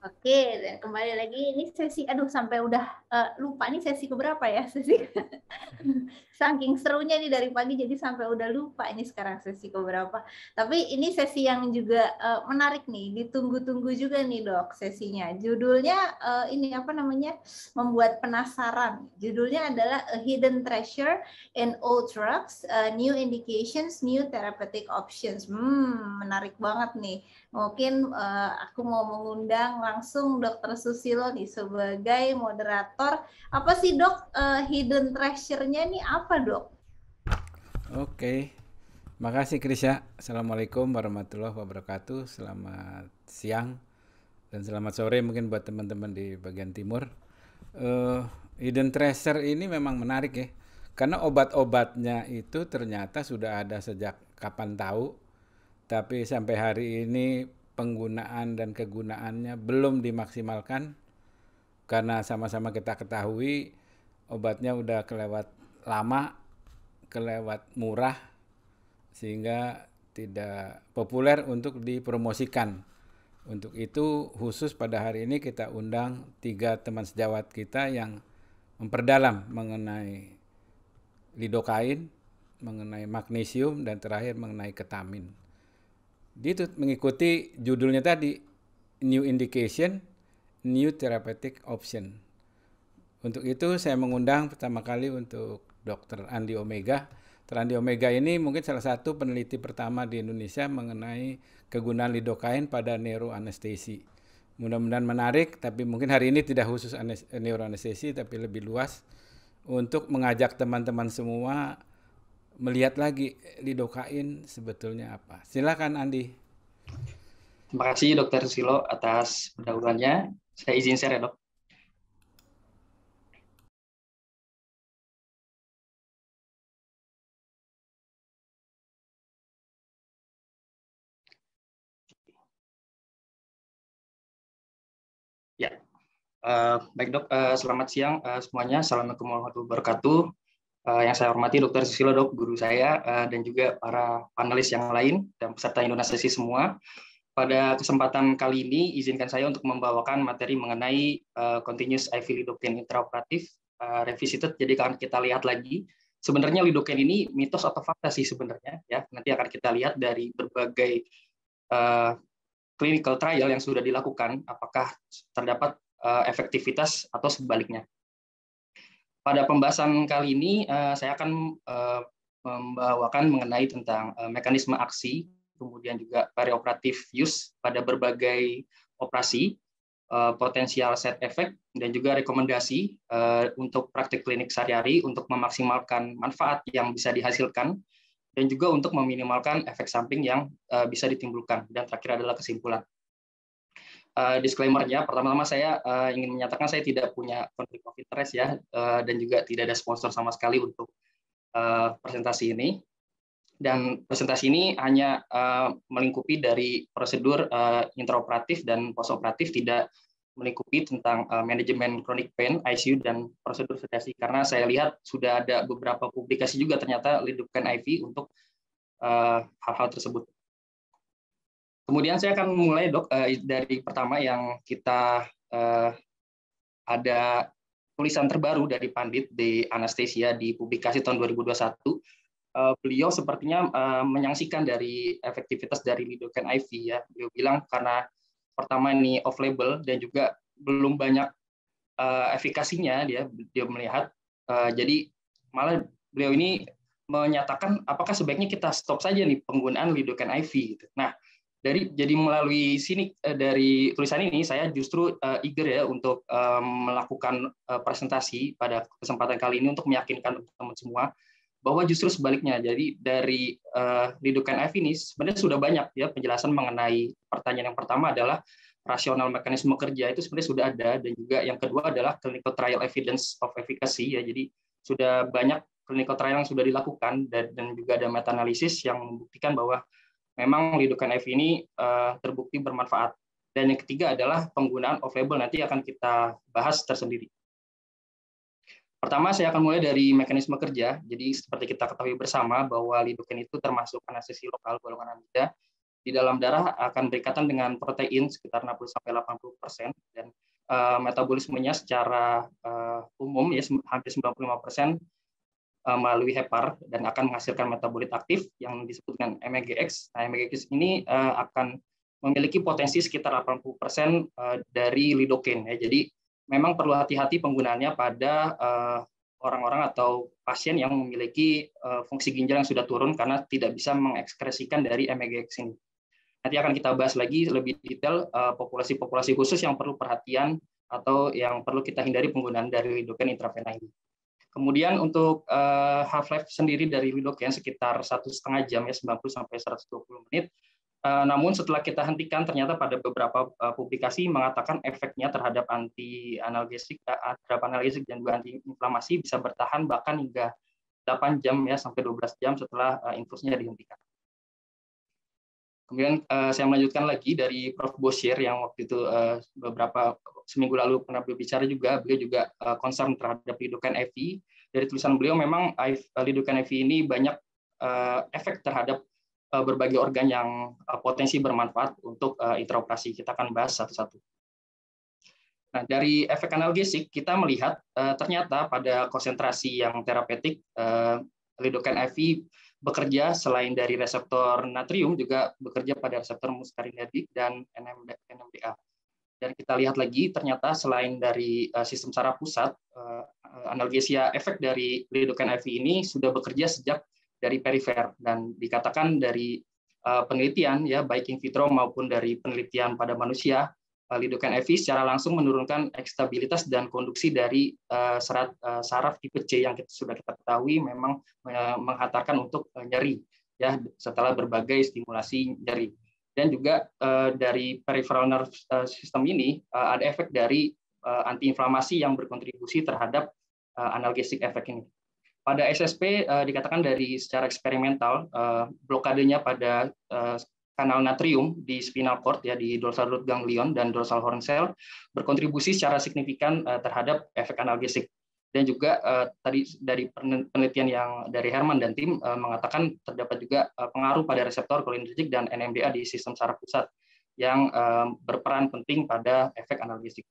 Oke, dan kembali lagi ini sesi, aduh sampai udah uh, lupa nih sesi keberapa ya sesi. Saking serunya nih dari pagi jadi sampai udah lupa ini sekarang sesi keberapa. Tapi ini sesi yang juga uh, menarik nih, ditunggu-tunggu juga nih dok sesinya. Judulnya uh, ini apa namanya? Membuat penasaran. Judulnya adalah A Hidden Treasure and Old Drugs, uh, New Indications, New Therapeutic Options. Hmm, menarik banget nih Mungkin uh, aku mau mengundang langsung Dokter Susilo nih sebagai moderator. Apa sih dok uh, hidden treasure-nya ini apa dok? Oke, okay. makasih Krisya. Assalamualaikum warahmatullahi wabarakatuh. Selamat siang dan selamat sore mungkin buat teman-teman di bagian timur. Uh, hidden treasure ini memang menarik ya karena obat-obatnya itu ternyata sudah ada sejak kapan tahu tapi sampai hari ini penggunaan dan kegunaannya belum dimaksimalkan karena sama-sama kita ketahui obatnya udah kelewat lama, kelewat murah sehingga tidak populer untuk dipromosikan. Untuk itu khusus pada hari ini kita undang tiga teman sejawat kita yang memperdalam mengenai lidokain, mengenai magnesium dan terakhir mengenai ketamin dia itu mengikuti judulnya tadi new indication new therapeutic option untuk itu saya mengundang pertama kali untuk Dr. Andi Omega Dr. Andi Omega ini mungkin salah satu peneliti pertama di Indonesia mengenai kegunaan lidokain pada neuroanestesi mudah-mudahan menarik tapi mungkin hari ini tidak khusus neuroanestesi tapi lebih luas untuk mengajak teman-teman semua melihat lagi lidokain eh, sebetulnya apa. Silakan Andi. Terima kasih Dokter Silo atas pendahulannya. Saya izin share ya dok. Ya, uh, baik dok. Uh, selamat siang uh, semuanya. Assalamualaikum warahmatullahi wabarakatuh uh, yang saya hormati Dr. Susilo Dok, guru saya, uh, dan juga para panelis yang lain dan peserta Indonesia semua. Pada kesempatan kali ini, izinkan saya untuk membawakan materi mengenai uh, continuous IV lidocaine intraoperatif uh, revisited. Jadi akan kita lihat lagi. Sebenarnya lidocaine ini mitos atau fakta sih sebenarnya ya. Nanti akan kita lihat dari berbagai uh, clinical trial yang sudah dilakukan apakah terdapat uh, efektivitas atau sebaliknya pada pembahasan kali ini uh, saya akan uh, membawakan mengenai tentang uh, mekanisme aksi, kemudian juga perioperatif use pada berbagai operasi, potensial side effect, dan juga rekomendasi untuk praktik klinik sehari-hari untuk memaksimalkan manfaat yang bisa dihasilkan dan juga untuk meminimalkan efek samping yang bisa ditimbulkan. Dan terakhir adalah kesimpulan. Eh, disclaimer-nya. Pertama-tama saya uh, ingin menyatakan saya tidak punya konflik of interest ya, uh, dan juga tidak ada sponsor sama sekali untuk uh, presentasi ini. Dan presentasi ini hanya uh, melingkupi dari prosedur uh, intraoperatif dan postoperatif, tidak melingkupi tentang uh, manajemen chronic pain, ICU, dan prosedur sedasi. Karena saya lihat sudah ada beberapa publikasi juga ternyata lindupkan IV untuk hal-hal uh, hal -hal tersebut. Kemudian saya akan mulai dok eh, dari pertama yang kita eh, ada tulisan terbaru dari Pandit di Anastasia di publikasi tahun 2021. Eh, beliau sepertinya menyaksikan dari efektivitas dari lidocaine IV ya. Beliau bilang karena pertama ini off label dan juga belum banyak efikasinya dia dia melihat jadi malah beliau ini menyatakan apakah sebaiknya kita stop saja nih penggunaan lidocaine IV gitu. Nah, dari jadi melalui sini eh, dari tulisan ini saya justru uh, eager ya untuk eh, melakukan presentasi pada kesempatan kali ini untuk meyakinkan teman-teman semua bahwa justru sebaliknya jadi dari uh, Lidokan F ini sebenarnya sudah banyak ya penjelasan mengenai pertanyaan yang pertama adalah rasional mekanisme kerja itu sebenarnya sudah ada dan juga yang kedua adalah clinical trial evidence of efficacy ya jadi sudah banyak clinical trial yang sudah dilakukan dan, dan juga ada meta analisis yang membuktikan bahwa memang lidocaine F ini uh, terbukti bermanfaat. Dan yang ketiga adalah penggunaan off-label nanti akan kita bahas tersendiri. Pertama, saya akan mulai dari mekanisme kerja. Jadi seperti kita ketahui bersama bahwa lidukan itu termasuk anestesi lokal golongan amida di dalam darah akan berikatan dengan protein sekitar 60 80 dan uh, metabolismenya secara uh, umum ya hampir 95 Eh, melalui hepar dan akan menghasilkan metabolit aktif yang disebut dengan MGX. Nah, MGX ini eh, akan memiliki potensi sekitar 80% uh, eh, dari lidokain. Ya. Jadi memang perlu hati-hati penggunaannya pada orang-orang atau pasien yang memiliki fungsi ginjal yang sudah turun karena tidak bisa mengekskresikan dari MGX ini. Nanti akan kita bahas lagi lebih detail populasi-populasi khusus yang perlu perhatian atau yang perlu kita hindari penggunaan dari lidokain intravena ini. Kemudian untuk uh, eh, half life sendiri dari lidocaine ya, sekitar satu setengah jam ya 90 sampai 120 menit. Uh, namun setelah kita hentikan ternyata pada beberapa uh, publikasi mengatakan efeknya terhadap anti analgesik uh, terhadap analgesik dan juga anti inflamasi bisa bertahan bahkan hingga 8 jam ya sampai 12 jam setelah uh, infusnya dihentikan. Kemudian uh, saya melanjutkan lagi dari Prof. Bosir yang waktu itu uh, beberapa seminggu lalu pernah berbicara juga, beliau juga uh, concern terhadap lidokan EV. Dari tulisan beliau memang uh, lidocaine EV ini banyak uh, efek terhadap uh, berbagai organ yang uh, potensi bermanfaat untuk uh, interoperasi. Kita akan bahas satu-satu. Nah, dari efek analgesik kita melihat uh, ternyata pada konsentrasi yang terapeutik uh, lidokan EV bekerja selain dari reseptor natrium juga bekerja pada reseptor muscarinergic dan NMDA. Dan kita lihat lagi ternyata selain dari eh, sistem saraf pusat, eh, eh, analgesia efek dari lidocaine IV ini sudah bekerja sejak dari perifer dan dikatakan dari penelitian ya baik in vitro maupun dari penelitian pada manusia lidokain FI secara langsung menurunkan ekstabilitas dan konduksi dari uh, serat uh, saraf tipe C yang kita, sudah kita ketahui memang uh, menghantarkan untuk uh, nyeri ya setelah berbagai stimulasi nyeri dan juga uh, dari peripheral nerve system ini uh, ada efek dari uh, antiinflamasi yang berkontribusi terhadap uh, analgesik efek ini. Pada SSP uh, dikatakan dari secara eksperimental uh, blokadenya pada uh, kanal natrium di spinal cord ya di dorsal root ganglion dan dorsal horn cell berkontribusi secara signifikan uh, terhadap efek analgesik dan juga uh, tadi dari penelitian yang dari Herman dan tim uh, mengatakan terdapat juga uh, pengaruh pada reseptor kolinergik dan NMDA di sistem saraf pusat yang uh, berperan penting pada efek analgesik.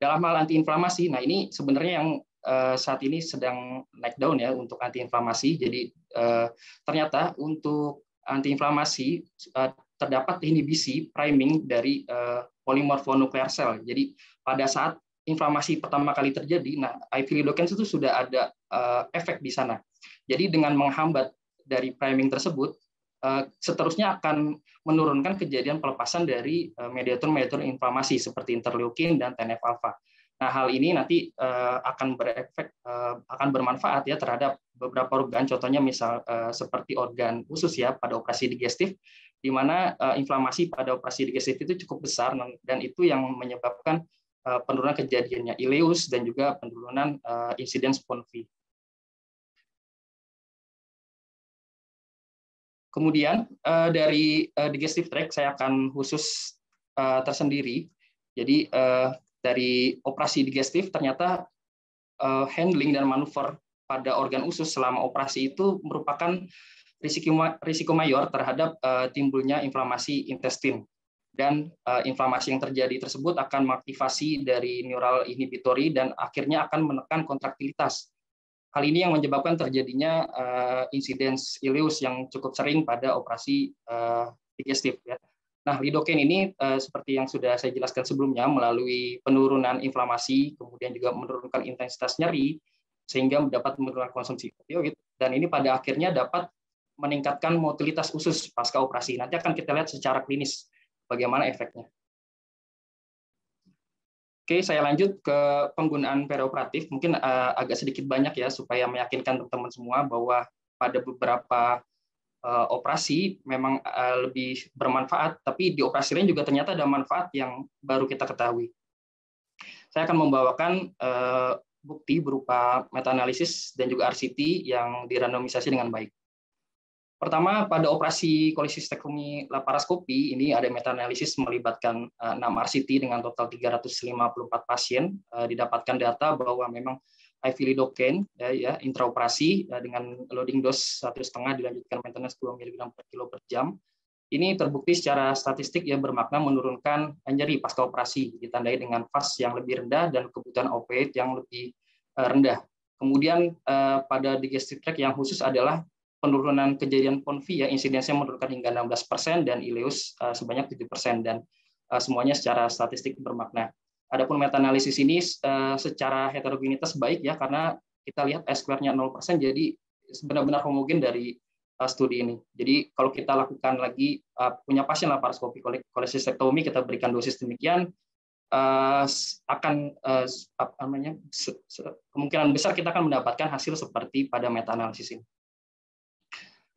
Dalam hal antiinflamasi, nah ini sebenarnya yang uh, saat ini sedang naik daun ya untuk antiinflamasi. Jadi uh, ternyata untuk antiinflamasi uh, terdapat inhibisi priming dari uh, eh, polimorfonuklear cell. Jadi pada saat inflamasi pertama kali terjadi, nah IV lidocaine itu sudah ada eh, efek di sana. Jadi dengan menghambat dari priming tersebut, seterusnya akan menurunkan kejadian pelepasan dari mediator-mediator inflamasi seperti interleukin dan TNF alpha. Nah, hal ini nanti uh, akan berefek uh, akan bermanfaat ya terhadap beberapa organ contohnya misal uh, seperti organ usus ya pada operasi digestif di mana uh, inflamasi pada operasi digestif itu cukup besar dan itu yang menyebabkan uh, penurunan kejadiannya ileus dan juga penurunan uh, insiden sponvi. Kemudian uh, dari uh, digestive tract saya akan khusus uh, tersendiri. Jadi uh, dari operasi digestif ternyata eh, handling dan manuver pada organ usus selama operasi itu merupakan risiko risiko mayor terhadap eh, timbulnya inflamasi intestin dan uh, inflamasi yang terjadi tersebut akan mengaktifasi dari neural inhibitory dan akhirnya akan menekan kontraktilitas. Hal ini yang menyebabkan terjadinya uh, insiden ileus yang cukup sering pada operasi uh, digestif. Ya. Nah, lidokain ini eh, seperti yang sudah saya jelaskan sebelumnya melalui penurunan inflamasi, kemudian juga menurunkan intensitas nyeri sehingga dapat menurunkan konsumsi opioid dan ini pada akhirnya dapat meningkatkan motilitas usus pasca operasi. Nanti akan kita lihat secara klinis bagaimana efeknya. Oke, saya lanjut ke penggunaan perioperatif. Mungkin eh, agak sedikit banyak ya supaya meyakinkan teman-teman semua bahwa pada beberapa Eh, operasi memang eh, lebih bermanfaat, tapi di operasi lain juga ternyata ada manfaat yang baru kita ketahui. Saya akan membawakan eh, bukti berupa meta-analisis dan juga RCT yang dirandomisasi dengan baik. Pertama, pada operasi kolisistekomi laparaskopi ini ada meta-analisis melibatkan 6 RCT dengan total 354 pasien. Didapatkan data bahwa memang lidocaine ya, ya intraoperasi ya, dengan loading dose satu setengah dilanjutkan maintenance 2 mg per kilo per jam. Ini terbukti secara statistik ya bermakna menurunkan nyeri pasca operasi ditandai dengan fast yang lebih rendah dan kebutuhan opioid yang lebih eh, rendah. Kemudian eh, pada digestive tract yang khusus adalah penurunan kejadian PONVI ya insidensinya menurunkan hingga 16% dan ileus eh, sebanyak 7% dan eh, semuanya secara statistik bermakna. Adapun meta-analisis ini uh, secara heterogenitas baik ya karena kita lihat S square-nya 0% jadi benar-benar homogen dari uh, studi ini. Jadi kalau kita lakukan lagi uh, punya pasien laparoskopi kolesistektomi kita berikan dosis demikian uh, akan uh, apa namanya kemungkinan besar kita akan mendapatkan hasil seperti pada meta analisis ini.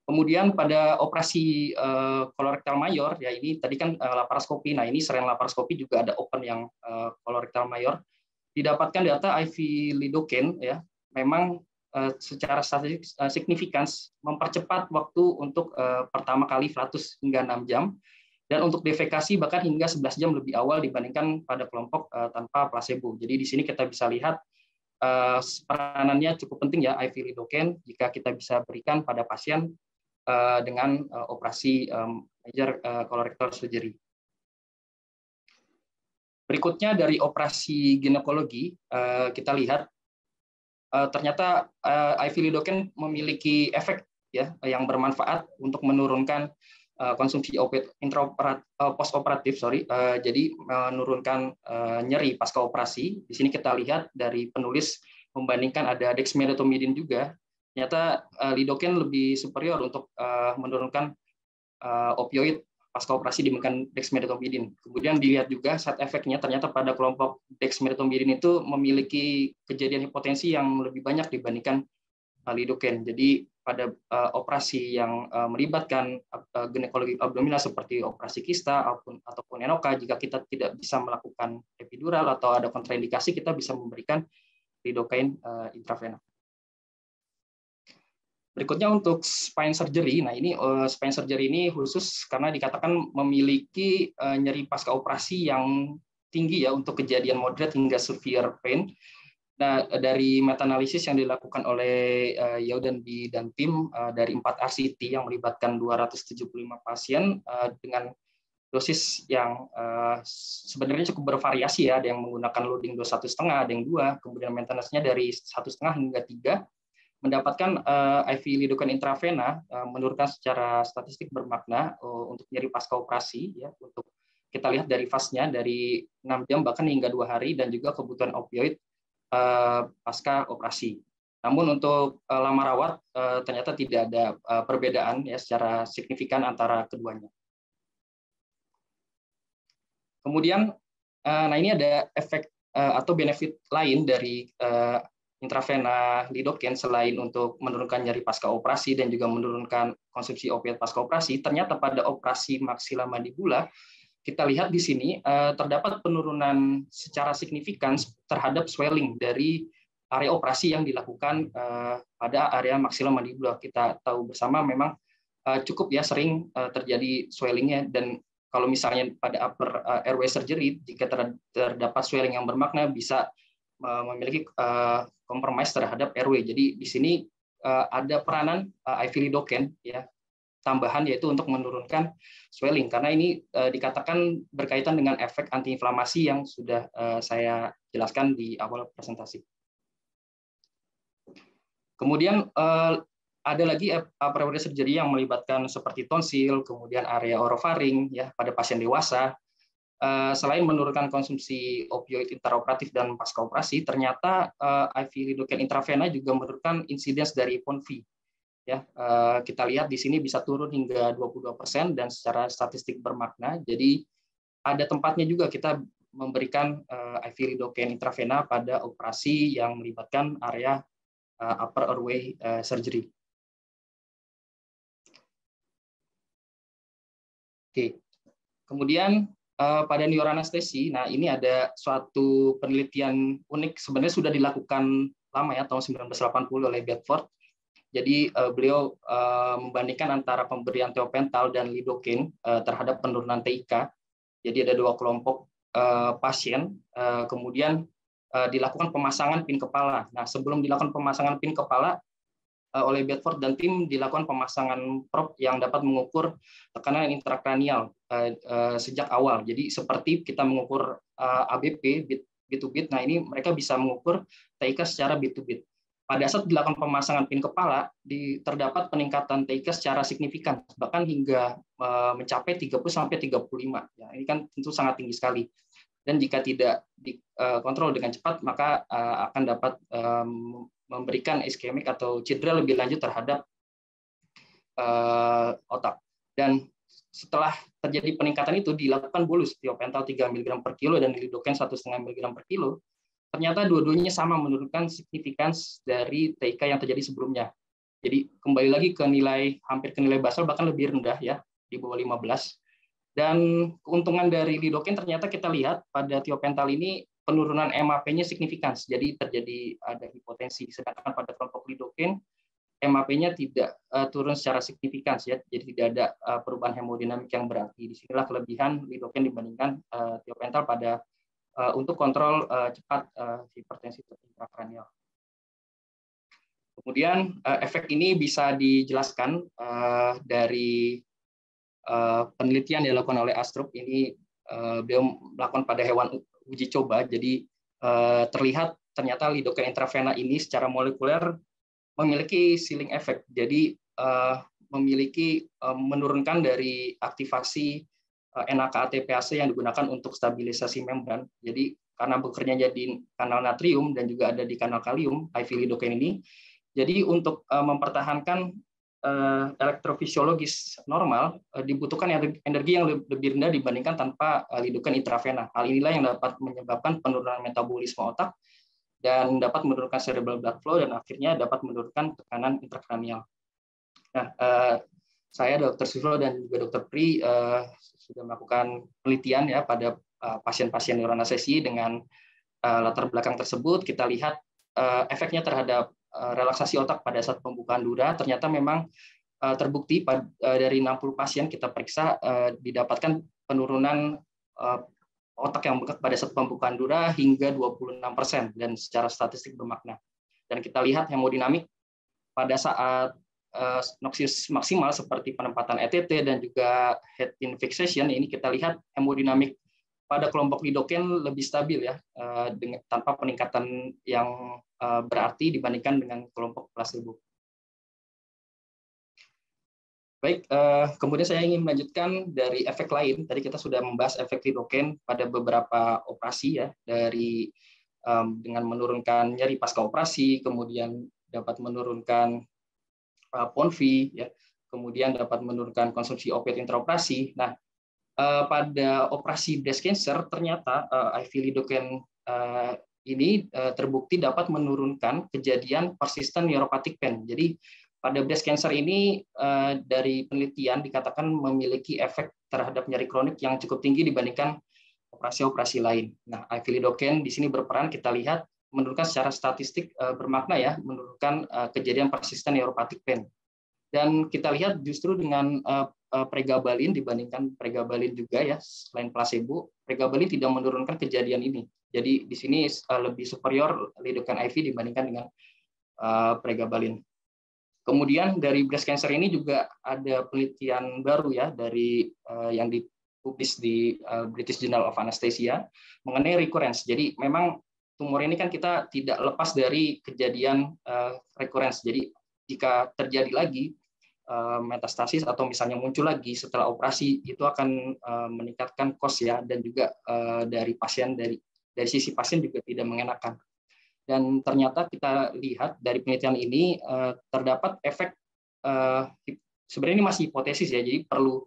Kemudian pada operasi eh, kolorektal mayor, ya ini tadi kan eh, laparoskopi, nah ini selain laparoskopi juga ada open yang eh, kolorektal mayor. Didapatkan data IV lidocaine, ya memang secara statistik signifikan mempercepat waktu untuk pertama kali flatus hingga 6 jam, dan untuk defekasi bahkan hingga 11 jam lebih awal dibandingkan pada kelompok tanpa placebo. Jadi di sini kita bisa lihat uh, peranannya cukup penting ya IV lidocaine jika kita bisa berikan pada pasien Eh, dengan uh, operasi um, eh, major uh, colorectal surgery. Berikutnya dari operasi ginekologi, uh, kita lihat uh, ternyata uh, lidocaine memiliki efek ya yang bermanfaat untuk menurunkan uh, konsumsi obat intraoperat uh, postoperatif sorry uh, jadi menurunkan uh, nyeri pasca operasi di sini kita lihat dari penulis membandingkan ada dexmedetomidin juga ternyata uh, lebih superior untuk uh, menurunkan uh, opioid pasca operasi dimakan dexmedetomidin. Kemudian dilihat juga saat efeknya ternyata pada kelompok dexmedetomidin itu memiliki kejadian hipotensi yang lebih banyak dibandingkan uh, Jadi pada uh, operasi yang uh, melibatkan uh, ginekologi abdominal seperti operasi kista ataupun ataupun enoka jika kita tidak bisa melakukan epidural atau ada kontraindikasi kita bisa memberikan lidokain uh, Berikutnya untuk spine surgery. Nah, ini eh, spine surgery ini khusus karena dikatakan memiliki eh, nyeri pasca operasi yang tinggi ya untuk kejadian moderate hingga severe pain. Nah, dari meta-analisis yang dilakukan oleh Yaudan eh, Yao dan tim dari 4 RCT yang melibatkan 275 pasien dengan dosis yang sebenarnya cukup bervariasi ya, ada yang menggunakan loading dosis satu setengah, ada yang dua, kemudian maintenance-nya dari satu setengah hingga tiga, mendapatkan uh, eh, IV lidokan intravena uh, menurunkan secara statistik bermakna uh, untuk nyeri pasca operasi ya untuk kita lihat dari fasenya dari 6 jam bahkan hingga dua hari dan juga kebutuhan opioid uh, pasca operasi. Namun untuk uh, lama rawat uh, ternyata tidak ada uh, perbedaan ya secara signifikan antara keduanya. Kemudian uh, nah ini ada efek uh, atau benefit lain dari uh, intravena lidocaine selain untuk menurunkan nyeri pasca operasi dan juga menurunkan konsumsi opiat pasca operasi, ternyata pada operasi maksila mandibula kita lihat di sini eh, terdapat penurunan secara signifikan terhadap swelling dari area operasi yang dilakukan eh, pada area maksila mandibula. Kita tahu bersama memang eh, cukup ya sering terjadi swellingnya dan kalau misalnya pada upper airway surgery jika terdapat swelling yang bermakna bisa memiliki kompromis terhadap RW. Jadi di sini uh, ada peranan uh, Ivy ya tambahan yaitu untuk menurunkan swelling karena ini uh, dikatakan berkaitan dengan efek antiinflamasi yang sudah uh, saya jelaskan di awal presentasi. Kemudian uh, ada lagi apreure surgery yang melibatkan seperti tonsil, kemudian area orofaring ya pada pasien dewasa Eh, selain menurunkan konsumsi opioid intraoperatif dan pasca operasi, ternyata eh, IV lidocaine intravena juga menurunkan insidens dari PONV. Ya, eh, kita lihat di sini bisa turun hingga 22% dan secara statistik bermakna. Jadi ada tempatnya juga kita memberikan IV lidocaine intravena pada operasi yang melibatkan area upper airway surgery. Oke. Kemudian Eh, pada neuroanestesi, nah ini ada suatu penelitian unik sebenarnya sudah dilakukan lama ya tahun 1980 oleh Bedford. Jadi uh, beliau uh, membandingkan antara pemberian teopental dan lidocaine uh, terhadap penurunan TIK. Jadi ada dua kelompok uh, pasien, uh, kemudian uh, dilakukan pemasangan pin kepala. Nah sebelum dilakukan pemasangan pin kepala, Eh, oleh Bedford dan tim dilakukan pemasangan prop yang dapat mengukur tekanan intrakranial eh, eh, sejak awal. Jadi seperti kita mengukur ABP bit to bit, nah ini mereka bisa mengukur TIK secara bit to bit. Pada saat dilakukan pemasangan pin kepala, terdapat peningkatan TIK secara signifikan, bahkan hingga mencapai 30 sampai 35. Ya, ini kan tentu sangat tinggi sekali dan jika tidak dikontrol dengan cepat maka akan dapat memberikan iskemik atau cedera lebih lanjut terhadap uh, otak. Dan setelah terjadi peningkatan itu dilakukan bolus tiopental 3 mg per kilo dan lidocaine 1,5 mg per kilo, ternyata dua-duanya sama menurunkan signifikans dari TIK yang terjadi sebelumnya. Jadi kembali lagi ke nilai hampir ke nilai basal bahkan lebih rendah ya di bawah 15. Dan keuntungan dari lidocaine ternyata kita lihat pada tiopental ini penurunan MAP-nya signifikan, jadi terjadi eh, ada hipotensi. Sedangkan pada kelompok lidokain, MAP-nya tidak uh, turun secara signifikan, ya, jadi tidak ada uh, perubahan hemodinamik yang berarti. Di sinilah kelebihan lidokain dibandingkan uh, tiopental pada uh, untuk kontrol uh, cepat uh, hipertensi intrakranial. Kemudian uh, efek ini bisa dijelaskan uh, dari uh, penelitian yang dilakukan oleh Astrup. Ini uh, beliau melakukan pada hewan uji coba. Jadi uh, terlihat ternyata lidokain intravena ini secara molekuler memiliki ceiling effect. Jadi uh, memiliki uh, menurunkan dari aktivasi uh, NAK yang digunakan untuk stabilisasi membran. Jadi karena bekerjanya jadi kanal natrium dan juga ada di kanal kalium IV lidokain ini. Jadi untuk uh, mempertahankan Eh, elektrofisiologis normal eh, dibutuhkan energi yang lebih rendah dibandingkan tanpa eh, lidukan intravena. Hal inilah yang dapat menyebabkan penurunan metabolisme otak dan dapat menurunkan cerebral blood flow dan akhirnya dapat menurunkan tekanan intrakranial. Nah, saya Dr. Suslo dan juga Dr. Pri sudah melakukan penelitian ya pada pasien-pasien neuronasesi dengan latar belakang tersebut. Kita lihat efeknya terhadap Eh, relaksasi otak pada saat pembukaan dura ternyata memang eh, terbukti eh, dari 60 pasien kita periksa didapatkan penurunan otak yang bengkak pada saat pembukaan dura hingga 26% dan secara statistik bermakna. Dan kita lihat hemodinamik pada saat noksis maksimal seperti penempatan ETT dan juga head in fixation ini kita lihat hemodinamik pada kelompok lidoken lebih stabil ya dengan tanpa peningkatan yang Eh, berarti dibandingkan dengan kelompok placebo. Baik, eh, kemudian saya ingin melanjutkan dari efek lain. Tadi kita sudah membahas efek lidokain pada beberapa operasi ya, dari dengan menurunkan nyeri pasca operasi, kemudian dapat menurunkan eh, ponvi, ya, kemudian dapat menurunkan konsumsi opiat intraoperasi. Nah, pada operasi breast cancer ternyata IV lidokain ini eh, terbukti dapat menurunkan kejadian persisten neuropathic pain. Jadi pada breast cancer ini eh, dari penelitian dikatakan memiliki efek terhadap nyeri kronik yang cukup tinggi dibandingkan operasi-operasi lain. Nah, ivilidoken di sini berperan kita lihat menurunkan secara statistik eh, bermakna ya menurunkan kejadian persisten neuropathic pain. Dan kita lihat justru dengan Eh, pregabalin dibandingkan pregabalin juga ya selain placebo, pregabalin tidak menurunkan kejadian ini. Jadi di sini eh, lebih superior lidokan IV dibandingkan dengan eh, pregabalin. Kemudian dari breast cancer ini juga ada penelitian baru ya dari yang dipublis di British Journal of Anesthesia mengenai recurrence. Jadi memang tumor ini kan kita tidak lepas dari kejadian recurrence. Jadi jika terjadi lagi Eh, metastasis atau misalnya muncul lagi setelah operasi itu akan eh, meningkatkan kos ya dan juga eh, dari pasien dari dari sisi pasien juga tidak mengenakan dan ternyata kita lihat dari penelitian ini terdapat efek sebenarnya ini masih hipotesis ya jadi perlu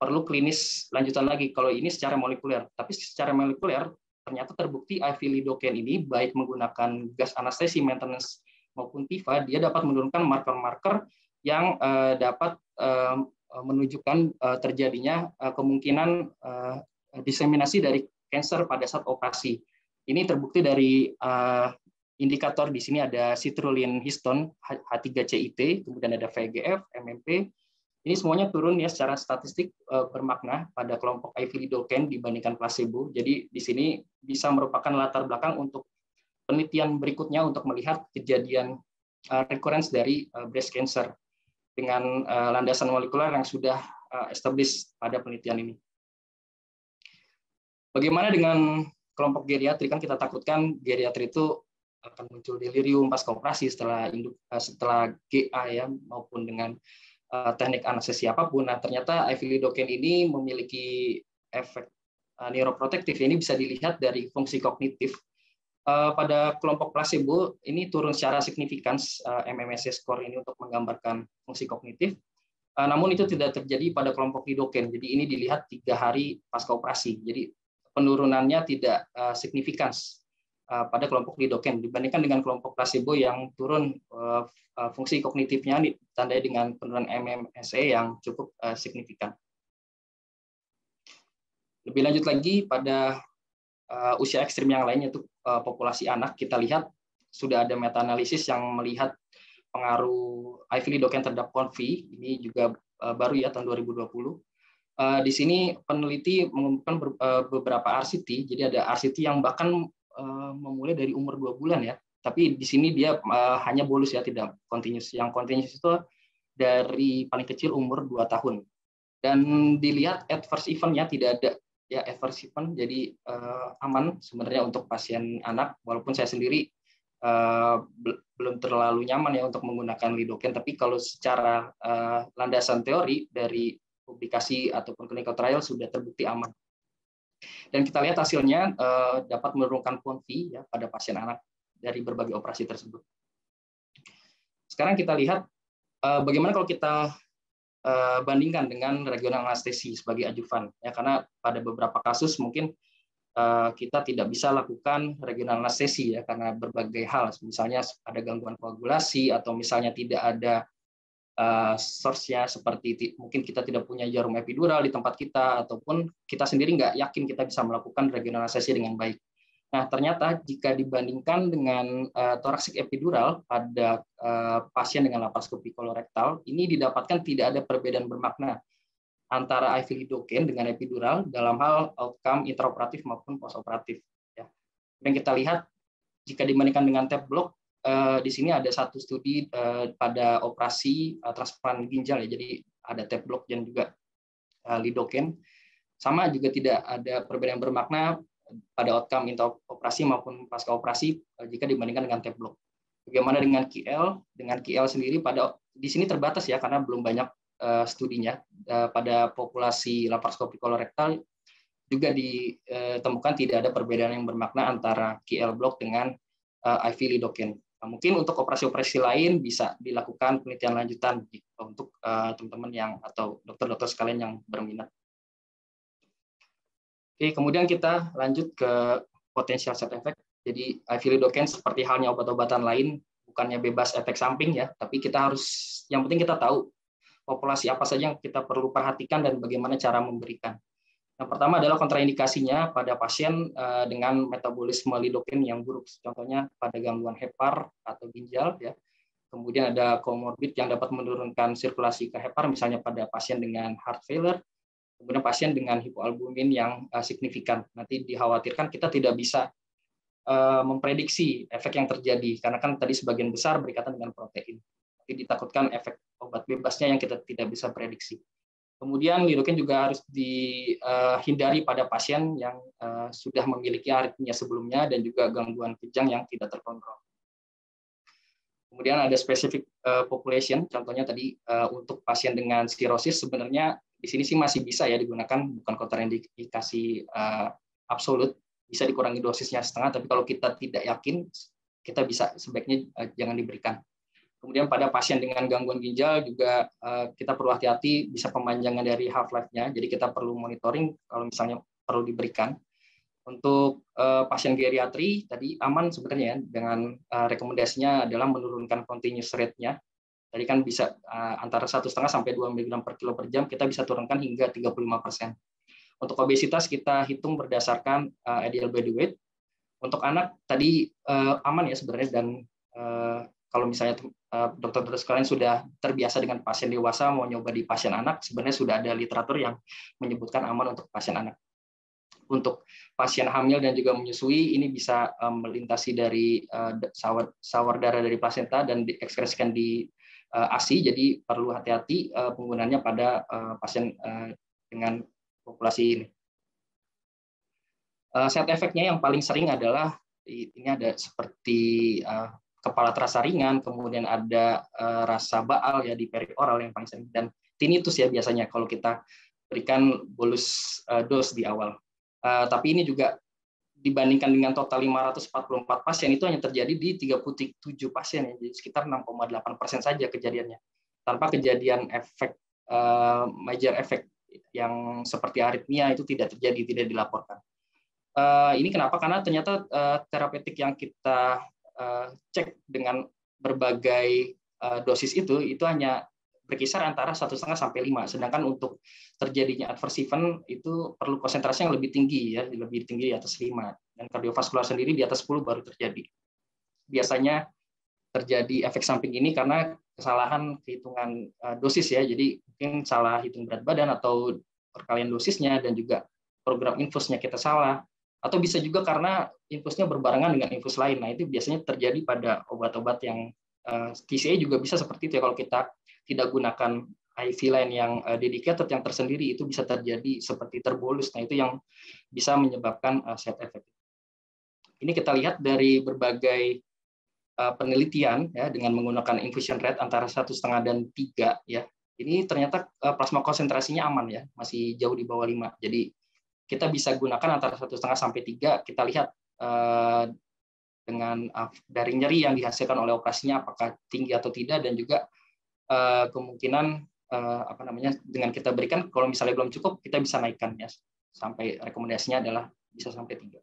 perlu klinis lanjutan lagi kalau ini secara molekuler tapi secara molekuler ternyata terbukti ivilidoken ini baik menggunakan gas anestesi maintenance maupun TIFA dia dapat menurunkan marker-marker yang uh, dapat uh, menunjukkan uh, terjadinya uh, kemungkinan uh, diseminasi dari kanker pada saat operasi. Ini terbukti dari uh, indikator di sini ada citrulline histone H3CIT, kemudian ada VEGF, MMP. Ini semuanya turun ya secara statistik uh, bermakna pada kelompok ivilidocan dibandingkan placebo. Jadi di sini bisa merupakan latar belakang untuk penelitian berikutnya untuk melihat kejadian uh, recurrence dari uh, breast cancer dengan uh, landasan molekuler yang sudah uh, established pada penelitian ini. Bagaimana dengan kelompok geriatri? Kan kita takutkan geriatri itu akan muncul delirium pas kompresi setelah induk, eh, setelah GA ya maupun dengan uh, teknik anestesi apapun. Nah, ternyata ivilidoken ini memiliki efek uh, neuroprotektif. Ini bisa dilihat dari fungsi kognitif Eh, pada kelompok placebo ya, ini turun secara signifikan eh, MMSE skor ini untuk menggambarkan fungsi kognitif. Eh, namun itu tidak terjadi pada kelompok lidokain. Jadi ini dilihat tiga hari pasca operasi. Jadi penurunannya tidak signifikan pada kelompok lidokain dibandingkan dengan kelompok placebo ya, yang turun fungsi kognitifnya ditandai dengan penurunan MMSE yang cukup signifikan. Lebih lanjut lagi pada uh, usia ekstrim yang lainnya itu uh, eh, populasi anak kita lihat sudah ada meta analisis yang melihat pengaruh Ivy Lidoc terhadap Confi ini juga uh, baru ya tahun 2020 uh, di sini peneliti mengumpulkan ber, uh, beberapa RCT jadi ada RCT yang bahkan uh, memulai dari umur dua bulan ya tapi di sini dia uh, hanya bolus ya tidak continuous yang continuous itu dari paling kecil umur 2 tahun dan dilihat adverse eventnya tidak ada ya advertisement jadi uh, aman sebenarnya untuk pasien anak walaupun saya sendiri uh, belum terlalu nyaman ya untuk menggunakan lidocaine tapi kalau secara uh, landasan teori dari publikasi ataupun clinical trial sudah terbukti aman dan kita lihat hasilnya uh, dapat menurunkan ponti ya pada pasien anak dari berbagai operasi tersebut sekarang kita lihat uh, bagaimana kalau kita Eh, bandingkan dengan regional anestesi sebagai ajuvan ya karena pada beberapa kasus mungkin eh, kita tidak bisa lakukan regional anestesi ya karena berbagai hal misalnya ada gangguan koagulasi atau misalnya tidak ada eh, source-nya seperti mungkin kita tidak punya jarum epidural di tempat kita ataupun kita sendiri nggak yakin kita bisa melakukan regional anestesi dengan baik Nah, ternyata jika dibandingkan dengan uh, eh, toraksik epidural pada uh, pasien dengan laparoskopi kolorektal, ini didapatkan tidak ada perbedaan bermakna antara IV dengan epidural dalam hal outcome intraoperatif maupun postoperatif. Ya. Dan kita lihat jika dibandingkan dengan tab e block, uh, di sini ada satu studi uh, pada operasi uh, transplant ginjal ya, jadi ada tab e block dan juga uh, lidocaine. Sama juga tidak ada perbedaan bermakna pada outcome operasi maupun pasca operasi eh, jika dibandingkan dengan tab block. Bagaimana dengan KL? Dengan KL sendiri pada di sini terbatas ya karena belum banyak uh, studinya uh, pada populasi laparoskopi kolorektal juga ditemukan tidak ada perbedaan yang bermakna antara KL block dengan uh, IV lidocaine. Nah, mungkin untuk operasi-operasi lain bisa dilakukan penelitian lanjutan untuk teman-teman uh, teman -teman yang atau dokter-dokter sekalian yang berminat. Oke, kemudian kita lanjut ke potensial side effect. Jadi Ivilidocan seperti halnya obat-obatan lain, bukannya bebas efek samping ya, tapi kita harus yang penting kita tahu populasi apa saja yang kita perlu perhatikan dan bagaimana cara memberikan. Yang pertama adalah kontraindikasinya pada pasien eh, dengan metabolisme lidokain yang buruk, contohnya pada gangguan hepar atau ginjal ya. Kemudian ada comorbid yang dapat menurunkan sirkulasi ke hepar, misalnya pada pasien dengan heart failure kemudian pasien dengan hipoalbumin yang uh, signifikan. Nanti dikhawatirkan kita tidak bisa uh, memprediksi efek yang terjadi karena kan tadi sebagian besar berkaitan dengan protein. Jadi ditakutkan efek obat bebasnya yang kita tidak bisa prediksi. Kemudian lidokain juga harus dihindari eh, pada pasien yang uh, sudah memiliki aritmia sebelumnya dan juga gangguan kejang yang tidak terkontrol. Kemudian ada spesifik uh, population, contohnya tadi uh, untuk pasien dengan sirosis sebenarnya di sini sih masih bisa ya digunakan bukan kontraindikasi uh, eh, absolut, bisa dikurangi dosisnya setengah, tapi kalau kita tidak yakin, kita bisa sebaiknya uh, jangan diberikan. Kemudian pada pasien dengan gangguan ginjal juga uh, kita perlu hati-hati bisa pemanjangan dari half life-nya. Jadi kita perlu monitoring kalau misalnya perlu diberikan. Untuk uh, pasien geriatri tadi aman sebenarnya ya, dengan uh, rekomendasinya adalah menurunkan continuous rate-nya jadi kan bisa uh, antara satu setengah sampai 2 mg per kilo per jam kita bisa turunkan hingga 35 persen. Untuk obesitas kita hitung berdasarkan uh, ideal body weight. Untuk anak tadi uh, aman ya sebenarnya dan uh, kalau misalnya uh, dokter-dokter sekalian sudah terbiasa dengan pasien dewasa mau nyoba di pasien anak, sebenarnya sudah ada literatur yang menyebutkan aman untuk pasien anak. Untuk pasien hamil dan juga menyusui ini bisa melintasi dari sawar, sawar darah dari plasenta dan diekskresikan di Eh, ASI, jadi perlu hati-hati eh, penggunaannya pada eh, pasien dengan populasi ini. Side efeknya yang paling sering adalah ini ada seperti kepala terasa ringan, kemudian ada rasa baal ya di perioral yang paling sering dan tinnitus ya biasanya kalau kita berikan bolus dos di awal. Uh, tapi ini juga dibandingkan dengan total 544 pasien itu hanya terjadi di 37 pasien ya, jadi sekitar 6,8 persen saja kejadiannya tanpa kejadian efek uh, major efek yang seperti aritmia itu tidak terjadi tidak dilaporkan uh, ini kenapa karena ternyata uh, eh, terapeutik yang kita uh, cek dengan berbagai uh, dosis itu itu hanya berkisar antara satu setengah sampai lima sedangkan untuk terjadinya adverse event itu perlu konsentrasi yang lebih tinggi ya, lebih tinggi di atas 5 dan kardiovaskular sendiri di atas 10 baru terjadi. Biasanya terjadi efek samping ini karena kesalahan kehitungan eh, dosis ya. Jadi mungkin salah hitung berat badan atau perkalian dosisnya dan juga program infusnya kita salah atau bisa juga karena infusnya berbarengan dengan infus lain. Nah, itu biasanya terjadi pada obat-obat yang eh, TCA juga bisa seperti itu ya kalau kita tidak gunakan IV line yang uh, dedicated yang tersendiri itu bisa terjadi seperti terbolus. Nah, itu yang bisa menyebabkan uh, side effect. Ini kita lihat dari berbagai uh, penelitian ya dengan menggunakan infusion rate antara satu setengah dan tiga ya. Ini ternyata uh, plasma konsentrasinya aman ya, masih jauh di bawah lima. Jadi kita bisa gunakan antara satu setengah sampai tiga. Kita lihat uh, dengan ah, dari nyeri yang dihasilkan oleh operasinya apakah tinggi atau tidak dan juga uh, kemungkinan uh, apa namanya dengan kita berikan kalau misalnya belum cukup kita bisa naikkan ya sampai rekomendasinya adalah bisa sampai tiga.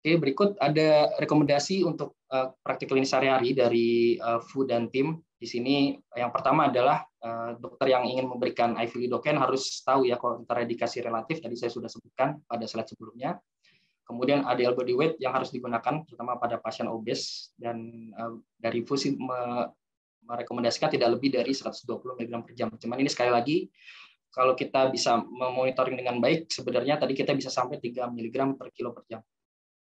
Oke berikut ada rekomendasi untuk uh, praktik klinis sehari-hari dari uh, Fu dan tim. Di sini yang pertama adalah uh, dokter yang ingin memberikan IV lidocaine harus tahu ya kalau indikasi relatif tadi saya sudah sebutkan pada slide sebelumnya. Kemudian ada body weight yang harus digunakan terutama pada pasien obes dan uh, dari Fu merekomendasikan tidak lebih dari 120 mg per jam. Cuman ini sekali lagi kalau kita bisa memonitoring dengan baik, sebenarnya tadi kita bisa sampai 3 mg per kilo per jam.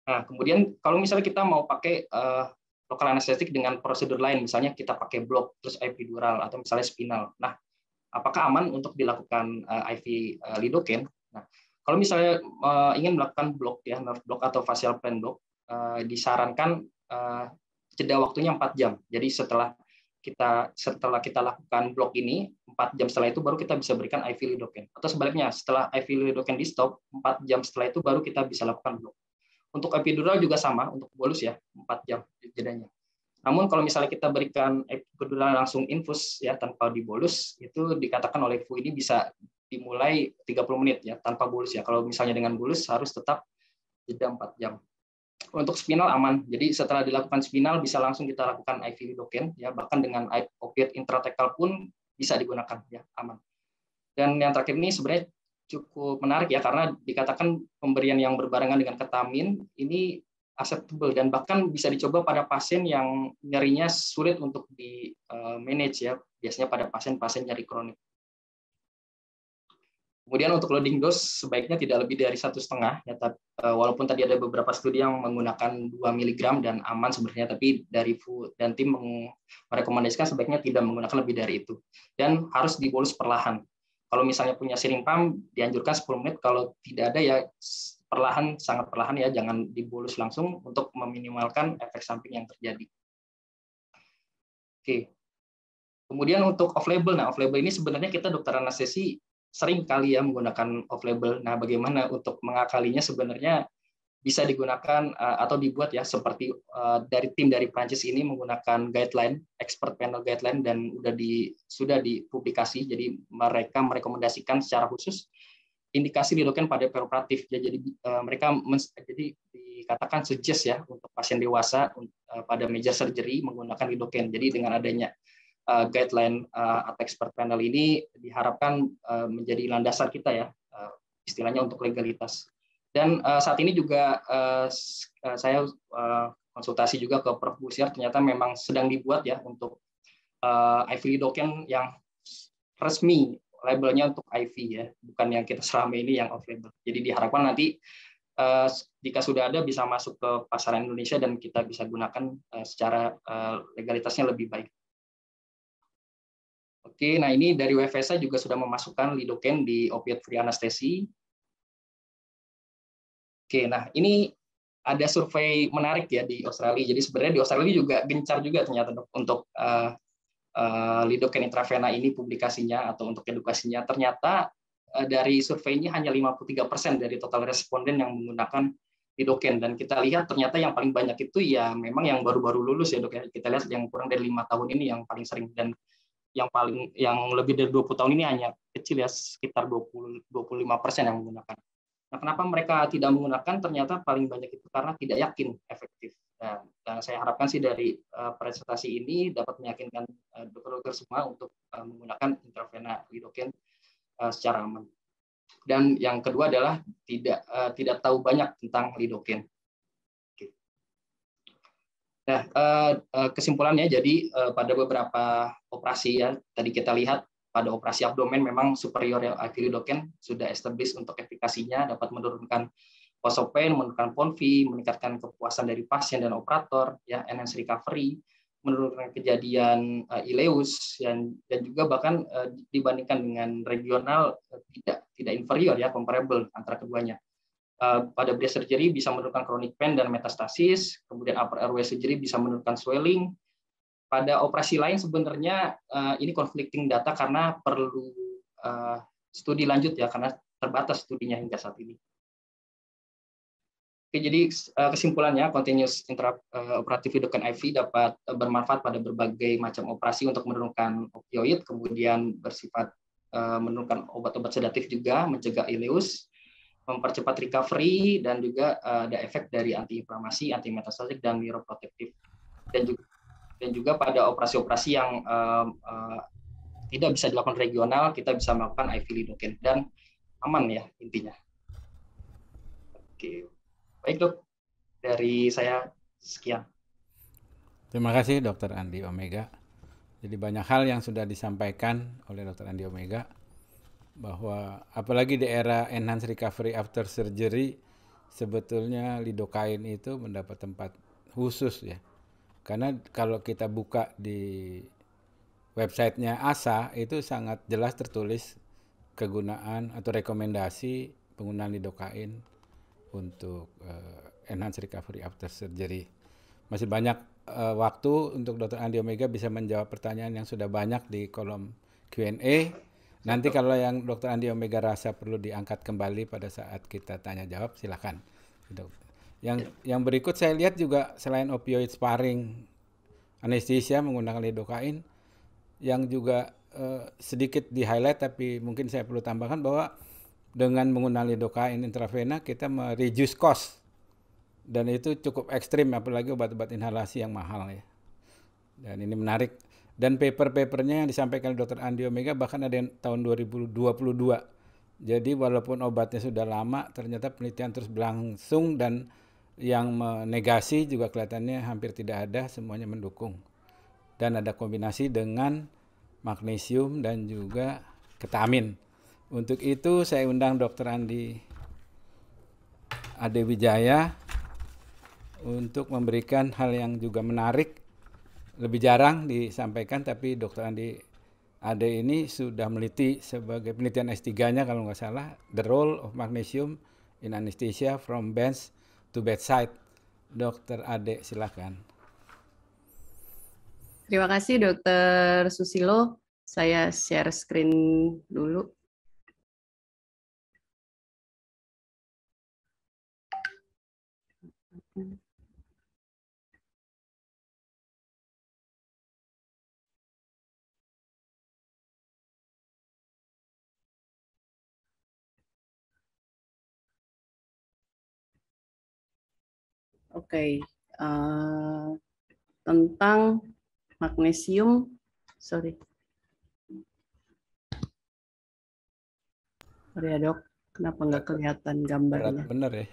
Nah, kemudian kalau misalnya kita mau pakai uh, lokal anestetik dengan prosedur lain, misalnya kita pakai blok, terus IV dural, atau misalnya spinal. Nah, apakah aman untuk dilakukan uh, eh, IV uh, eh, lidocaine? Nah, kalau misalnya uh, ingin melakukan blok, ya, nerve block atau facial plane block, uh, disarankan uh, jeda waktunya 4 jam. Jadi setelah kita setelah kita lakukan blok ini, 4 jam setelah itu baru kita bisa berikan IV lidocaine. Atau sebaliknya, setelah IV lidocaine di stop, 4 jam setelah itu baru kita bisa lakukan blok. Untuk epidural juga sama, untuk bolus ya, 4 jam jedanya. Namun kalau misalnya kita berikan epidural langsung infus ya tanpa dibolus, itu dikatakan oleh FU ini bisa dimulai 30 menit ya tanpa bolus ya. Kalau misalnya dengan bolus harus tetap jeda 4 jam. Untuk spinal aman. Jadi setelah dilakukan spinal bisa langsung kita lakukan IV lidocaine ya bahkan dengan opiat intratekal pun bisa digunakan ya aman. Dan yang terakhir ini sebenarnya cukup menarik ya karena dikatakan pemberian yang berbarengan dengan ketamin ini acceptable dan bahkan bisa dicoba pada pasien yang nyerinya sulit untuk di eh, manage ya biasanya pada pasien-pasien nyeri kronik. Kemudian untuk loading dose sebaiknya tidak lebih dari satu setengah. Ya, tapi, eh, walaupun tadi ada beberapa studi yang menggunakan 2 mg dan aman sebenarnya, tapi dari food dan tim merekomendasikan sebaiknya tidak menggunakan lebih dari itu. Dan harus dibolus perlahan. Kalau misalnya punya siring pump, dianjurkan 10 menit. Kalau tidak ada ya perlahan, sangat perlahan ya, jangan dibolus langsung untuk meminimalkan efek samping yang terjadi. Oke. Kemudian untuk off-label, nah off-label ini sebenarnya kita dokter anestesi sering kali ya menggunakan off label. Nah, bagaimana untuk mengakalinya sebenarnya bisa digunakan uh, atau dibuat ya seperti uh, dari tim dari Prancis ini menggunakan guideline expert panel guideline dan sudah di sudah dipublikasi jadi mereka merekomendasikan secara khusus indikasi dilakukan pada peroperatif ya jadi uh, mereka men, jadi dikatakan suggest ya untuk pasien dewasa uh, pada major surgery menggunakan lidocaine jadi dengan adanya uh, guideline uh, at expert panel ini diharapkan uh, menjadi landasan kita ya uh, istilahnya untuk legalitas. Dan uh, saat ini juga uh, saya uh, konsultasi juga ke Prof. ternyata memang sedang dibuat ya untuk uh, IV Lidoken yang resmi labelnya untuk IV ya, bukan yang kita selama ini yang off label. Jadi diharapkan nanti uh, jika sudah ada bisa masuk ke pasaran Indonesia dan kita bisa gunakan uh, secara uh, legalitasnya lebih baik. Oke, nah ini dari WFSA juga sudah memasukkan lidocaine di opiat free anestesi. Oke, nah ini ada survei menarik ya di Australia. Jadi sebenarnya di Australia juga gencar juga ternyata untuk uh, uh, lidocaine intravena ini publikasinya atau untuk edukasinya. Ternyata uh, dari ini hanya 53% dari total responden yang menggunakan lidocaine dan kita lihat ternyata yang paling banyak itu ya memang yang baru-baru lulus ya dok ya. kita lihat yang kurang dari lima tahun ini yang paling sering dan yang paling yang lebih dari 20 tahun ini hanya kecil ya sekitar 20 25 persen yang menggunakan. Nah, kenapa mereka tidak menggunakan? Ternyata paling banyak itu karena tidak yakin efektif. Nah, dan saya harapkan sih dari eh, presentasi ini dapat meyakinkan eh, dokter-dokter semua untuk eh, menggunakan intravena lidokain secara aman. Dan yang kedua adalah tidak tidak tahu banyak tentang lidokain. Nah, eh, eh, kesimpulannya jadi eh, pada beberapa operasi ya, tadi kita lihat pada operasi abdomen memang superior akhilidoken sudah established untuk efikasinya dapat menurunkan posopen, menurunkan ponvi, meningkatkan kepuasan dari pasien dan operator, ya enhance recovery, menurunkan kejadian uh, ileus dan, dan juga bahkan uh, dibandingkan dengan regional uh, tidak tidak inferior ya comparable antara keduanya. Eh, pada breast surgery bisa menurunkan chronic pain dan metastasis, kemudian upper airway surgery bisa menurunkan swelling. Pada operasi lain sebenarnya eh, ini conflicting data karena perlu eh, studi lanjut ya karena terbatas studinya hingga saat ini. Oke, jadi kesimpulannya continuous intraoperative uh, IV dapat bermanfaat pada berbagai macam operasi untuk menurunkan opioid, kemudian bersifat menurunkan obat-obat sedatif juga, mencegah ileus, mempercepat recovery dan juga eh, ada efek dari antiinflamasi, metastatik dan neuroprotektif dan juga dan juga pada operasi-operasi yang uh, uh, tidak bisa dilakukan regional kita bisa melakukan IV lidocaine dan aman ya intinya. Oke, baik dok dari saya sekian. Terima kasih Dokter Andi Omega. Jadi banyak hal yang sudah disampaikan oleh Dokter Andi Omega bahwa apalagi di era enhanced recovery after surgery sebetulnya lidokain itu mendapat tempat khusus ya karena kalau kita buka di websitenya ASA itu sangat jelas tertulis kegunaan atau rekomendasi penggunaan lidokain untuk uh, eh, enhanced recovery after surgery masih banyak uh, waktu untuk dokter Andi Omega bisa menjawab pertanyaan yang sudah banyak di kolom Q&A Nanti Betul. kalau yang Dokter Andi Omega rasa perlu diangkat kembali pada saat kita tanya jawab silakan. Yang ya. yang berikut saya lihat juga selain opioid sparing anestesia menggunakan lidokain yang juga eh, sedikit di highlight tapi mungkin saya perlu tambahkan bahwa dengan menggunakan lidokain intravena kita mereduce cost dan itu cukup ekstrim apalagi obat-obat inhalasi yang mahal ya dan ini menarik dan paper-papernya yang disampaikan Dokter Andi Omega bahkan ada yang tahun 2022. Jadi walaupun obatnya sudah lama, ternyata penelitian terus berlangsung dan yang menegasi juga kelihatannya hampir tidak ada, semuanya mendukung. Dan ada kombinasi dengan magnesium dan juga ketamin. Untuk itu saya undang Dokter Andi Ade Wijaya untuk memberikan hal yang juga menarik lebih jarang disampaikan tapi dokter Andi Ade ini sudah meliti sebagai penelitian S3-nya kalau nggak salah The Role of Magnesium in Anesthesia from Bench to Bedside. Dokter Ade silakan. Terima kasih Dokter Susilo. Saya share screen dulu. Thank you. Oke, okay. uh, eh, tentang magnesium, sorry. Sorry ya dok, kenapa nggak kelihatan gambarnya? Berat bener ya.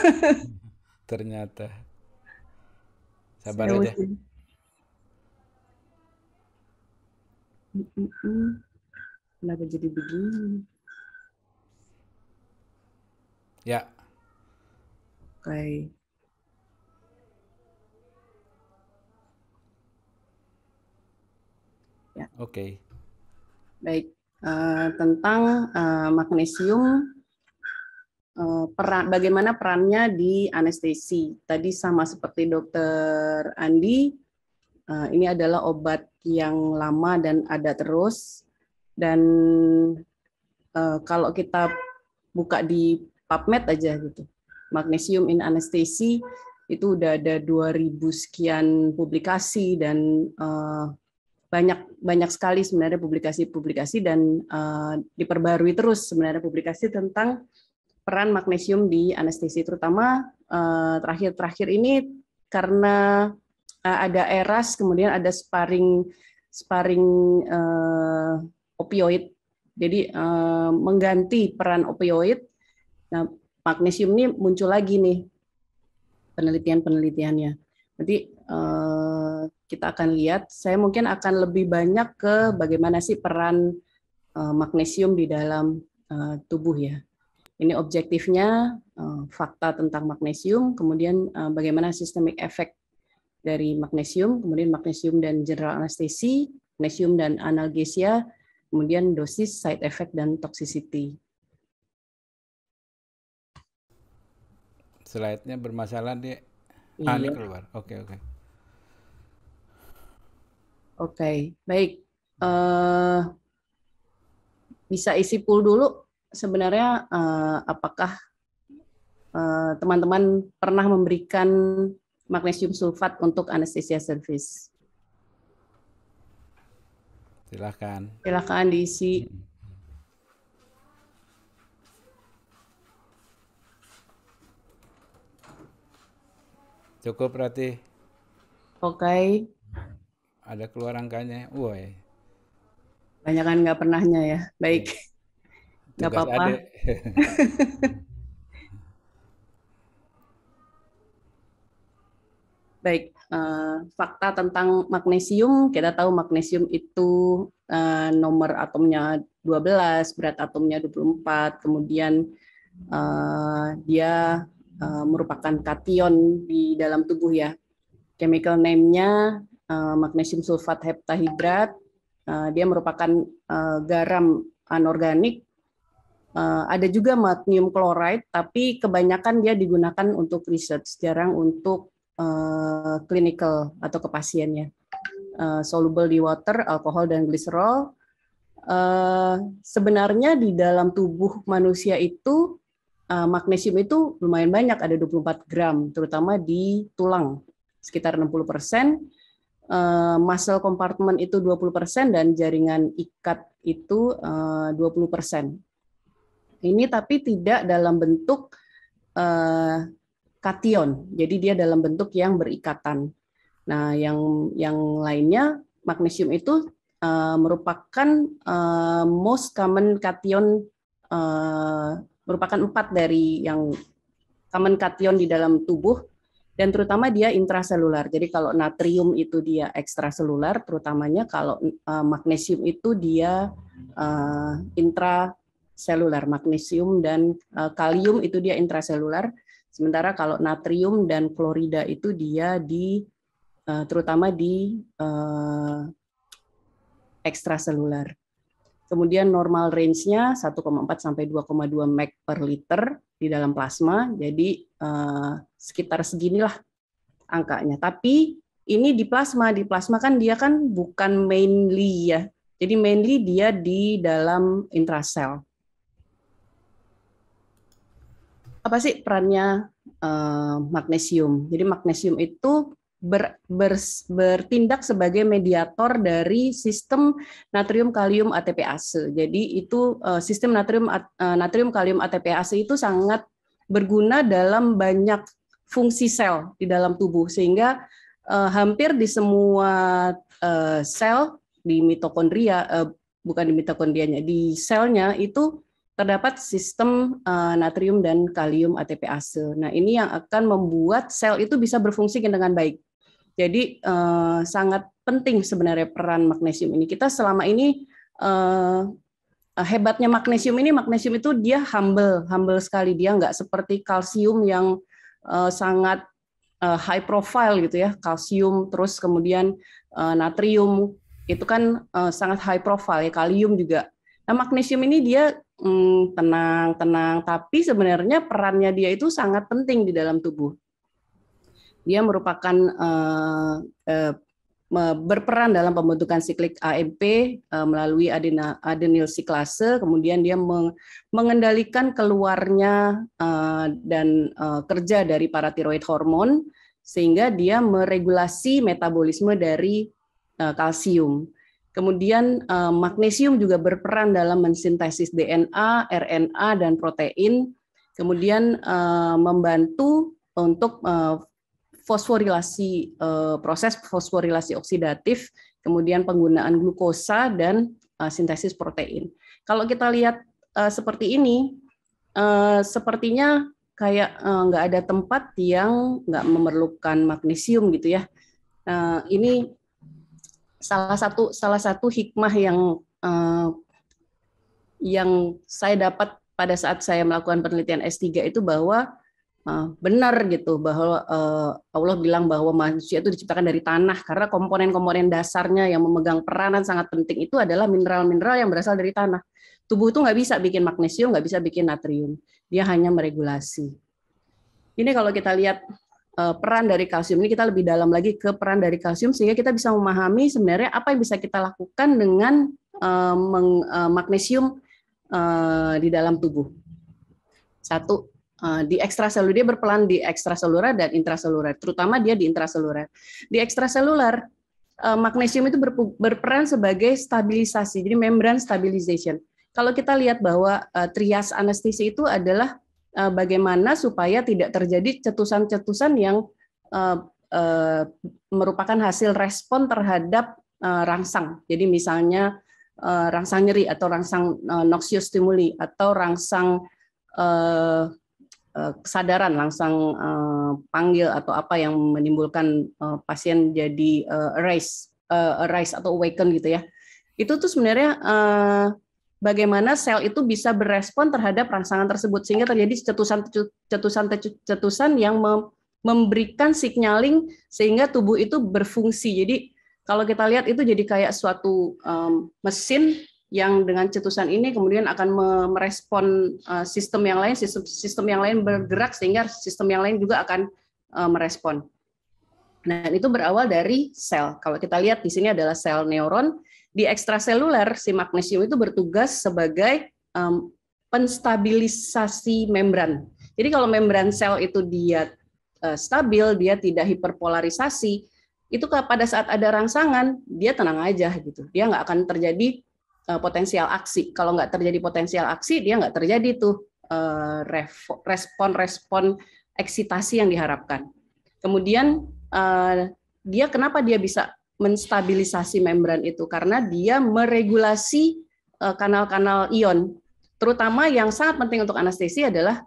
Ternyata. Sabar aja. Kenapa jadi begini? Ya. Oke. Okay. Ya. Oke. Okay. Baik uh, tentang uh, magnesium uh, peran bagaimana perannya di anestesi. Tadi sama seperti Dokter Andi, uh, ini adalah obat yang lama dan ada terus dan uh, kalau kita buka di PubMed aja gitu. Magnesium in anestesi itu udah ada 2000 sekian publikasi dan uh, banyak banyak sekali sebenarnya publikasi-publikasi dan uh, diperbarui terus sebenarnya publikasi tentang peran magnesium di anestesi terutama eh, terakhir-terakhir uh, ini karena uh, ada eras kemudian ada sparring sparring uh, opioid jadi uh, mengganti peran opioid nah magnesium ini muncul lagi nih penelitian penelitiannya jadi uh, kita akan lihat, saya mungkin akan lebih banyak ke bagaimana sih peran uh, magnesium di dalam uh, tubuh ya. Ini objektifnya uh, fakta tentang magnesium, kemudian uh, bagaimana sistemik efek dari magnesium, kemudian magnesium dan general anestesi, magnesium dan analgesia, kemudian dosis, side effect, dan toxicity. Slide-nya bermasalah, Dek. Ah, iya. keluar. Oke, okay, oke. Okay. Oke, baik. Uh, bisa isi pool dulu. Sebenarnya uh, apakah eh, teman-teman uh, pernah memberikan magnesium sulfat untuk anestesia service? Silakan. Silakan diisi. Cukup berarti. Oke. Okay ada keluar angkanya. Woi. Banyak kan nggak pernahnya ya. Baik. Iya. Nggak apa-apa. Baik, uh, fakta tentang magnesium, kita tahu magnesium itu uh, nomor atomnya 12, berat atomnya 24, kemudian uh, dia uh, merupakan kation di dalam tubuh ya. Chemical name-nya Eh, magnesium sulfat heptahidrat. Eh, dia merupakan eh, garam anorganik. ada juga magnesium chloride, tapi kebanyakan dia digunakan untuk riset. jarang untuk klinikal atau kepasiennya. soluble di water, alkohol dan gliserol. sebenarnya di dalam tubuh manusia itu magnesium itu lumayan banyak, ada 24 gram, terutama di tulang sekitar 60 persen uh, muscle compartment itu 20% dan jaringan ikat itu eh, uh, 20%. Ini tapi tidak dalam bentuk eh, kation. Jadi dia dalam bentuk yang berikatan. Nah, yang yang lainnya magnesium itu merupakan uh, most common kation merupakan empat dari yang common kation di dalam tubuh dan terutama dia intraselular. Jadi kalau natrium itu dia ekstraselular, terutamanya kalau uh, magnesium itu dia uh, intraselular. Magnesium dan uh, kalium itu dia intraselular. Sementara kalau natrium dan klorida itu dia di uh, terutama di uh, ekstraselular. Kemudian normal range-nya 1,4 sampai 2,2 mg per liter di dalam plasma. Jadi sekitar eh, sekitar seginilah angkanya. Tapi ini di plasma, di plasma kan dia kan bukan mainly ya. Jadi mainly dia di dalam intrasel. Apa sih perannya uh, magnesium? Jadi magnesium itu ber, ber, bertindak sebagai mediator dari sistem natrium kalium ATPase. Jadi itu eh, sistem natrium natrium kalium ATPase itu sangat berguna dalam banyak fungsi sel di dalam tubuh sehingga uh, hampir di semua uh, sel di mitokondria uh, bukan di mitokondrianya di selnya itu terdapat sistem uh, natrium dan kalium ATPase. Nah, ini yang akan membuat sel itu bisa berfungsi dengan baik. Jadi uh, sangat penting sebenarnya peran magnesium ini. Kita selama ini uh, Eh, hebatnya magnesium ini magnesium itu dia humble humble sekali dia nggak seperti kalsium yang uh, sangat uh, high profile gitu ya kalsium terus kemudian uh, natrium itu kan uh, sangat high profile ya kalium juga nah magnesium ini dia hmm, tenang tenang tapi sebenarnya perannya dia itu sangat penting di dalam tubuh dia merupakan uh, uh, berperan dalam pembentukan siklik AMP e, melalui adena, adenil siklase, kemudian dia mengendalikan keluarnya e, dan e, kerja dari paratiroid hormon, sehingga dia meregulasi metabolisme dari kalsium. Kemudian magnesium juga berperan dalam mensintesis DNA, RNA, dan protein, kemudian membantu untuk fosforilasi eh, proses fosforilasi oksidatif, kemudian penggunaan glukosa dan eh, sintesis protein. Kalau kita lihat eh, seperti ini, sepertinya kayak nggak ada tempat yang nggak memerlukan magnesium gitu ya. ini salah satu salah satu hikmah yang yang saya dapat pada saat saya melakukan penelitian S3 itu bahwa Ah, benar gitu bahwa eh, Allah bilang bahwa manusia itu diciptakan dari tanah karena komponen-komponen dasarnya yang memegang peranan sangat penting itu adalah mineral-mineral yang berasal dari tanah. Tubuh itu nggak bisa bikin magnesium, nggak bisa bikin natrium. Dia hanya meregulasi. Ini kalau kita lihat eh, peran dari kalsium ini kita lebih dalam lagi ke peran dari kalsium sehingga kita bisa memahami sebenarnya apa yang bisa kita lakukan dengan eh, meng, magnesium di dalam tubuh. Satu, Eh, di ekstraseluler dia berperan di ekstraseluler dan intraseluler, terutama dia di intraseluler. Di ekstraseluler uh, magnesium itu berperan sebagai stabilisasi, jadi membran stabilization. Kalau kita lihat bahwa eh, trias anestesi itu adalah bagaimana supaya tidak terjadi cetusan-cetusan yang merupakan hasil respon terhadap rangsang. Jadi misalnya rangsang nyeri atau rangsang noxious stimuli atau rangsang Eh, kesadaran langsung eh, panggil atau apa yang menimbulkan eh, pasien jadi arise arise atau awaken gitu ya itu tuh sebenarnya bagaimana sel itu bisa berespon terhadap rangsangan tersebut sehingga terjadi cetusan cetusan cetusan yang memberikan signaling sehingga tubuh itu berfungsi. Jadi kalau kita lihat itu jadi kayak suatu mesin yang dengan cetusan ini kemudian akan merespon eh, sistem yang lain, sistem, sistem yang lain bergerak sehingga sistem yang lain juga akan eh, merespon. Nah, itu berawal dari sel. Kalau kita lihat di sini adalah sel neuron. Di ekstraseluler, si magnesium itu bertugas sebagai um, penstabilisasi membran. Jadi kalau membran sel itu dia uh, stabil, dia tidak hiperpolarisasi, itu pada saat ada rangsangan, dia tenang aja gitu. Dia nggak akan terjadi Eh, potensial aksi. Kalau nggak terjadi potensial aksi, dia nggak terjadi tuh eh, respon-respon eksitasi yang diharapkan. Kemudian eh, dia kenapa dia bisa menstabilisasi membran itu karena dia meregulasi kanal-kanal ion. Terutama yang sangat penting untuk anestesi adalah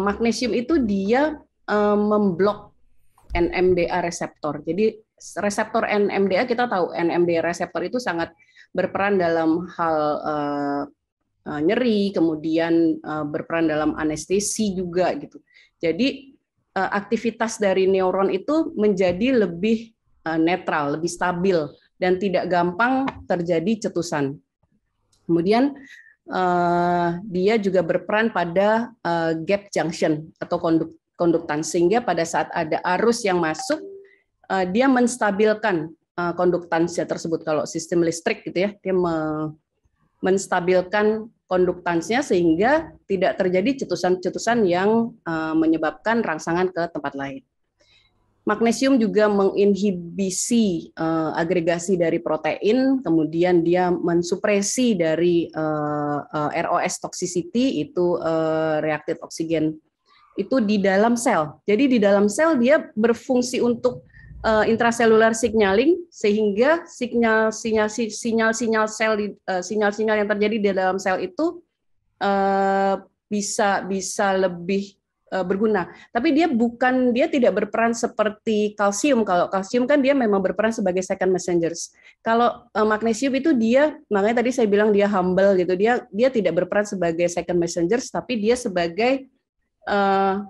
magnesium itu dia memblok NMDA reseptor. Jadi reseptor NMDA kita tahu NMDA reseptor itu sangat berperan dalam hal uh, nyeri, kemudian uh, berperan dalam anestesi juga gitu. Jadi uh, aktivitas dari neuron itu menjadi lebih uh, netral, lebih stabil dan tidak gampang terjadi cetusan. Kemudian uh, dia juga berperan pada uh, gap junction atau konduk konduktan sehingga pada saat ada arus yang masuk dia menstabilkan Eh, konduktansi tersebut. Kalau sistem listrik gitu ya, dia me menstabilkan konduktansinya sehingga tidak terjadi cetusan-cetusan yang eh, menyebabkan rangsangan ke tempat lain. Magnesium juga menginhibisi eh, agregasi dari protein, kemudian dia mensupresi dari ROS toxicity itu reaktif oksigen itu di dalam sel. Jadi di dalam sel dia berfungsi untuk uh, eh, intraseluler signaling sehingga sinyal-sinyal sinyal-sinyal sel sinyal-sinyal eh, yang terjadi di dalam sel itu uh, bisa bisa lebih uh, berguna. Tapi dia bukan dia tidak berperan seperti kalsium. Kalau kalsium kan dia memang berperan sebagai second messengers. Kalau uh, magnesium itu dia makanya tadi saya bilang dia humble gitu. Dia dia tidak berperan sebagai second messengers tapi dia sebagai uh,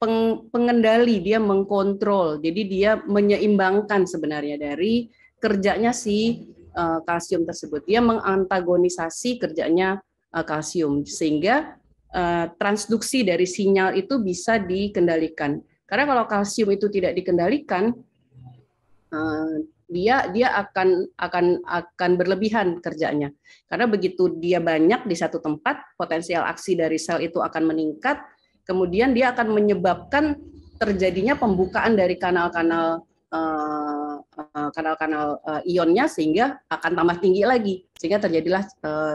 peng, pengendali, dia mengkontrol. Jadi dia menyeimbangkan sebenarnya dari kerjanya si uh, kalsium tersebut. Dia mengantagonisasi kerjanya uh, kalsium sehingga uh, transduksi dari sinyal itu bisa dikendalikan. Karena kalau kalsium itu tidak dikendalikan, uh, dia dia akan akan akan berlebihan kerjanya. Karena begitu dia banyak di satu tempat, potensial aksi dari sel itu akan meningkat Kemudian dia akan menyebabkan terjadinya pembukaan dari kanal-kanal eh, eh, kanal-kanal eh, ionnya sehingga akan tambah tinggi lagi sehingga terjadilah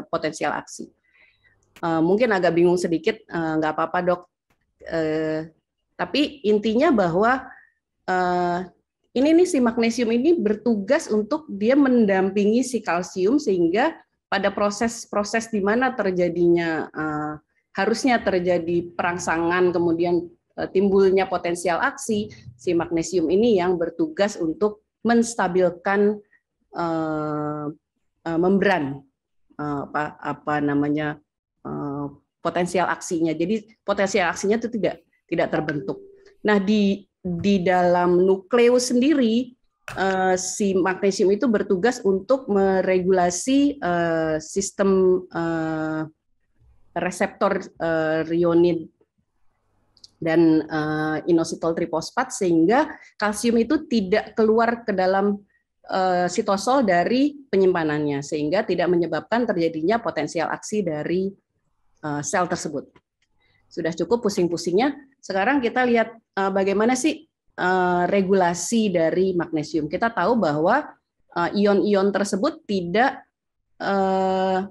potensial aksi. mungkin agak bingung sedikit, nggak apa-apa dok. tapi intinya bahwa ini nih si magnesium ini bertugas untuk dia mendampingi si kalsium sehingga pada proses-proses di mana terjadinya uh, harusnya terjadi perangsangan kemudian eh, timbulnya potensial aksi si magnesium ini yang bertugas untuk menstabilkan eh, eh membran uh, apa apa namanya eh, potensial aksinya. Jadi potensial aksinya itu tidak tidak terbentuk. Nah, di di dalam nukleus sendiri eh, si magnesium itu bertugas untuk meregulasi eh, sistem eh, reseptor uh, eh, rionin dan uh, inositol triposfat sehingga kalsium itu tidak keluar ke dalam uh, sitosol dari penyimpanannya sehingga tidak menyebabkan terjadinya potensial aksi dari uh, sel tersebut. Sudah cukup pusing-pusingnya. Sekarang kita lihat uh, bagaimana sih uh, regulasi dari magnesium. Kita tahu bahwa ion-ion uh, tersebut tidak uh,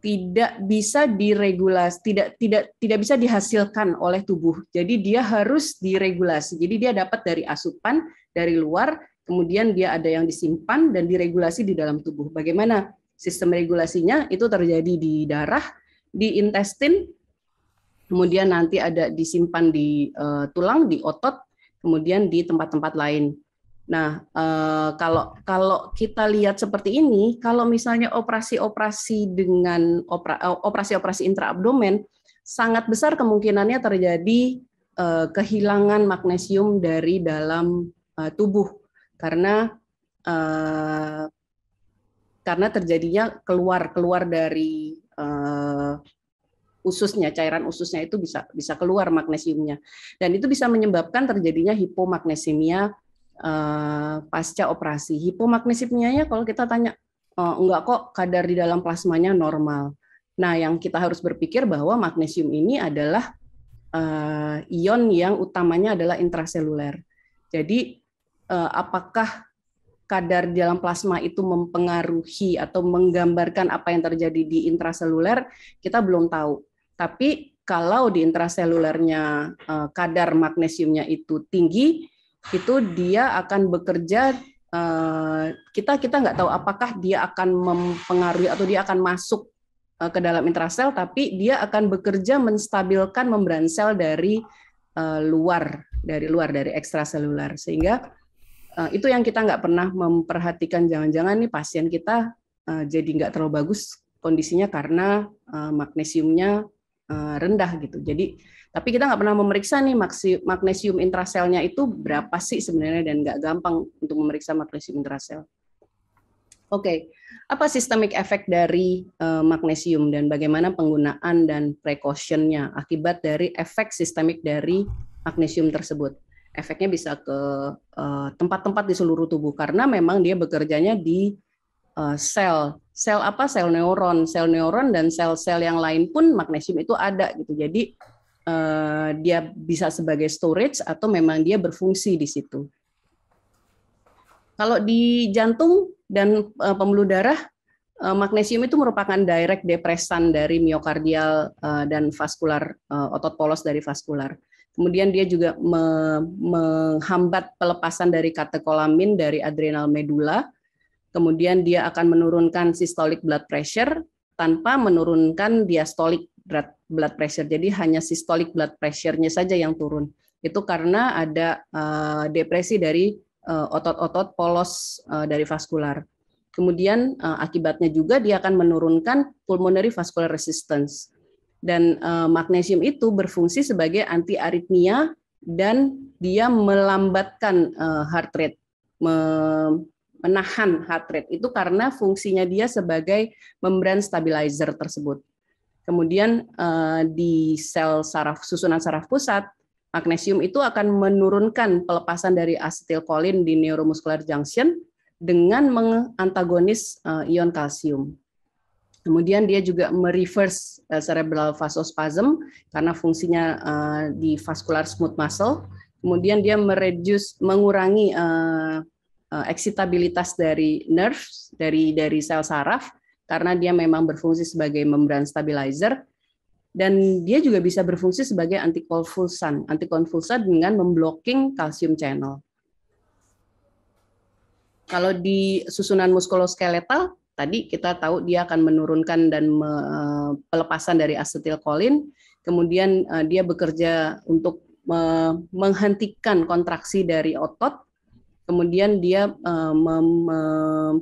tidak bisa diregulasi, tidak tidak tidak bisa dihasilkan oleh tubuh. Jadi dia harus diregulasi. Jadi dia dapat dari asupan dari luar, kemudian dia ada yang disimpan dan diregulasi di dalam tubuh. Bagaimana sistem regulasinya? Itu terjadi di darah, di intestin, kemudian nanti ada disimpan di uh, tulang, di otot, kemudian di tempat-tempat lain. Nah, eh, kalau kalau kita lihat seperti ini, kalau misalnya operasi-operasi dengan eh, operasi-operasi intraabdomen sangat besar kemungkinannya terjadi eh, kehilangan magnesium dari dalam tubuh karena karena terjadinya keluar keluar dari ususnya, cairan ususnya itu bisa bisa keluar magnesiumnya. Dan itu bisa menyebabkan terjadinya hipomagnesemia Eh, pasca operasi. Hipomagnesisemia kalau kita tanya uh, enggak kok kadar di dalam plasmanya normal. Nah, yang kita harus berpikir bahwa magnesium ini adalah uh, ion yang utamanya adalah intraseluler. Jadi uh, apakah kadar di dalam plasma itu mempengaruhi atau menggambarkan apa yang terjadi di intraseluler, kita belum tahu. Tapi kalau di intraselulernya kadar magnesiumnya itu tinggi, itu dia akan bekerja eh, kita kita nggak tahu apakah dia akan mempengaruhi atau dia akan masuk eh, ke dalam intrasel tapi dia akan bekerja menstabilkan membran sel dari eh, luar dari luar dari ekstraselular sehingga itu yang kita nggak pernah memperhatikan jangan-jangan nih pasien kita jadi nggak terlalu bagus kondisinya karena magnesiumnya Eh, rendah gitu. Jadi tapi kita nggak pernah memeriksa nih magnesium intraselnya itu berapa sih sebenarnya dan nggak gampang untuk memeriksa magnesium intrasel. Oke, okay. apa sistemik efek dari uh, magnesium dan bagaimana penggunaan dan precautionnya akibat dari efek sistemik dari magnesium tersebut? Efeknya bisa ke eh, tempat-tempat uh, di seluruh tubuh karena memang dia bekerjanya di uh, sel sel apa sel neuron, sel neuron dan sel-sel yang lain pun magnesium itu ada gitu. Jadi uh, dia bisa sebagai storage atau memang dia berfungsi di situ. Kalau di jantung dan uh, pembuluh darah uh, magnesium itu merupakan direct depresan dari miokardial uh, dan vaskular uh, otot polos dari vaskular. Kemudian dia juga menghambat pelepasan dari katekolamin dari adrenal medula kemudian dia akan menurunkan systolic blood pressure tanpa menurunkan diastolik blood pressure. Jadi hanya systolic blood pressure-nya saja yang turun. Itu karena ada uh, depresi dari eh, otot-otot uh, polos uh, dari vaskular. Kemudian uh, akibatnya juga dia akan menurunkan pulmonary vascular resistance. Dan uh, magnesium itu berfungsi sebagai antiaritmia dan dia melambatkan uh, heart rate, me menahan heart rate itu karena fungsinya dia sebagai membran stabilizer tersebut. Kemudian eh, di sel saraf susunan saraf pusat, magnesium itu akan menurunkan pelepasan dari asetilkolin di neuromuscular junction dengan mengantagonis eh, ion kalsium. Kemudian dia juga mereverse eh, cerebral vasospasm karena fungsinya di vascular smooth muscle. Kemudian dia mereduce mengurangi Eh, eksitabilitas dari nerves dari dari sel saraf karena dia memang berfungsi sebagai membran stabilizer dan dia juga bisa berfungsi sebagai antikonvulsan, antikonvulsan dengan memblocking kalsium channel. Kalau di susunan muskuloskeletal tadi kita tahu dia akan menurunkan dan me, pelepasan dari asetilkolin, kemudian eh, dia bekerja untuk menghentikan kontraksi dari otot kemudian dia uh, mem, mem,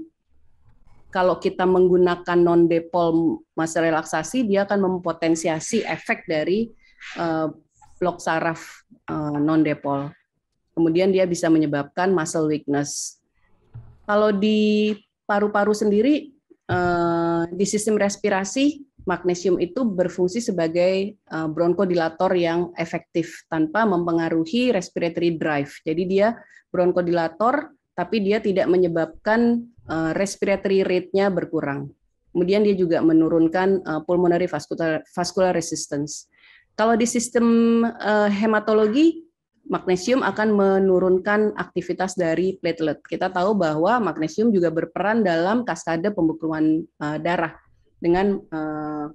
kalau kita menggunakan non depol masa relaksasi dia akan mempotensiasi efek dari uh, blok saraf uh, eh, non depol kemudian dia bisa menyebabkan muscle weakness kalau di paru-paru sendiri uh, di sistem respirasi magnesium itu berfungsi sebagai uh, bronkodilator yang efektif tanpa mempengaruhi respiratory drive. Jadi dia bronkodilator tapi dia tidak menyebabkan eh, respiratory rate-nya berkurang. Kemudian dia juga menurunkan uh, pulmonary vascular, resistance. Kalau di sistem hematologi, magnesium akan menurunkan aktivitas dari platelet. Kita tahu bahwa magnesium juga berperan dalam kaskade pembekuan uh, darah dengan uh,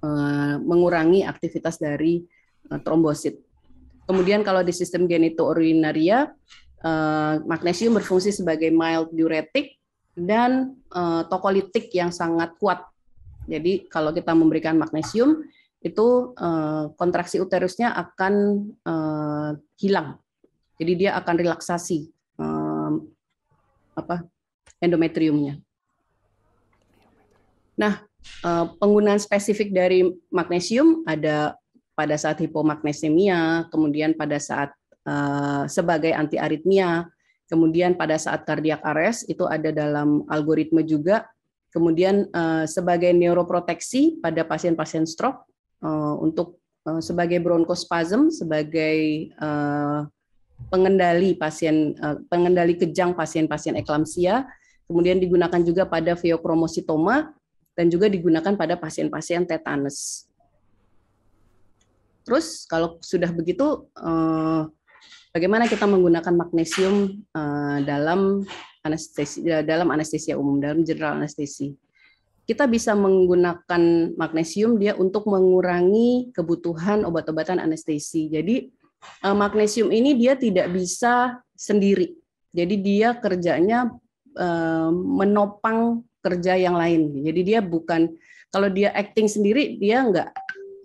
uh, mengurangi aktivitas dari uh, trombosit. Kemudian kalau di sistem genitourinaria, uh, magnesium berfungsi sebagai mild diuretik dan uh, tokolitik yang sangat kuat. Jadi kalau kita memberikan magnesium itu uh, kontraksi uterusnya akan uh, hilang. Jadi dia akan relaksasi um, apa endometriumnya. Nah, eh, penggunaan spesifik dari magnesium ada pada saat hipomagnesemia, kemudian pada saat eh, sebagai antiaritmia, kemudian pada saat cardiac arrest itu ada dalam algoritma juga, kemudian eh, sebagai neuroproteksi pada pasien-pasien stroke untuk sebagai bronkospasm, sebagai pengendali pasien pengendali kejang pasien-pasien eklamsia, kemudian digunakan juga pada feokromositoma dan juga digunakan pada pasien-pasien tetanus. Terus kalau sudah begitu, eh, bagaimana kita menggunakan magnesium eh, dalam anestesi dalam anestesi umum dalam general anestesi? Kita bisa menggunakan magnesium dia untuk mengurangi kebutuhan obat-obatan anestesi. Jadi eh, magnesium ini dia tidak bisa sendiri. Jadi dia kerjanya menopang kerja yang lain. Jadi dia bukan kalau dia acting sendiri dia nggak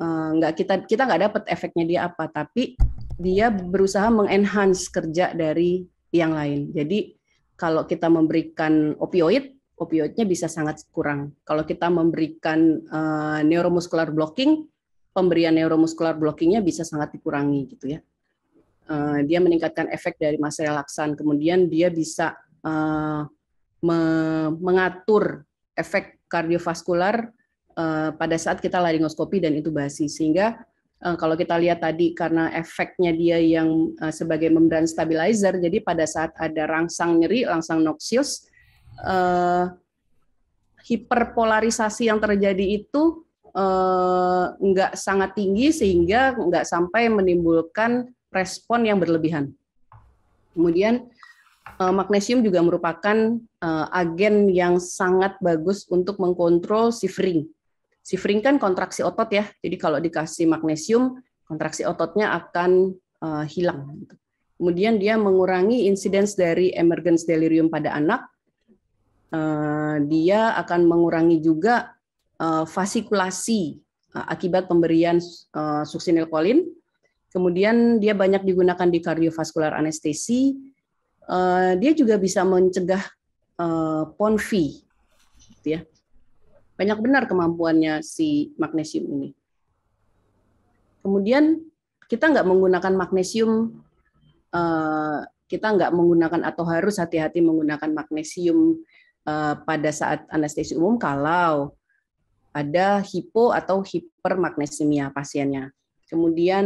eh, nggak kita kita nggak dapat efeknya dia apa, tapi dia berusaha mengenhance kerja dari yang lain. Jadi kalau kita memberikan opioid, opioidnya bisa sangat kurang. Kalau kita memberikan uh, neuromuscular blocking, pemberian neuromuscular blockingnya bisa sangat dikurangi gitu ya. Uh, dia meningkatkan efek dari masa relaksan, kemudian dia bisa uh, mengatur efek kardiovaskular eh, pada saat kita laringoskopi dan itu intubasi sehingga eh, kalau kita lihat tadi karena efeknya dia yang eh, sebagai membran stabilizer jadi pada saat ada rangsang nyeri rangsang noxious hiperpolarisasi yang terjadi itu nggak sangat tinggi sehingga nggak sampai menimbulkan respon yang berlebihan kemudian Eh, magnesium juga merupakan uh, agen yang sangat bagus untuk mengkontrol shivering. Shivering kan kontraksi otot ya. Jadi kalau dikasih magnesium, kontraksi ototnya akan uh, hilang. Gitu. Kemudian dia mengurangi insiden dari emergence delirium pada anak. Uh, dia akan mengurangi juga uh, fasikulasi uh, akibat pemberian uh, suksinilkolin. Kemudian dia banyak digunakan di kardiovaskular anestesi, Eh, dia juga bisa mencegah uh, gitu ya. Banyak benar kemampuannya si magnesium ini. Kemudian kita nggak menggunakan magnesium, uh, kita nggak menggunakan atau harus hati-hati menggunakan magnesium uh, pada saat anestesi umum kalau ada hipo atau hipermagnesemia ya pasiennya. Kemudian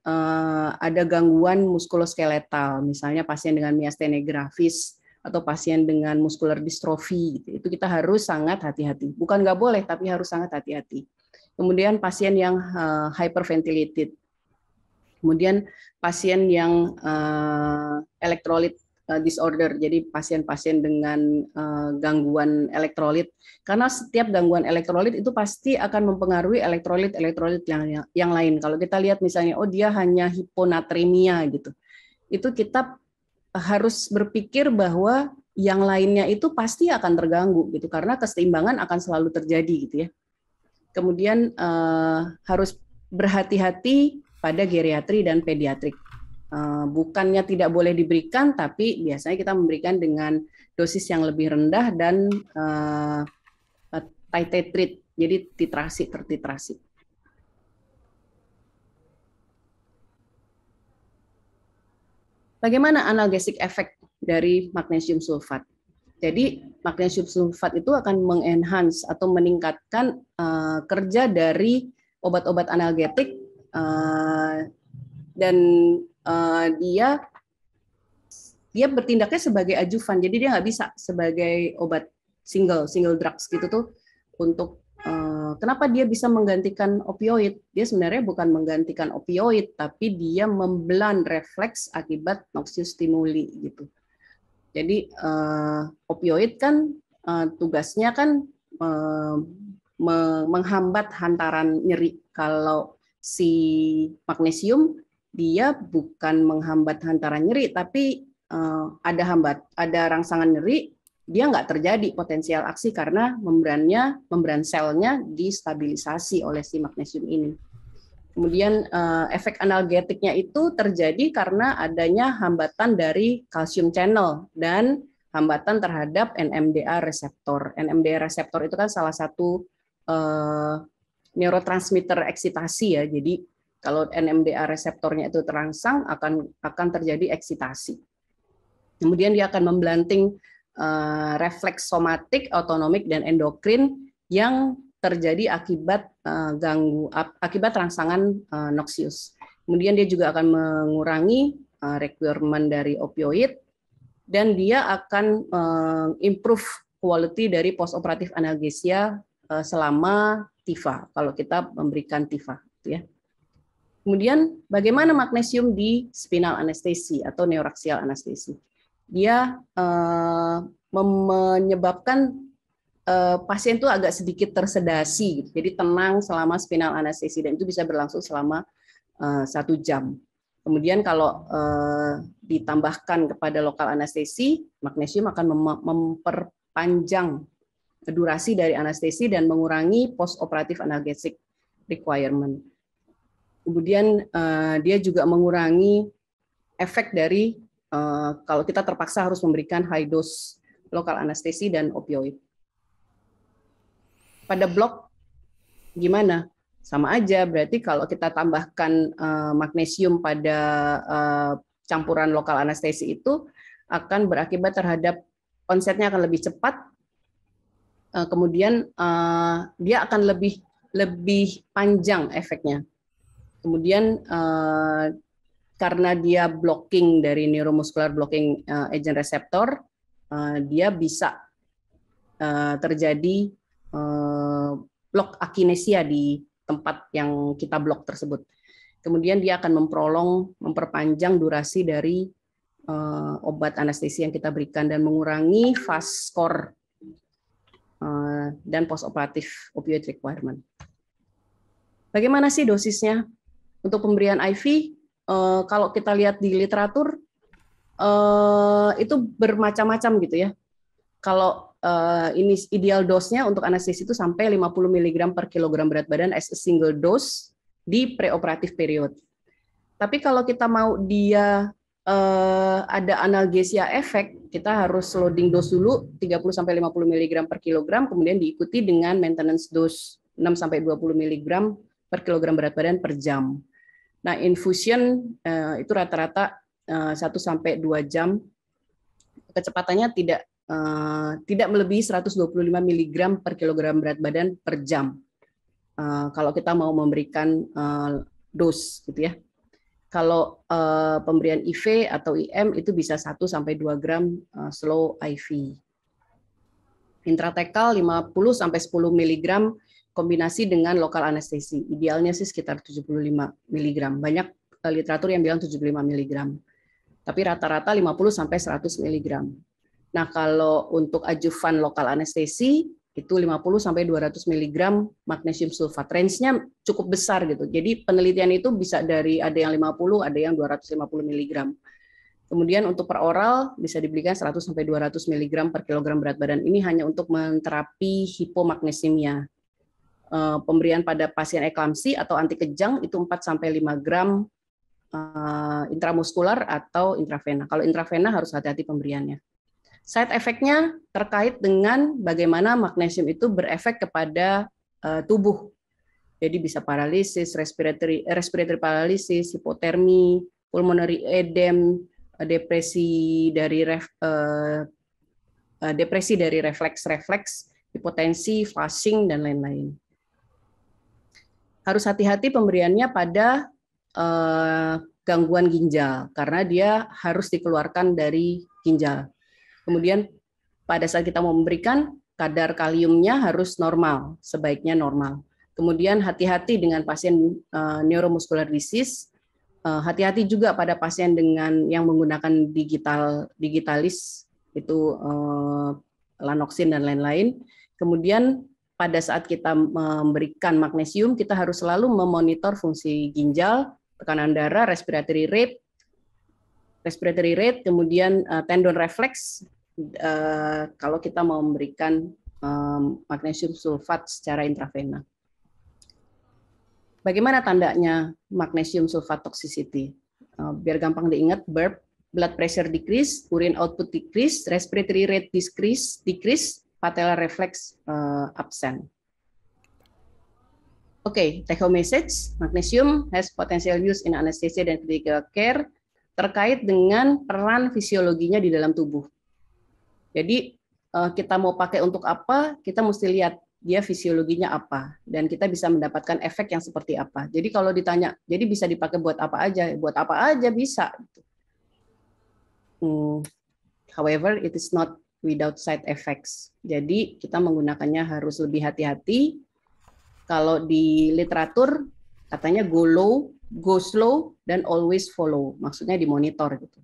uh, ada gangguan muskuloskeletal, misalnya pasien dengan miastenia gravis atau pasien dengan muscular dystrophy gitu. itu kita harus sangat hati-hati. Bukan nggak boleh, tapi harus sangat hati-hati. Kemudian pasien yang uh, hyperventilated, kemudian pasien yang uh, elektrolit Eh, disorder, jadi pasien-pasien dengan uh, gangguan elektrolit. Karena setiap gangguan elektrolit itu pasti akan mempengaruhi elektrolit-elektrolit yang yang lain. Kalau kita lihat misalnya, oh dia hanya hiponatremia gitu, itu kita harus berpikir bahwa yang lainnya itu pasti akan terganggu gitu karena keseimbangan akan selalu terjadi gitu ya. Kemudian uh, harus berhati-hati pada geriatri dan pediatrik. Eh, bukannya tidak boleh diberikan, tapi biasanya kita memberikan dengan dosis yang lebih rendah dan uh, eh, eh, titrate, jadi titrasi tertitrasi. Bagaimana analgesik efek dari magnesium sulfat? Jadi magnesium sulfat itu akan mengenhance atau meningkatkan uh, kerja dari obat-obat analgetik uh, dan Eh, dia dia bertindaknya sebagai ajuvan jadi dia nggak bisa sebagai obat single single drugs gitu tuh untuk eh, kenapa dia bisa menggantikan opioid dia sebenarnya bukan menggantikan opioid tapi dia membelan refleks akibat noxious stimuli gitu jadi eh, opioid kan tugasnya kan menghambat hantaran nyeri kalau si magnesium dia bukan menghambat hantaran nyeri, tapi uh, ada hambat, ada rangsangan nyeri, dia nggak terjadi potensial aksi karena membrannya, membran selnya distabilisasi oleh si magnesium ini. Kemudian uh, efek analgetiknya itu terjadi karena adanya hambatan dari kalsium channel dan hambatan terhadap NMDA reseptor. NMDA reseptor itu kan salah satu uh, neurotransmitter eksitasi ya. Jadi kalau NMDA reseptornya itu terangsang akan akan terjadi eksitasi. Kemudian dia akan membelanting eh, refleks somatik, otonomik dan endokrin yang terjadi akibat uh, ganggu akibat rangsangan uh, eh, noxius. Kemudian dia juga akan mengurangi requirement dari opioid dan dia akan improve quality dari postoperatif analgesia selama TIFA kalau kita memberikan TIFA gitu ya. Kemudian bagaimana magnesium di spinal anestesi atau neuraksial anestesi? Dia uh, menyebabkan uh, pasien itu agak sedikit tersedasi, gitu. jadi tenang selama spinal anestesi dan itu bisa berlangsung selama eh, satu jam. Kemudian kalau uh, ditambahkan kepada lokal anestesi, magnesium akan mem memperpanjang durasi dari anestesi dan mengurangi post operatif analgesic requirement. Kemudian uh, dia juga mengurangi efek dari uh, kalau kita terpaksa harus memberikan high dose lokal anestesi dan opioid. Pada blok gimana? Sama aja berarti kalau kita tambahkan uh, magnesium pada uh, campuran lokal anestesi itu akan berakibat terhadap onsetnya akan lebih cepat. Uh, kemudian uh, dia akan lebih lebih panjang efeknya. Kemudian uh, karena dia blocking dari neuromuscular blocking uh, agent reseptor, uh, eh, dia bisa uh, terjadi uh, blok akinesia di tempat yang kita blok tersebut. Kemudian dia akan memprolong, memperpanjang durasi dari uh, obat anestesi yang kita berikan dan mengurangi fast score uh, dan postoperatif opioid requirement. Bagaimana sih dosisnya? Untuk pemberian IV, uh, eh, kalau kita lihat di literatur, uh, itu bermacam-macam gitu ya. Kalau uh, ini ideal dosnya untuk anestesi itu sampai 50 mg per kilogram berat badan as a single dose di preoperatif period. Tapi kalau kita mau dia uh, ada analgesia efek, kita harus loading dose dulu 30 sampai 50 mg per kilogram kemudian diikuti dengan maintenance dose 6 sampai 20 mg per kilogram berat badan per jam. Nah, infusion uh, itu rata-rata uh, eh, 1 sampai 2 jam. Kecepatannya tidak uh, tidak melebihi 125 mg per kilogram berat badan per jam. Uh, kalau kita mau memberikan uh, dos gitu ya. Kalau uh, pemberian IV atau IM itu bisa 1 sampai 2 gram uh, slow IV. Intratekal 50 sampai 10 miligram kombinasi dengan lokal anestesi. Idealnya sih sekitar 75 mg. Banyak eh, literatur yang bilang 75 mg. Tapi rata-rata 50 sampai 100 mg. Nah, kalau untuk ajuvan lokal anestesi itu 50 sampai 200 mg magnesium sulfat. Range-nya cukup besar gitu. Jadi penelitian itu bisa dari ada yang 50, ada yang 250 mg. Kemudian untuk per oral bisa diberikan 100 sampai 200 mg per kilogram berat badan. Ini hanya untuk menterapi hipomagnesemia. Eh, pemberian pada pasien eklamsi atau anti kejang itu 4 sampai 5 gram uh, intramuskular atau intravena. Kalau intravena harus hati-hati pemberiannya. Side efeknya terkait dengan bagaimana magnesium itu berefek kepada eh, tubuh. Jadi bisa paralisis, respiratory respiratory paralisis, hipotermi, pulmonary edem, depresi dari ref, depresi dari refleks-refleks, hipotensi, flushing dan lain-lain harus hati-hati pemberiannya pada uh, gangguan ginjal karena dia harus dikeluarkan dari ginjal. Kemudian pada saat kita mau memberikan kadar kaliumnya harus normal, sebaiknya normal. Kemudian hati-hati dengan pasien uh, neuromuscular disease. Uh, hati-hati juga pada pasien dengan yang menggunakan digital digitalis itu uh, lanoksin dan lain-lain. Kemudian pada saat kita memberikan magnesium, kita harus selalu memonitor fungsi ginjal, tekanan darah, respiratory rate, respiratory rate, kemudian uh, tendon reflex. uh, eh, kalau kita mau memberikan um, magnesium sulfat secara intravena. Bagaimana tandanya magnesium sulfat toxicity? Uh, biar gampang diingat, burp, blood pressure decrease, urine output decrease, respiratory rate decrease, decrease, patella reflex uh, eh, absent. Okay, take home message, magnesium has potential use in anesthesia dan critical care terkait dengan peran fisiologinya di dalam tubuh. Jadi eh, kita mau pakai untuk apa, kita mesti lihat dia fisiologinya apa dan kita bisa mendapatkan efek yang seperti apa. Jadi kalau ditanya, jadi bisa dipakai buat apa aja, ya, buat apa aja bisa. Gitu. Hmm. However, it is not without side effects. Jadi kita menggunakannya harus lebih hati-hati. Kalau di literatur katanya go low, go slow, dan always follow. Maksudnya dimonitor gitu.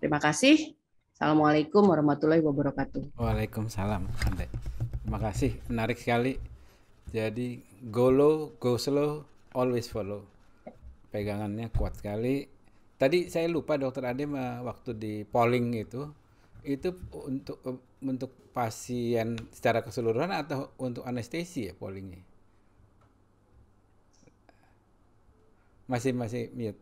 Terima kasih. Assalamualaikum warahmatullahi wabarakatuh. Waalaikumsalam. Terima kasih. Menarik sekali. Jadi go low, go slow, always follow. Pegangannya kuat sekali. Tadi saya lupa Dokter Ade eh, waktu di polling itu itu untuk untuk pasien secara keseluruhan atau untuk anestesi ya pollingnya? Masih masih mute.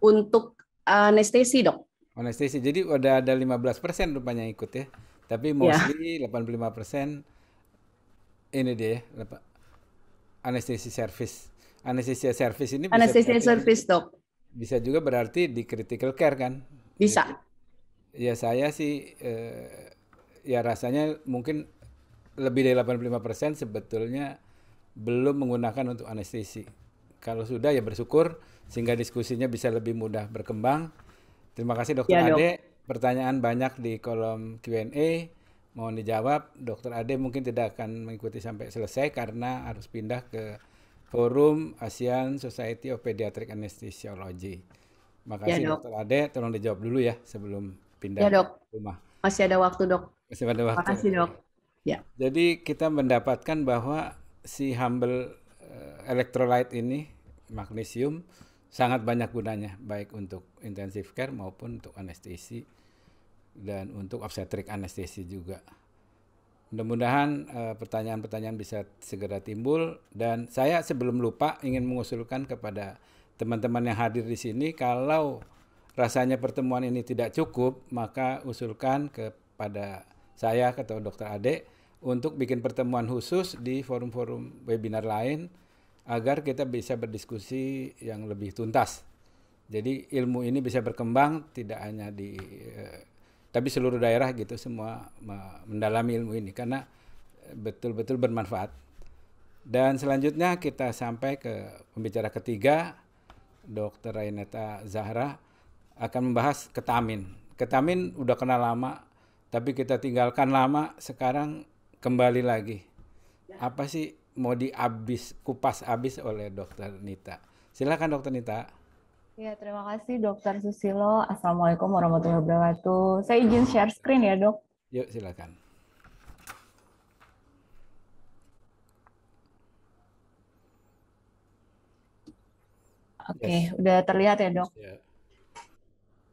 Untuk anestesi dok. Anestesi. Jadi udah ada 15 persen rupanya ikut ya. Tapi ya. mostly yeah. 85 persen ini dia ya, anestesi service. Anestesi service ini anestesi anestesi service dok. Bisa juga berarti di critical care kan? Bisa ya saya sih eh, ya rasanya mungkin lebih dari 85% sebetulnya belum menggunakan untuk anestesi. Kalau sudah ya bersyukur sehingga diskusinya bisa lebih mudah berkembang. Terima kasih Dokter ya, dok. Ade. Pertanyaan banyak di kolom Q&A mohon dijawab. Dokter Ade mungkin tidak akan mengikuti sampai selesai karena harus pindah ke forum ASEAN Society of Pediatric Anesthesiology. Terima ya, dok. Dokter Ade, tolong dijawab dulu ya sebelum pindah ya, dok. rumah. Masih ada waktu dok. Masih ada waktu. Makasih dok. Ya. Jadi kita mendapatkan bahwa si humble eh, electrolyte ini magnesium sangat banyak gunanya baik untuk intensive care maupun untuk anestesi dan untuk obstetrik anestesi juga. Mudah-mudahan eh, pertanyaan-pertanyaan bisa segera timbul dan saya sebelum lupa ingin mengusulkan kepada teman-teman yang hadir di sini kalau rasanya pertemuan ini tidak cukup, maka usulkan kepada saya atau dokter Ade untuk bikin pertemuan khusus di forum-forum webinar lain agar kita bisa berdiskusi yang lebih tuntas. Jadi ilmu ini bisa berkembang tidak hanya di eh, tapi seluruh daerah gitu semua mendalami ilmu ini karena eh, betul-betul bermanfaat. Dan selanjutnya kita sampai ke pembicara ketiga Dr. Raineta Zahra akan membahas ketamin. Ketamin udah kenal lama, tapi kita tinggalkan lama, sekarang kembali lagi. Apa sih mau diabis, kupas abis oleh dokter Nita? Silakan dokter Nita. Ya, terima kasih dokter Susilo. Assalamualaikum warahmatullahi wabarakatuh. Saya izin share screen ya dok. Yuk, silakan. Oke, okay, yes. udah terlihat ya dok? Yeah.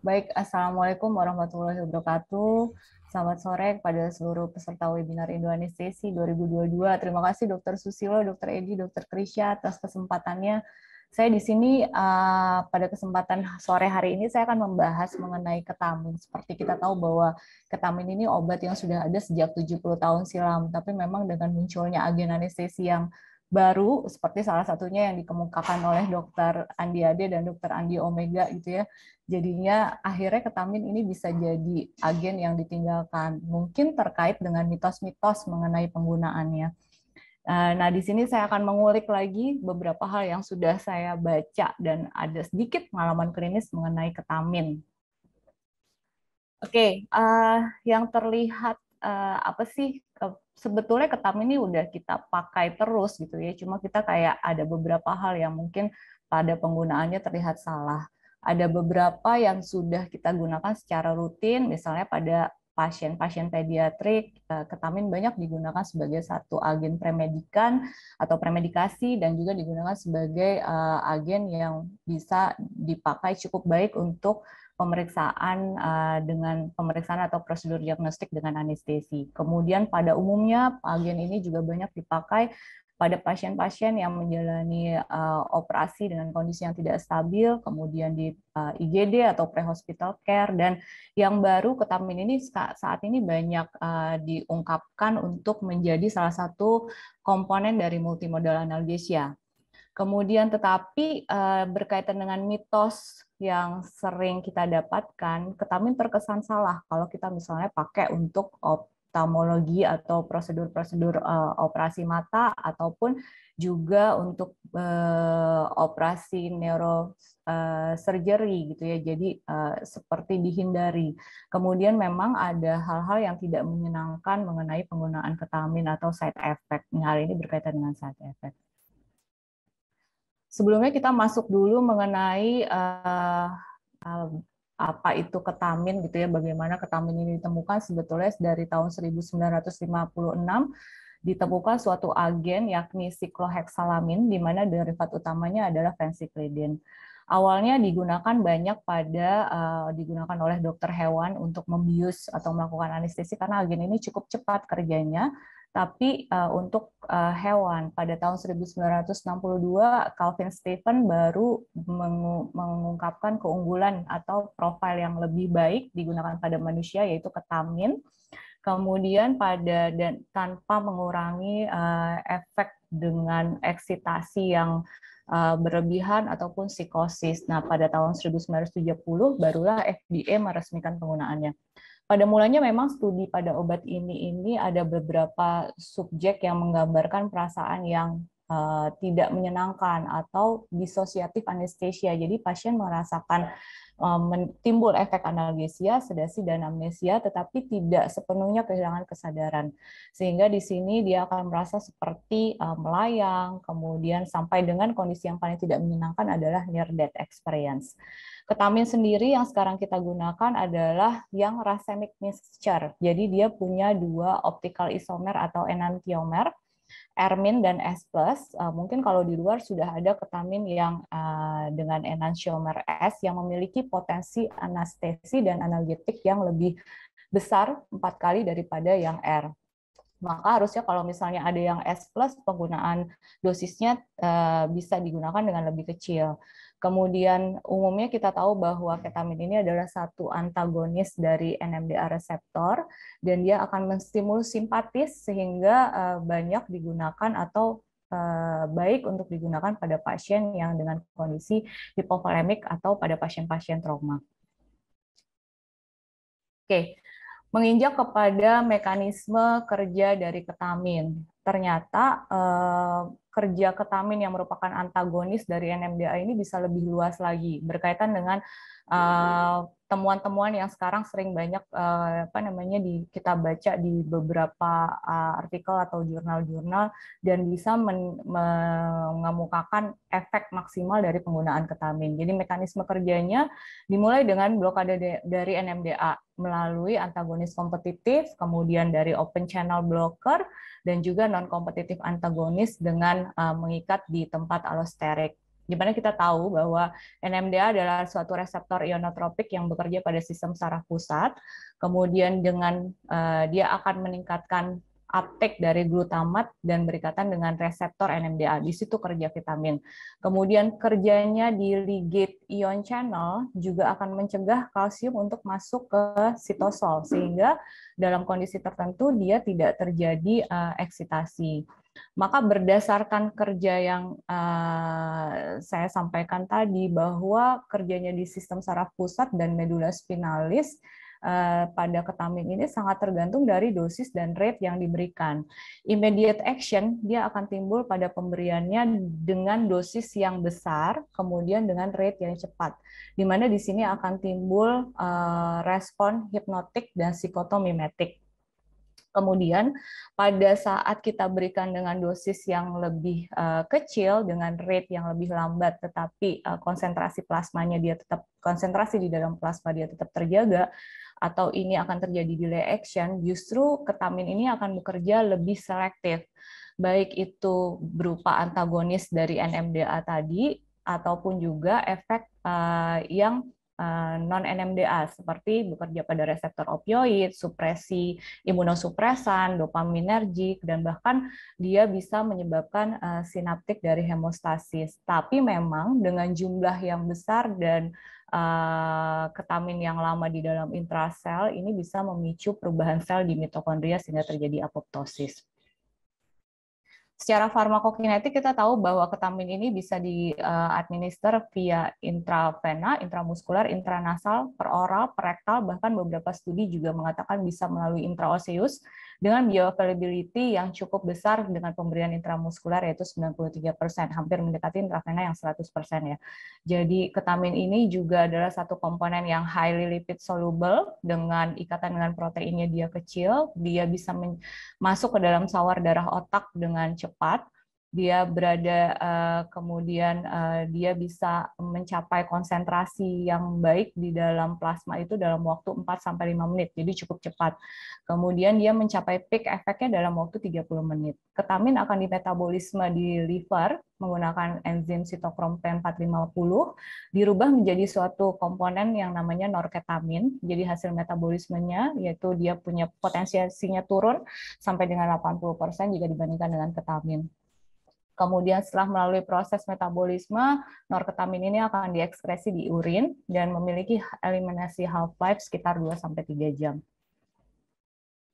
Baik, Assalamualaikum warahmatullahi wabarakatuh. Selamat sore kepada seluruh peserta webinar Sesi 2022. Terima kasih Dr. Susilo, Dr. Edi, Dr. Krisya atas kesempatannya. Saya di sini eh, pada kesempatan sore hari ini saya akan membahas mengenai ketamin. Seperti kita tahu bahwa ketamin ini obat yang sudah ada sejak 70 tahun silam, tapi memang dengan munculnya agen anestesi yang baru seperti salah satunya yang dikemukakan oleh dokter Andi Ade dan dokter Andi Omega gitu ya. Jadinya akhirnya ketamin ini bisa jadi agen yang ditinggalkan. Mungkin terkait dengan mitos-mitos mengenai penggunaannya. Eh, nah, di sini saya akan mengulik lagi beberapa hal yang sudah saya baca dan ada sedikit pengalaman klinis mengenai ketamin. Oke, okay, uh, eh, yang terlihat uh, apa sih sebetulnya ketam ini udah kita pakai terus gitu ya. Cuma kita kayak ada beberapa hal yang mungkin pada penggunaannya terlihat salah. Ada beberapa yang sudah kita gunakan secara rutin, misalnya pada pasien-pasien pediatrik, eh, ketamin banyak digunakan sebagai satu agen premedikan atau premedikasi dan juga digunakan sebagai eh, agen yang bisa dipakai cukup baik untuk pemeriksaan uh, dengan pemeriksaan atau prosedur diagnostik dengan anestesi. Kemudian pada umumnya agen ini juga banyak dipakai pada pasien-pasien yang menjalani uh, operasi dengan kondisi yang tidak stabil, kemudian di uh, eh, IGD atau pre-hospital care, dan yang baru ketamin ini saat ini banyak uh, diungkapkan untuk menjadi salah satu komponen dari multimodal analgesia. Kemudian tetapi eh, berkaitan dengan mitos yang sering kita dapatkan, ketamin terkesan salah kalau kita misalnya pakai untuk oftalmologi atau prosedur-prosedur eh, operasi mata ataupun juga untuk eh, operasi neuro surgery gitu ya. Jadi seperti dihindari. Kemudian memang ada hal-hal yang tidak menyenangkan mengenai penggunaan ketamin atau side effect. Nah, Hal ini berkaitan dengan side effect sebelumnya kita masuk dulu mengenai uh, uh, apa itu ketamin gitu ya, bagaimana ketamin ini ditemukan sebetulnya dari tahun 1956 ditemukan suatu agen yakni siklohexalamin di mana derivat utamanya adalah fensiklidin. Awalnya digunakan banyak pada uh, digunakan oleh dokter hewan untuk membius atau melakukan anestesi karena agen ini cukup cepat kerjanya tapi uh, untuk uh, hewan pada tahun 1962 Calvin Stephen baru mengu mengungkapkan keunggulan atau profil yang lebih baik digunakan pada manusia yaitu ketamin. Kemudian pada dan tanpa mengurangi uh, efek dengan eksitasi yang berlebihan ataupun psikosis. Nah, pada tahun 1970 barulah FDA meresmikan penggunaannya. Pada mulanya memang studi pada obat ini ini ada beberapa subjek yang menggambarkan perasaan yang uh, tidak menyenangkan atau disosiatif anestesia. Jadi pasien merasakan um, timbul efek analgesia, sedasi dan amnesia tetapi tidak sepenuhnya kehilangan kesadaran. Sehingga di sini dia akan merasa seperti uh, melayang, kemudian sampai dengan kondisi yang paling tidak menyenangkan adalah near death experience. Ketamin sendiri yang sekarang kita gunakan adalah yang racemic mixture. Jadi dia punya dua optical isomer atau enantiomer, ermin dan S+. Eh, mungkin kalau di luar sudah ada ketamin yang eh, dengan enantiomer S yang memiliki potensi anestesi dan analgetik yang lebih besar empat kali daripada yang R maka harusnya kalau misalnya ada yang S plus penggunaan dosisnya eh, bisa digunakan dengan lebih kecil. Kemudian umumnya kita tahu bahwa ketamin ini adalah satu antagonis dari NMDA reseptor dan dia akan menstimulus simpatis sehingga eh, banyak digunakan atau eh, baik untuk digunakan pada pasien yang dengan kondisi hipovolemik atau pada pasien-pasien trauma. Oke, menginjak kepada mekanisme kerja dari ketamin. Ternyata eh, kerja ketamin yang merupakan antagonis dari NMDA ini bisa lebih luas lagi berkaitan dengan eh, temuan-temuan yang sekarang sering banyak uh, apa namanya di kita baca di beberapa uh, artikel atau jurnal-jurnal dan bisa men, mengemukakan efek maksimal dari penggunaan ketamin. Jadi mekanisme kerjanya dimulai dengan blokade dari NMDA melalui antagonis kompetitif, kemudian dari open channel blocker dan juga non kompetitif antagonis dengan uh, mengikat di tempat alosterik di mana kita tahu bahwa NMDA adalah suatu reseptor ionotropik yang bekerja pada sistem saraf pusat. Kemudian dengan uh, dia akan meningkatkan uptake dari glutamat dan berikatan dengan reseptor NMDA. Di situ kerja vitamin. Kemudian kerjanya di ligate ion channel juga akan mencegah kalsium untuk masuk ke sitosol sehingga dalam kondisi tertentu dia tidak terjadi uh, eksitasi. Maka berdasarkan kerja yang uh, saya sampaikan tadi bahwa kerjanya di sistem saraf pusat dan medula spinalis Eh, pada ketamin ini sangat tergantung dari dosis dan rate yang diberikan. Immediate action dia akan timbul pada pemberiannya dengan dosis yang besar, kemudian dengan rate yang cepat, di mana di sini akan timbul eh, respon hipnotik dan psikotomimetik. Kemudian pada saat kita berikan dengan dosis yang lebih eh, kecil dengan rate yang lebih lambat tetapi konsentrasi plasmanya dia tetap konsentrasi di dalam plasma dia tetap terjaga, atau ini akan terjadi delay action, justru ketamin ini akan bekerja lebih selektif. Baik itu berupa antagonis dari NMDA tadi, ataupun juga efek uh, yang eh, non-NMDA, seperti bekerja pada reseptor opioid, supresi imunosupresan, dopaminergik, dan bahkan dia bisa menyebabkan eh, sinaptik dari hemostasis. Tapi memang dengan jumlah yang besar dan Eh, ketamin yang lama di dalam intrasel ini bisa memicu perubahan sel di mitokondria sehingga terjadi apoptosis. Secara farmakokinetik kita tahu bahwa ketamin ini bisa diadminister eh, via intravena, intramuskular, intranasal, peroral, perektal, bahkan beberapa studi juga mengatakan bisa melalui intraoseus dengan bioavailability yang cukup besar dengan pemberian intramuskular yaitu 93%, hampir mendekati intravena yang 100% ya. Jadi ketamin ini juga adalah satu komponen yang highly lipid soluble dengan ikatan dengan proteinnya dia kecil, dia bisa masuk ke dalam sawar darah otak dengan cepat dia berada eh, kemudian eh, dia bisa mencapai konsentrasi yang baik di dalam plasma itu dalam waktu 4 sampai 5 menit. Jadi cukup cepat. Kemudian dia mencapai peak efeknya dalam waktu 30 menit. Ketamin akan dimetabolisme di liver menggunakan enzim sitokrom P450 dirubah menjadi suatu komponen yang namanya norketamin. Jadi hasil metabolismenya yaitu dia punya potensiasinya turun sampai dengan 80% jika dibandingkan dengan ketamin. Kemudian setelah melalui proses metabolisme, norketamin ini akan diekspresi di urin dan memiliki eliminasi half-life sekitar 2-3 jam.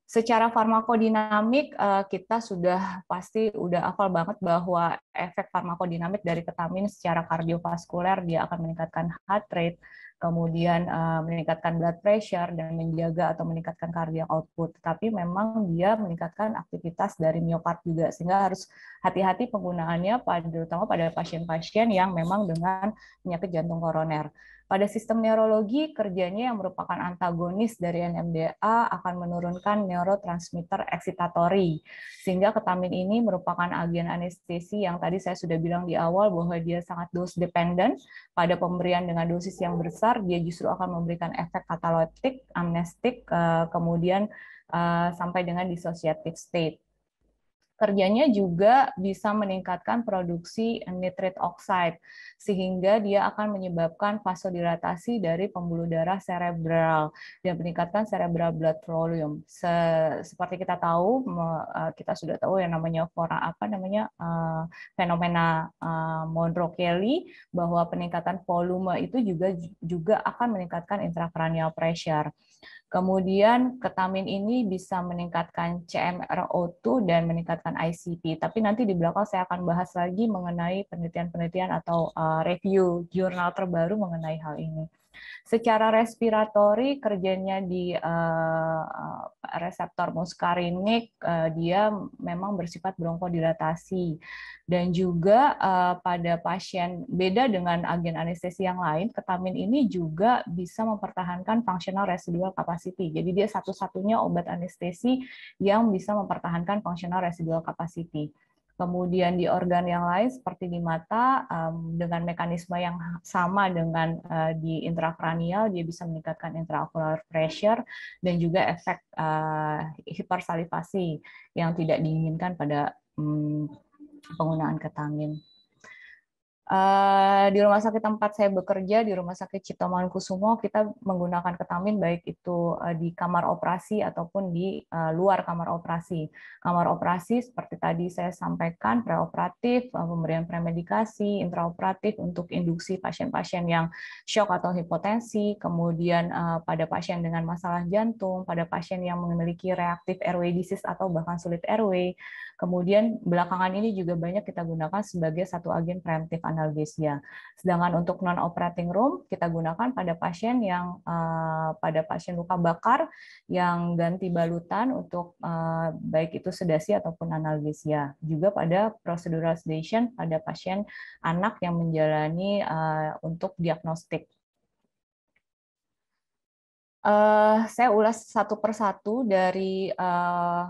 Secara farmakodinamik, eh, kita sudah pasti udah hafal banget bahwa efek farmakodinamik dari ketamin secara kardiovaskuler dia akan meningkatkan heart rate, kemudian uh, meningkatkan blood pressure dan menjaga atau meningkatkan cardiac output. tetapi memang dia meningkatkan aktivitas dari miokard juga, sehingga harus hati-hati penggunaannya, pada, terutama pada pasien-pasien yang memang dengan penyakit jantung koroner. Pada sistem neurologi, kerjanya yang merupakan antagonis dari NMDA akan menurunkan neurotransmitter eksitatori. Sehingga ketamin ini merupakan agen anestesi yang tadi saya sudah bilang di awal bahwa dia sangat dose dependent. Pada pemberian dengan dosis yang besar, dia justru akan memberikan efek katalotik, amnestik, eh, kemudian eh, sampai dengan dissociative state kerjanya juga bisa meningkatkan produksi nitrit oxide, sehingga dia akan menyebabkan vasodilatasi dari pembuluh darah cerebral dan peningkatan cerebral blood volume. Se seperti kita tahu, e, kita sudah tahu yang namanya fora apa namanya uh, fenomena uh, e, Monroe Kelly bahwa peningkatan volume itu juga juga akan meningkatkan intrakranial pressure. Kemudian ketamin ini bisa meningkatkan CMRO2 dan meningkatkan ICP. Tapi nanti di belakang saya akan bahas lagi mengenai penelitian-penelitian atau eh, review jurnal terbaru mengenai hal ini. Secara respiratori kerjanya di uh, reseptor muskarinik uh, dia memang bersifat bronkodilatasi dan juga uh, pada pasien beda dengan agen anestesi yang lain, ketamin ini juga bisa mempertahankan fungsional residual capacity. Jadi dia satu-satunya obat anestesi yang bisa mempertahankan fungsional residual capacity. Kemudian di organ yang lain seperti di mata dengan mekanisme yang sama dengan eh, di intrakranial dia bisa meningkatkan intraocular pressure dan juga efek uh, hipersalivasi yang tidak diinginkan pada mm, penggunaan ketamin. Eh, di rumah sakit tempat saya bekerja di rumah sakit Cipto Mangunkusumo kita menggunakan ketamin baik itu eh, di kamar operasi ataupun di eh, luar kamar operasi. Kamar operasi seperti tadi saya sampaikan preoperatif, pemberian premedikasi, intraoperatif untuk induksi pasien-pasien yang shock atau hipotensi, kemudian pada pasien dengan masalah jantung, pada pasien yang memiliki reaktif airway disease atau bahkan sulit airway Kemudian belakangan ini juga banyak kita gunakan sebagai satu agen preemptif analgesia. Sedangkan untuk non operating room kita gunakan pada pasien yang uh, pada pasien luka bakar yang ganti balutan untuk uh, baik itu sedasi ataupun analgesia. Juga pada procedural sedation pada pasien anak yang menjalani uh, untuk diagnostik. Uh, saya ulas satu persatu dari uh,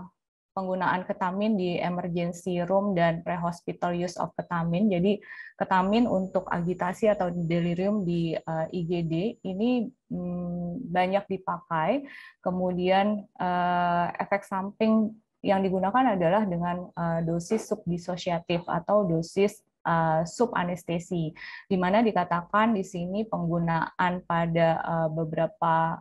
penggunaan ketamin di emergency room dan pre-hospital use of ketamin. Jadi ketamin untuk agitasi atau delirium di eh, IGD ini hmm, banyak dipakai. Kemudian eh, efek samping yang digunakan adalah dengan eh, dosis subdisosiatif atau dosis uh, subanestesi, di mana dikatakan di sini penggunaan pada beberapa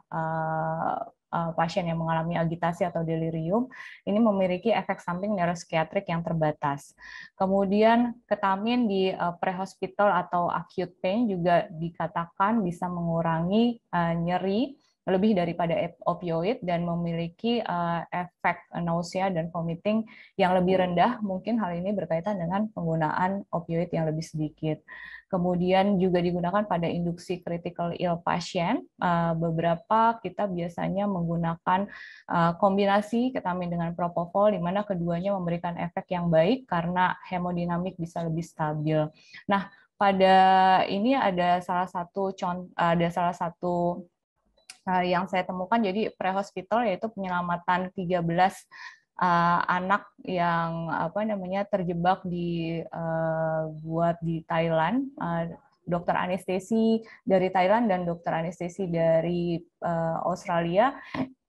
Eh, pasien yang mengalami agitasi atau delirium ini memiliki efek samping neuropsikiatrik yang terbatas. Kemudian ketamin di eh, prehospital atau acute pain juga dikatakan bisa mengurangi eh, nyeri lebih daripada opioid dan memiliki uh, efek nausea dan vomiting yang lebih rendah. Mungkin hal ini berkaitan dengan penggunaan opioid yang lebih sedikit. Kemudian juga digunakan pada induksi critical ill pasien. Uh, eh, beberapa kita biasanya menggunakan uh, kombinasi ketamin dengan propofol, di mana keduanya memberikan efek yang baik karena hemodinamik bisa lebih stabil. Nah, pada ini ada salah satu ada salah satu Eh, yang saya temukan jadi prehospital yaitu penyelamatan 13 uh, eh, anak yang apa namanya terjebak di uh, buat di Thailand uh, dokter anestesi dari Thailand dan dokter anestesi dari uh, Australia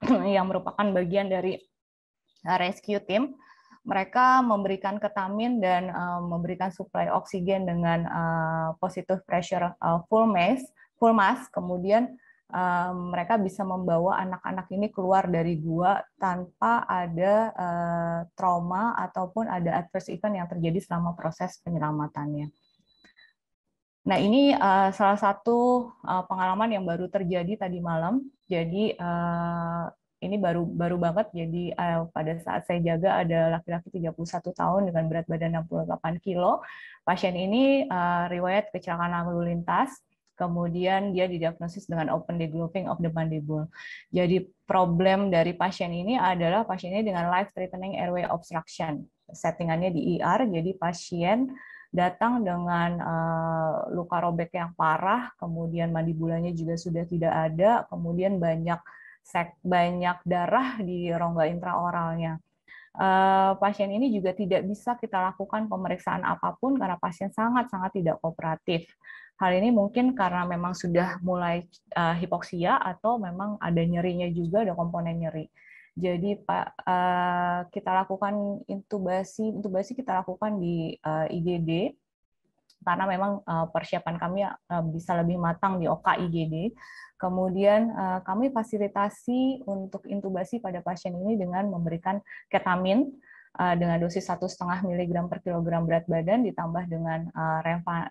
yang merupakan bagian dari rescue team mereka memberikan ketamin dan uh, memberikan suplai oksigen dengan uh, positive pressure uh, full mask full mask kemudian um, mereka bisa membawa anak-anak ini keluar dari gua tanpa ada uh, trauma ataupun ada adverse event yang terjadi selama proses penyelamatannya. Nah, ini uh, salah satu uh, pengalaman yang baru terjadi tadi malam. Jadi uh, ini baru baru banget jadi uh, pada saat saya jaga ada laki-laki 31 tahun dengan berat badan 68 kilo. Pasien ini uh, riwayat kecelakaan lalu lintas kemudian dia didiagnosis dengan open degloving of the mandible. Jadi problem dari pasien ini adalah pasiennya dengan life threatening airway obstruction. Settingannya di ER. jadi pasien datang dengan uh, luka robek yang parah, kemudian mandibulanya juga sudah tidak ada, kemudian banyak sek banyak darah di rongga intraoralnya Eh, pasien ini juga tidak bisa kita lakukan pemeriksaan apapun karena pasien sangat-sangat tidak kooperatif. Hal ini mungkin karena memang sudah mulai eh, hipoksia atau memang ada nyerinya juga, ada komponen nyeri. Jadi Pak eh, kita lakukan intubasi, intubasi kita lakukan di IGD karena memang persiapan kami bisa lebih matang di OK IGD. Kemudian eh, kami fasilitasi untuk intubasi pada pasien ini dengan memberikan ketamin eh, dengan dosis satu setengah per kilogram berat badan ditambah dengan eh,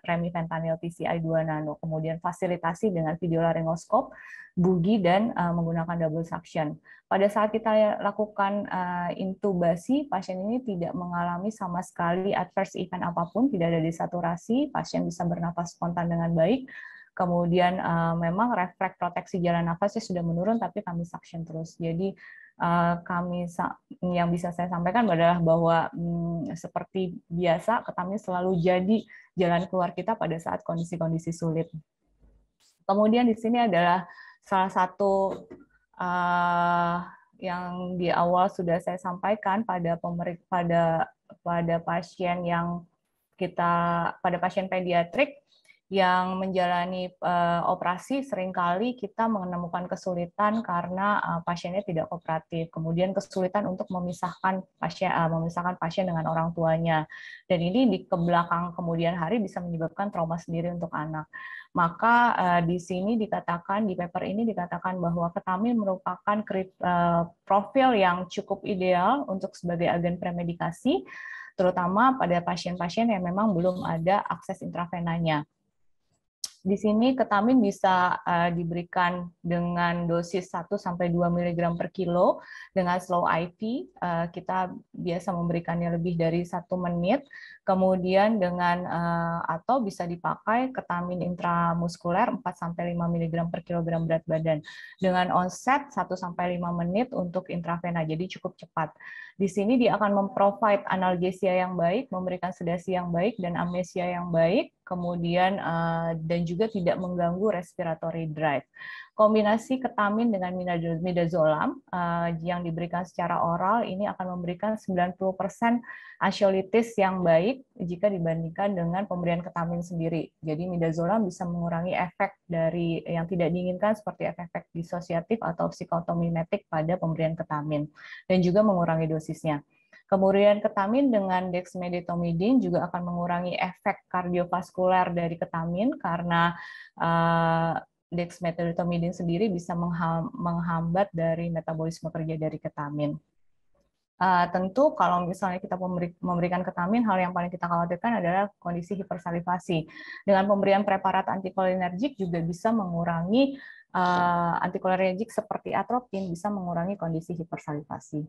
remifentanil PCI 2 nano. Kemudian fasilitasi dengan video laringoskop, bugi dan menggunakan double suction. Pada saat kita lakukan intubasi, pasien ini tidak mengalami sama sekali adverse event apapun, tidak ada desaturasi, pasien bisa bernapas spontan dengan baik, Kemudian uh, memang refleks proteksi jalan nafasnya sudah menurun, tapi kami suction terus. Jadi uh, kami yang bisa saya sampaikan adalah bahwa hmm, seperti biasa, kami selalu jadi jalan keluar kita pada saat kondisi-kondisi sulit. Kemudian di sini adalah salah satu uh, yang di awal sudah saya sampaikan pada pemerik pada pada pasien yang kita pada pasien pediatrik yang menjalani uh, operasi seringkali kita menemukan kesulitan karena uh, pasiennya tidak kooperatif, kemudian kesulitan untuk memisahkan pasien uh, memisahkan pasien dengan orang tuanya. Dan ini di kebelakang kemudian hari bisa menyebabkan trauma sendiri untuk anak. Maka uh, di sini dikatakan di paper ini dikatakan bahwa ketamin merupakan krip, uh, profil yang cukup ideal untuk sebagai agen premedikasi terutama pada pasien-pasien yang memang belum ada akses intravenanya di sini ketamin bisa uh, diberikan dengan dosis 1 sampai 2 mg per kilo dengan slow IV uh, eh, kita biasa memberikannya lebih dari satu menit. Kemudian dengan uh, atau bisa dipakai ketamin intramuskuler 4 sampai 5 mg per kilogram berat badan dengan onset 1 sampai 5 menit untuk intravena. Jadi cukup cepat. Di sini dia akan memprovide analgesia yang baik, memberikan sedasi yang baik dan amnesia yang baik kemudian uh, dan juga tidak mengganggu respiratory drive. Kombinasi ketamin dengan midazolam uh, yang diberikan secara oral ini akan memberikan 90% asiolitis yang baik jika dibandingkan dengan pemberian ketamin sendiri. Jadi midazolam bisa mengurangi efek dari yang tidak diinginkan seperti efek-efek disosiatif atau psikotomimetik pada pemberian ketamin dan juga mengurangi dosisnya. Kemudian ketamin dengan dexmedetomidin juga akan mengurangi efek kardiovaskular dari ketamin karena uh, eh, dexmedetomidin sendiri bisa menghambat dari metabolisme kerja dari ketamin. Uh, tentu kalau misalnya kita memberikan ketamin, hal yang paling kita khawatirkan adalah kondisi hipersalivasi. Dengan pemberian preparat antikolinergik juga bisa mengurangi uh, eh, antikolinergik seperti atropin, bisa mengurangi kondisi hipersalivasi.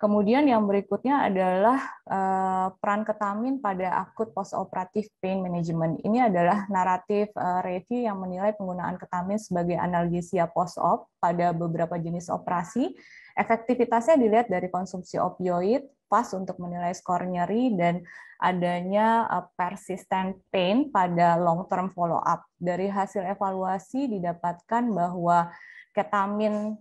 Kemudian yang berikutnya adalah eh, peran ketamin pada akut postoperatif pain management. Ini adalah naratif eh, review yang menilai penggunaan ketamin sebagai analgesia post-op pada beberapa jenis operasi. Efektivitasnya dilihat dari konsumsi opioid, pas untuk menilai skor nyeri, dan adanya eh, persistent pain pada long-term follow-up. Dari hasil evaluasi didapatkan bahwa ketamin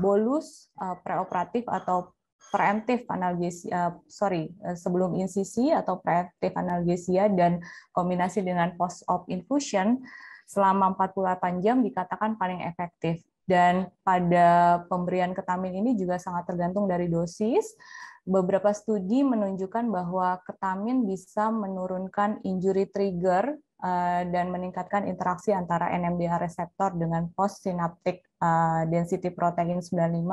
bolus preoperatif atau preemptif analgesia, eh, sorry, eh, sebelum insisi atau preemptif analgesia dan kombinasi dengan post-op infusion selama 48 jam dikatakan paling efektif. Dan pada pemberian ketamin ini juga sangat tergantung dari dosis. Beberapa studi menunjukkan bahwa ketamin bisa menurunkan injury trigger Eh, dan meningkatkan interaksi antara NMDA reseptor dengan postsinaptik eh, density protein 95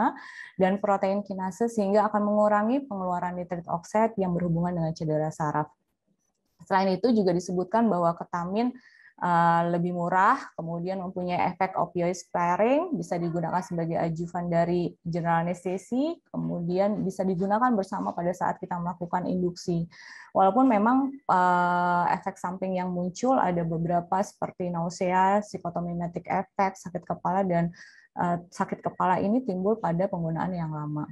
dan protein kinase sehingga akan mengurangi pengeluaran nitrit oxide yang berhubungan dengan cedera saraf. Selain itu juga disebutkan bahwa ketamin Eh, lebih murah, kemudian mempunyai efek opioid sparing, bisa digunakan sebagai ajuvan dari general anestesi, kemudian bisa digunakan bersama pada saat kita melakukan induksi. Walaupun memang eh, efek samping yang muncul ada beberapa seperti nausea, psikotomimetic efek, sakit kepala, dan eh, sakit kepala ini timbul pada penggunaan yang lama.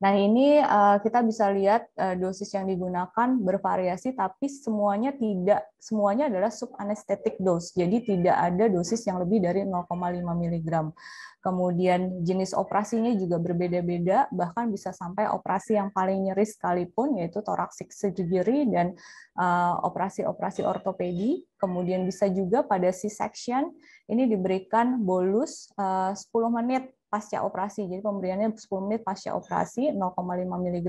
Nah, ini uh, kita bisa lihat uh, dosis yang digunakan bervariasi, tapi semuanya tidak semuanya adalah subanestetik dose. Jadi tidak ada dosis yang lebih dari 0,5 mg. Kemudian jenis operasinya juga berbeda-beda, bahkan bisa sampai operasi yang paling nyeri sekalipun yaitu toraksik surgery dan eh, operasi-operasi uh, ortopedi. Kemudian bisa juga pada C-section ini diberikan bolus uh, 10 menit pasca operasi. Jadi pemberiannya 10 menit pasca operasi 0,5 mg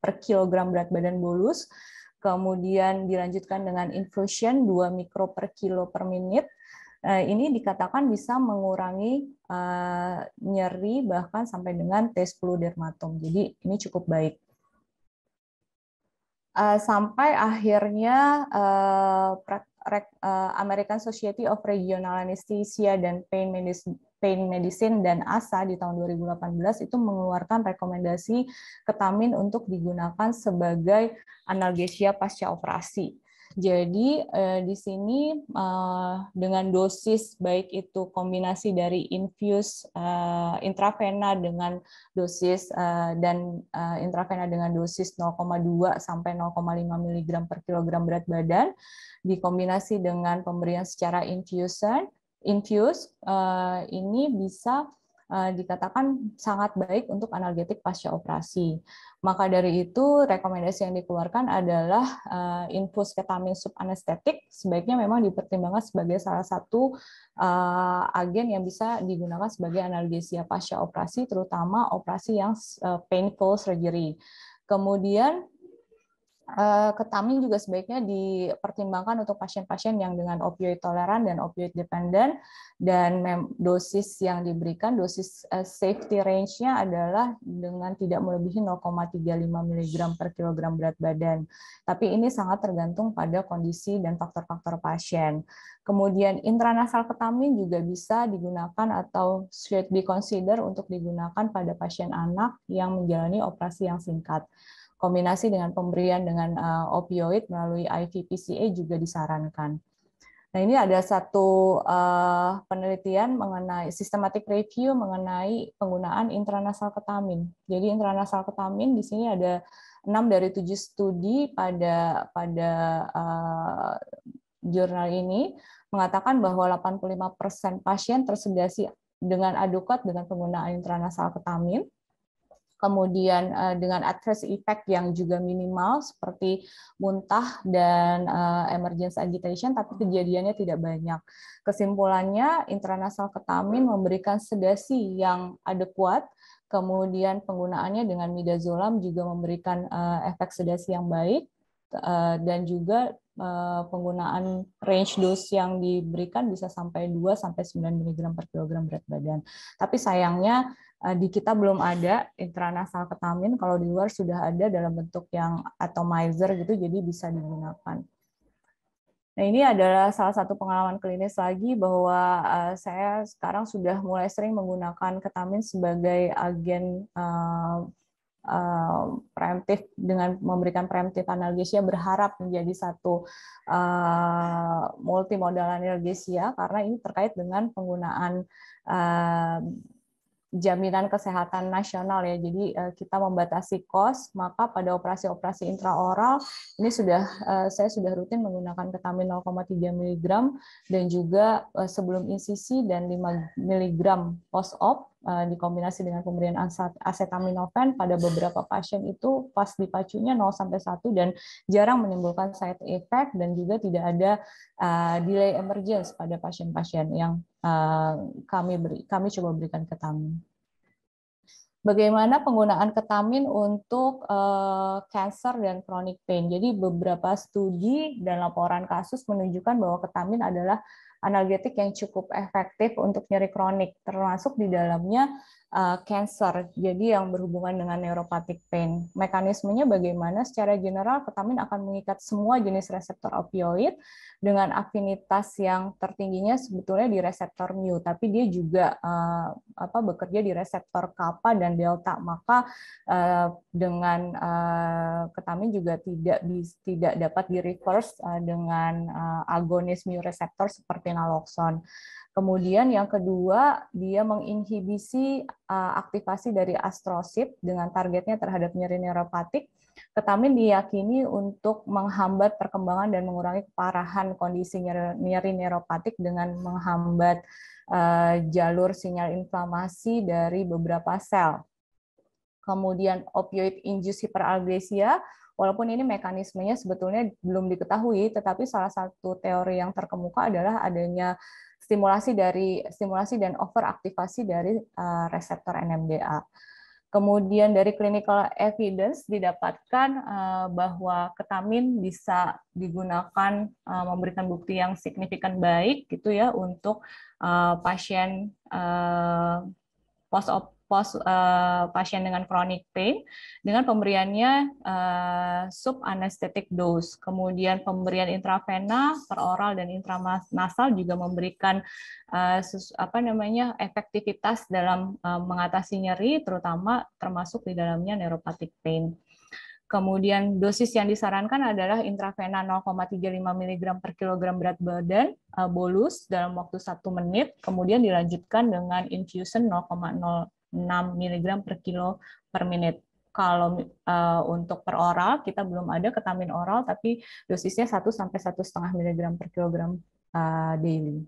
per kilogram berat badan bolus. Kemudian dilanjutkan dengan infusion 2 mikro per kilo per menit. Eh, ini dikatakan bisa mengurangi eh, nyeri bahkan sampai dengan T10 dermatom. Jadi ini cukup baik eh, sampai akhirnya American Society of Regional Anesthesia dan Pain Pain Medicine dan ASA di tahun 2018 itu mengeluarkan rekomendasi ketamin untuk digunakan sebagai analgesia pasca operasi. Jadi eh, di sini eh, dengan dosis baik itu kombinasi dari infus eh, intravena dengan dosis dan intravena dengan dosis 0,2 sampai 0,5 mg per kilogram berat badan dikombinasi dengan pemberian secara infusion infuse uh, ini bisa uh, dikatakan sangat baik untuk analgetik pasca operasi. Maka dari itu rekomendasi yang dikeluarkan adalah uh, eh, infus ketamin subanestetik sebaiknya memang dipertimbangkan sebagai salah satu uh, agen yang bisa digunakan sebagai analgesia pasca operasi terutama operasi yang uh, painful surgery. Kemudian Eh, ketamin juga sebaiknya dipertimbangkan untuk pasien-pasien yang dengan opioid toleran dan opioid dependent dan dosis yang diberikan dosis eh, safety range-nya adalah dengan tidak melebihi 0,35 mg per kilogram berat badan. Tapi ini sangat tergantung pada kondisi dan faktor-faktor pasien. Kemudian intranasal ketamin juga bisa digunakan atau should be consider untuk digunakan pada pasien anak yang menjalani operasi yang singkat kombinasi dengan pemberian dengan uh, opioid melalui IV PCA juga disarankan. Nah, ini ada satu uh, penelitian mengenai systematic review mengenai penggunaan intranasal ketamin. Jadi intranasal ketamin di sini ada 6 dari 7 studi pada pada uh, jurnal ini mengatakan bahwa 85% pasien tersedasi dengan adukat dengan penggunaan intranasal ketamin kemudian uh, dengan adverse effect yang juga minimal seperti muntah dan uh, emergency agitation, tapi kejadiannya tidak banyak. Kesimpulannya, intranasal ketamin memberikan sedasi yang adekuat, kemudian penggunaannya dengan midazolam juga memberikan uh, efek sedasi yang baik, uh, dan juga penggunaan range dose yang diberikan bisa sampai 2 sampai 9 mg per kilogram berat badan. Tapi sayangnya Eh, di kita belum ada intranasal ketamin, kalau di luar sudah ada dalam bentuk yang atomizer gitu, jadi bisa digunakan. Nah ini adalah salah satu pengalaman klinis lagi bahwa eh, saya sekarang sudah mulai sering menggunakan ketamin sebagai agen eh, preemptif dengan memberikan preemptif analgesia berharap menjadi satu multimodal analgesia karena ini terkait dengan penggunaan jaminan kesehatan nasional ya. Jadi eh, kita membatasi kos, maka pada operasi-operasi intraoral ini sudah eh, saya sudah rutin menggunakan ketamin 0,3 mg dan juga eh, sebelum insisi dan 5 mg post op dikombinasi dengan pemberian asetaminofen pada beberapa pasien itu pas dipacunya 0 sampai 1 dan jarang menimbulkan side effect dan juga tidak ada delay emergence pada pasien-pasien yang Eh, kami beri, kami coba berikan ketamin. Bagaimana penggunaan ketamin untuk kanker eh, dan chronic pain? Jadi beberapa studi dan laporan kasus menunjukkan bahwa ketamin adalah analgetik yang cukup efektif untuk nyeri kronik, termasuk di dalamnya uh, cancer, jadi yang berhubungan dengan neuropathic pain. Mekanismenya bagaimana? Secara general, ketamin akan mengikat semua jenis reseptor opioid dengan afinitas yang tertingginya sebetulnya di reseptor mu, tapi dia juga uh, apa bekerja di reseptor kappa dan delta. Maka uh, dengan uh, ketamin juga tidak tidak dapat di reverse uh, dengan uh, agonis mu reseptor seperti naloxone. Kemudian yang kedua, dia menginhibisi eh, aktivasi dari astrosit dengan targetnya terhadap nyeri neuropatik. Ketamin diyakini untuk menghambat perkembangan dan mengurangi keparahan kondisi nyeri neuropatik dengan menghambat eh, jalur sinyal inflamasi dari beberapa sel. Kemudian opioid induced hiperalgesia Walaupun ini mekanismenya sebetulnya belum diketahui, tetapi salah satu teori yang terkemuka adalah adanya stimulasi dari stimulasi dan overaktivasi dari eh, reseptor NMDA. Kemudian dari clinical evidence didapatkan eh, bahwa ketamin bisa digunakan eh, memberikan bukti yang signifikan baik gitu ya untuk pasien post op post uh, eh, pasien dengan chronic pain dengan pemberiannya uh, subanestetik dose. Kemudian pemberian intravena, peroral dan intranasal juga memberikan uh, sus, apa namanya efektivitas dalam uh, mengatasi nyeri terutama termasuk di dalamnya neuropathic pain. Kemudian dosis yang disarankan adalah intravena 0,35 mg per kilogram berat badan bolus dalam waktu satu menit, kemudian dilanjutkan dengan infusion 0,0 mg per kilo per menit. Kalau uh, untuk per oral kita belum ada ketamin oral tapi dosisnya 1 sampai 1,5 mg per kilogram uh, daily.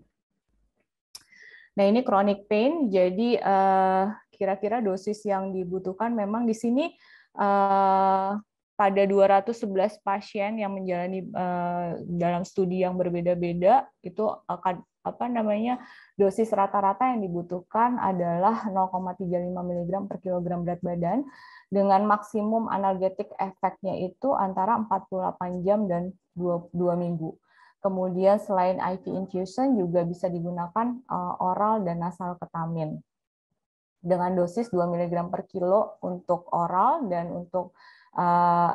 Nah, ini chronic pain. Jadi eh, kira-kira uh, dosis yang dibutuhkan memang di sini uh, pada 211 pasien yang menjalani uh, dalam studi yang berbeda-beda itu akan apa namanya dosis rata-rata yang dibutuhkan adalah 0,35 mg per kilogram berat badan dengan maksimum analgetik efeknya itu antara 48 jam dan 2, 2 minggu. Kemudian selain IV infusion juga bisa digunakan eh, oral dan nasal ketamin dengan dosis 2 mg per kilo untuk oral dan untuk Uh,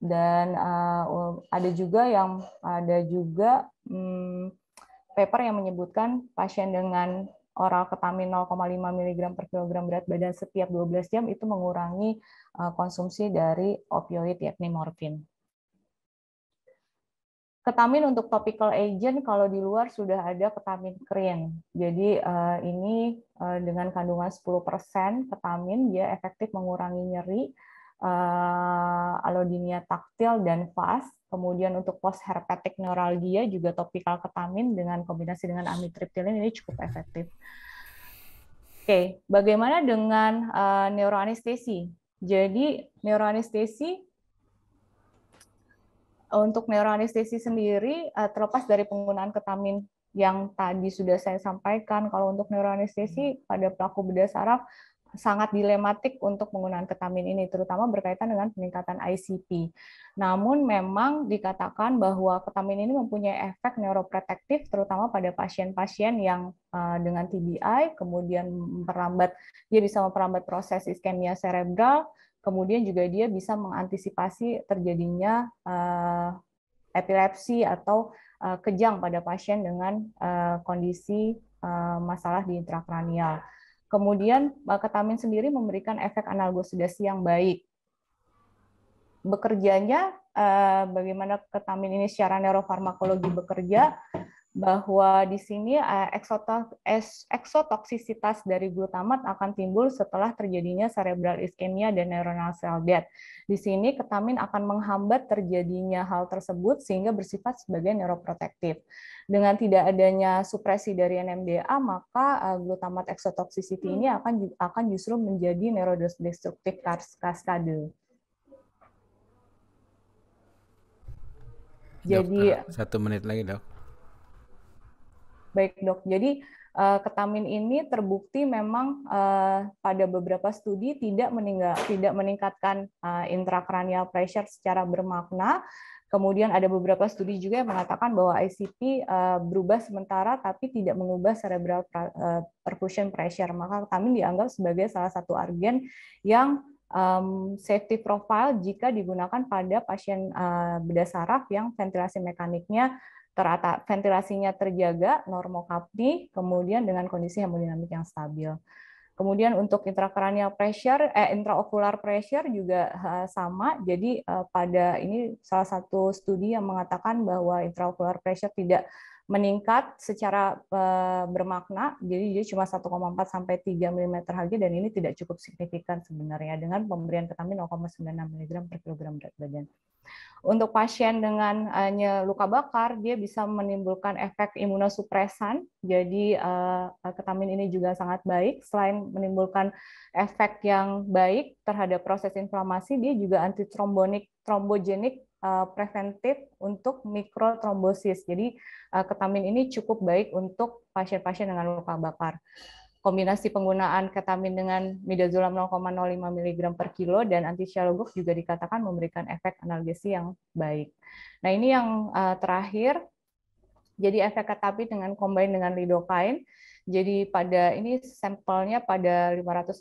dan uh, ada juga yang ada juga um, paper yang menyebutkan pasien dengan oral ketamin 0,5 mg per kilogram berat badan setiap 12 jam itu mengurangi eh, konsumsi dari opioid yakni morfin. Ketamin untuk topical agent kalau di luar sudah ada ketamin cream. Jadi ini dengan kandungan 10% ketamin dia efektif mengurangi nyeri uh, alodinia taktil dan FAS. Kemudian untuk post herpetic neuralgia juga topikal ketamin dengan kombinasi dengan amitriptilin ini cukup efektif. Oke, okay, bagaimana dengan uh, neuroanestesi? Jadi neuroanestesi untuk neuroanestesi sendiri uh, terlepas dari penggunaan ketamin yang tadi sudah saya sampaikan, kalau untuk neuroanestesi pada pelaku bedah saraf sangat dilematik untuk penggunaan ketamin ini, terutama berkaitan dengan peningkatan ICP. Namun memang dikatakan bahwa ketamin ini mempunyai efek neuroprotektif, terutama pada pasien-pasien yang eh, dengan TBI, kemudian memperambat, dia bisa memperlambat proses iskemia cerebral, kemudian juga dia bisa mengantisipasi terjadinya eh, epilepsi atau eh, kejang pada pasien dengan kondisi masalah di intrakranial. Kemudian ketamin sendiri memberikan efek analgosedasi yang baik. Bekerjanya eh, bagaimana ketamin ini secara neurofarmakologi bekerja bahwa di sini eh, eksotoksisitas dari glutamat akan timbul setelah terjadinya cerebral iskemia dan neuronal cell death. Di sini ketamin akan menghambat terjadinya hal tersebut sehingga bersifat sebagai neuroprotektif. Dengan tidak adanya supresi dari NMDA, maka eh, glutamat eksotoksisiti ini hmm. akan akan justru menjadi neurodestruktif kaskade. Jadi satu menit lagi dok. Baik dok, jadi eh, ketamin ini terbukti memang eh, pada beberapa studi tidak meninggal, tidak meningkatkan eh, intrakranial pressure secara bermakna. Kemudian ada beberapa studi juga yang mengatakan bahwa ICP berubah sementara tapi tidak mengubah cerebral percussion pressure. Maka ketamin dianggap sebagai salah satu argen yang um, safety profile jika digunakan pada pasien uh, bedah saraf yang ventilasi mekaniknya terata ventilasinya terjaga, normokapni, kemudian dengan kondisi hemodinamik yang stabil. Kemudian untuk intrakranial pressure, eh, intraokular pressure juga eh, sama. Jadi eh, pada ini salah satu studi yang mengatakan bahwa intraokular pressure tidak meningkat secara eh, bermakna. Jadi dia cuma 1,4 sampai 3 mm Hg dan ini tidak cukup signifikan sebenarnya dengan pemberian ketamin 0,96 mg per kilogram berat badan. Untuk pasien dengan hanya eh, luka bakar, dia bisa menimbulkan efek imunosupresan. Jadi eh, eh, ketamin ini juga sangat baik. Selain menimbulkan efek yang baik terhadap proses inflamasi, dia juga antitrombonik, trombogenik preventif untuk mikrotrombosis. Jadi ketamin ini cukup baik untuk pasien-pasien dengan luka bakar kombinasi penggunaan ketamin dengan midazolam 0,05 mg per kilo dan antisialogok juga dikatakan memberikan efek analgesi yang baik. Nah ini yang uh, terakhir, jadi efek ketamin dengan combine dengan lidokain. Jadi pada ini sampelnya pada 586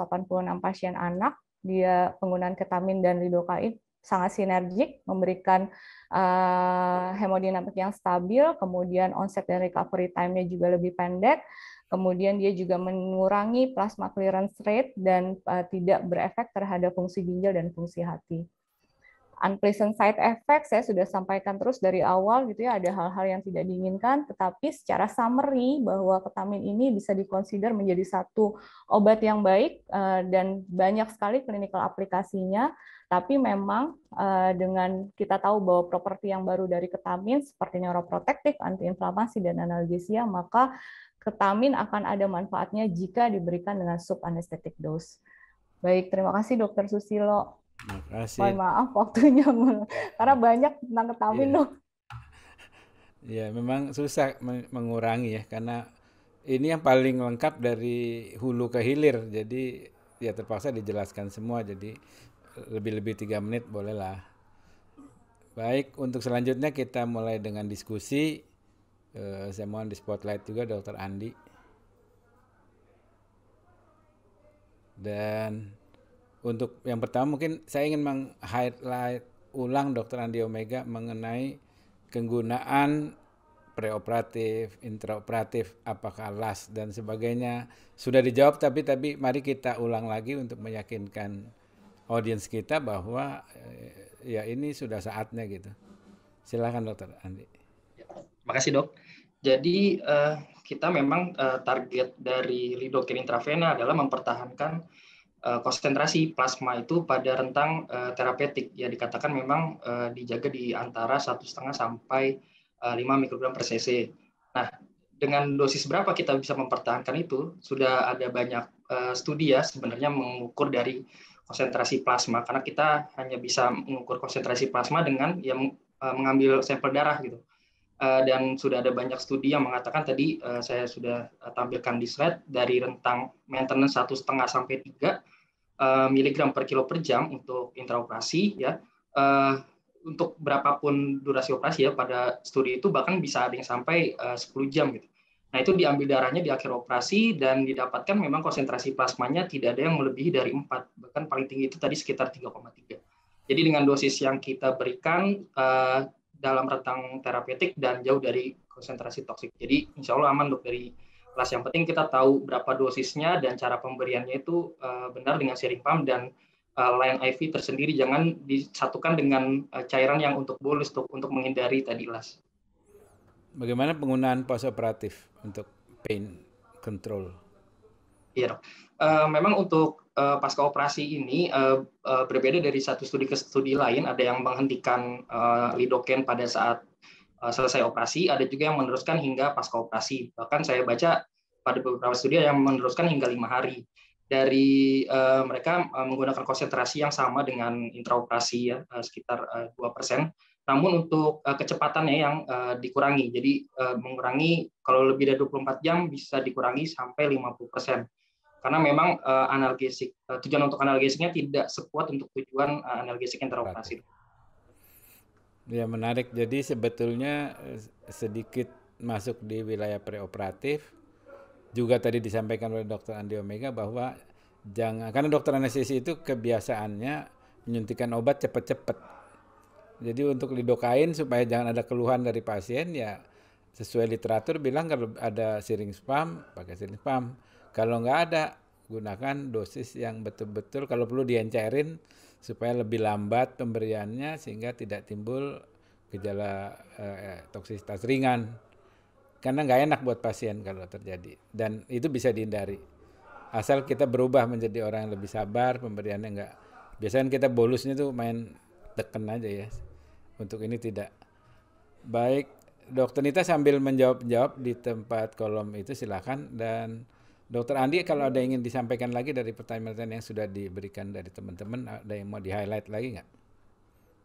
pasien anak, dia penggunaan ketamin dan lidokain sangat sinergik, memberikan uh, hemodinamik yang stabil, kemudian onset dan recovery time-nya juga lebih pendek, Kemudian dia juga mengurangi plasma clearance rate dan uh, tidak berefek terhadap fungsi ginjal dan fungsi hati. Unpleasant side effect saya sudah sampaikan terus dari awal gitu ya ada hal-hal yang tidak diinginkan tetapi secara summary bahwa ketamin ini bisa dikonsider menjadi satu obat yang baik eh, dan banyak sekali klinikal aplikasinya tapi memang eh, dengan kita tahu bahwa properti yang baru dari ketamin seperti neuroprotektif, antiinflamasi dan analgesia maka ketamin akan ada manfaatnya jika diberikan dengan sub anestetik dose. Baik, terima kasih Dokter Susilo. Terima kasih. Mohon maaf waktunya karena banyak tentang ketamin yeah. dok. Ya, memang susah mengurangi ya karena ini yang paling lengkap dari hulu ke hilir. Jadi ya terpaksa dijelaskan semua jadi lebih-lebih tiga menit bolehlah. Baik, untuk selanjutnya kita mulai dengan diskusi Eh, saya mohon di spotlight juga dokter Andi dan untuk yang pertama mungkin saya ingin meng-highlight ulang dokter Andi Omega mengenai kegunaan preoperatif, intraoperatif, apakah las dan sebagainya sudah dijawab tapi tapi mari kita ulang lagi untuk meyakinkan audiens kita bahwa eh, ya ini sudah saatnya gitu. Silakan dokter Andi. Makasih dok. Jadi uh, kita memang uh, target dari lidokin intravena adalah mempertahankan uh, konsentrasi plasma itu pada rentang uh, terapeutik. Ya dikatakan memang uh, dijaga di antara satu setengah sampai uh, 5 mikrogram per cc. Nah dengan dosis berapa kita bisa mempertahankan itu sudah ada banyak uh, studi ya sebenarnya mengukur dari konsentrasi plasma karena kita hanya bisa mengukur konsentrasi plasma dengan uh, mengambil sampel darah gitu Eh, dan sudah ada banyak studi yang mengatakan tadi uh, saya sudah eh, tampilkan di slide dari rentang maintenance satu setengah sampai tiga miligram per kilo per jam untuk intraoperasi ya uh, untuk berapapun durasi operasi ya pada studi itu bahkan bisa ada yang sampai uh, 10 jam gitu. Nah itu diambil darahnya di akhir operasi dan didapatkan memang konsentrasi plasmanya tidak ada yang melebihi dari 4, bahkan paling tinggi itu tadi sekitar 3,3. Jadi dengan dosis yang kita berikan dalam rentang terapeutik dan jauh dari konsentrasi toksik. Jadi insya Allah aman dok dari kelas. Yang penting kita tahu berapa dosisnya dan cara pemberiannya itu uh, benar dengan sharing pump dan uh, eh, lain IV tersendiri. Jangan disatukan dengan uh, cairan yang untuk bolus untuk untuk menghindari tadi las. Bagaimana penggunaan operatif untuk pain control? Iya dok. Uh, memang untuk uh, pasca operasi ini uh, uh, berbeda dari satu studi ke studi lain. Ada yang menghentikan uh, lidoken pada saat uh, selesai operasi, ada juga yang meneruskan hingga pasca operasi. Bahkan saya baca pada beberapa studi yang meneruskan hingga lima hari. Dari uh, mereka uh, menggunakan konsentrasi yang sama dengan intraoperasi ya uh, sekitar dua persen. Namun untuk uh, kecepatannya yang uh, dikurangi, jadi uh, mengurangi kalau lebih dari 24 jam bisa dikurangi sampai 50 persen karena memang uh, analgesik uh, tujuan untuk analgesiknya tidak sekuat untuk tujuan uh, analgesik interoperasi. Ya menarik. Jadi sebetulnya sedikit masuk di wilayah preoperatif juga tadi disampaikan oleh Dokter Andi Omega bahwa jangan karena dokter anestesi itu kebiasaannya menyuntikkan obat cepat-cepat. Jadi untuk lidokain supaya jangan ada keluhan dari pasien ya sesuai literatur bilang kalau ada siring spam pakai siring spam kalau nggak ada, gunakan dosis yang betul-betul kalau perlu diencerin supaya lebih lambat pemberiannya sehingga tidak timbul gejala eh, eh, toksisitas ringan. Karena nggak enak buat pasien kalau terjadi dan itu bisa dihindari. Asal kita berubah menjadi orang yang lebih sabar, pemberiannya nggak. Biasanya kan kita bolusnya tuh main teken aja ya. Untuk ini tidak. Baik, Dokter Nita sambil menjawab-jawab di tempat kolom itu silakan dan Dokter Andi, kalau ada yang ingin disampaikan lagi dari pertanyaan-pertanyaan yang sudah diberikan dari teman-teman, ada yang mau di-highlight lagi nggak?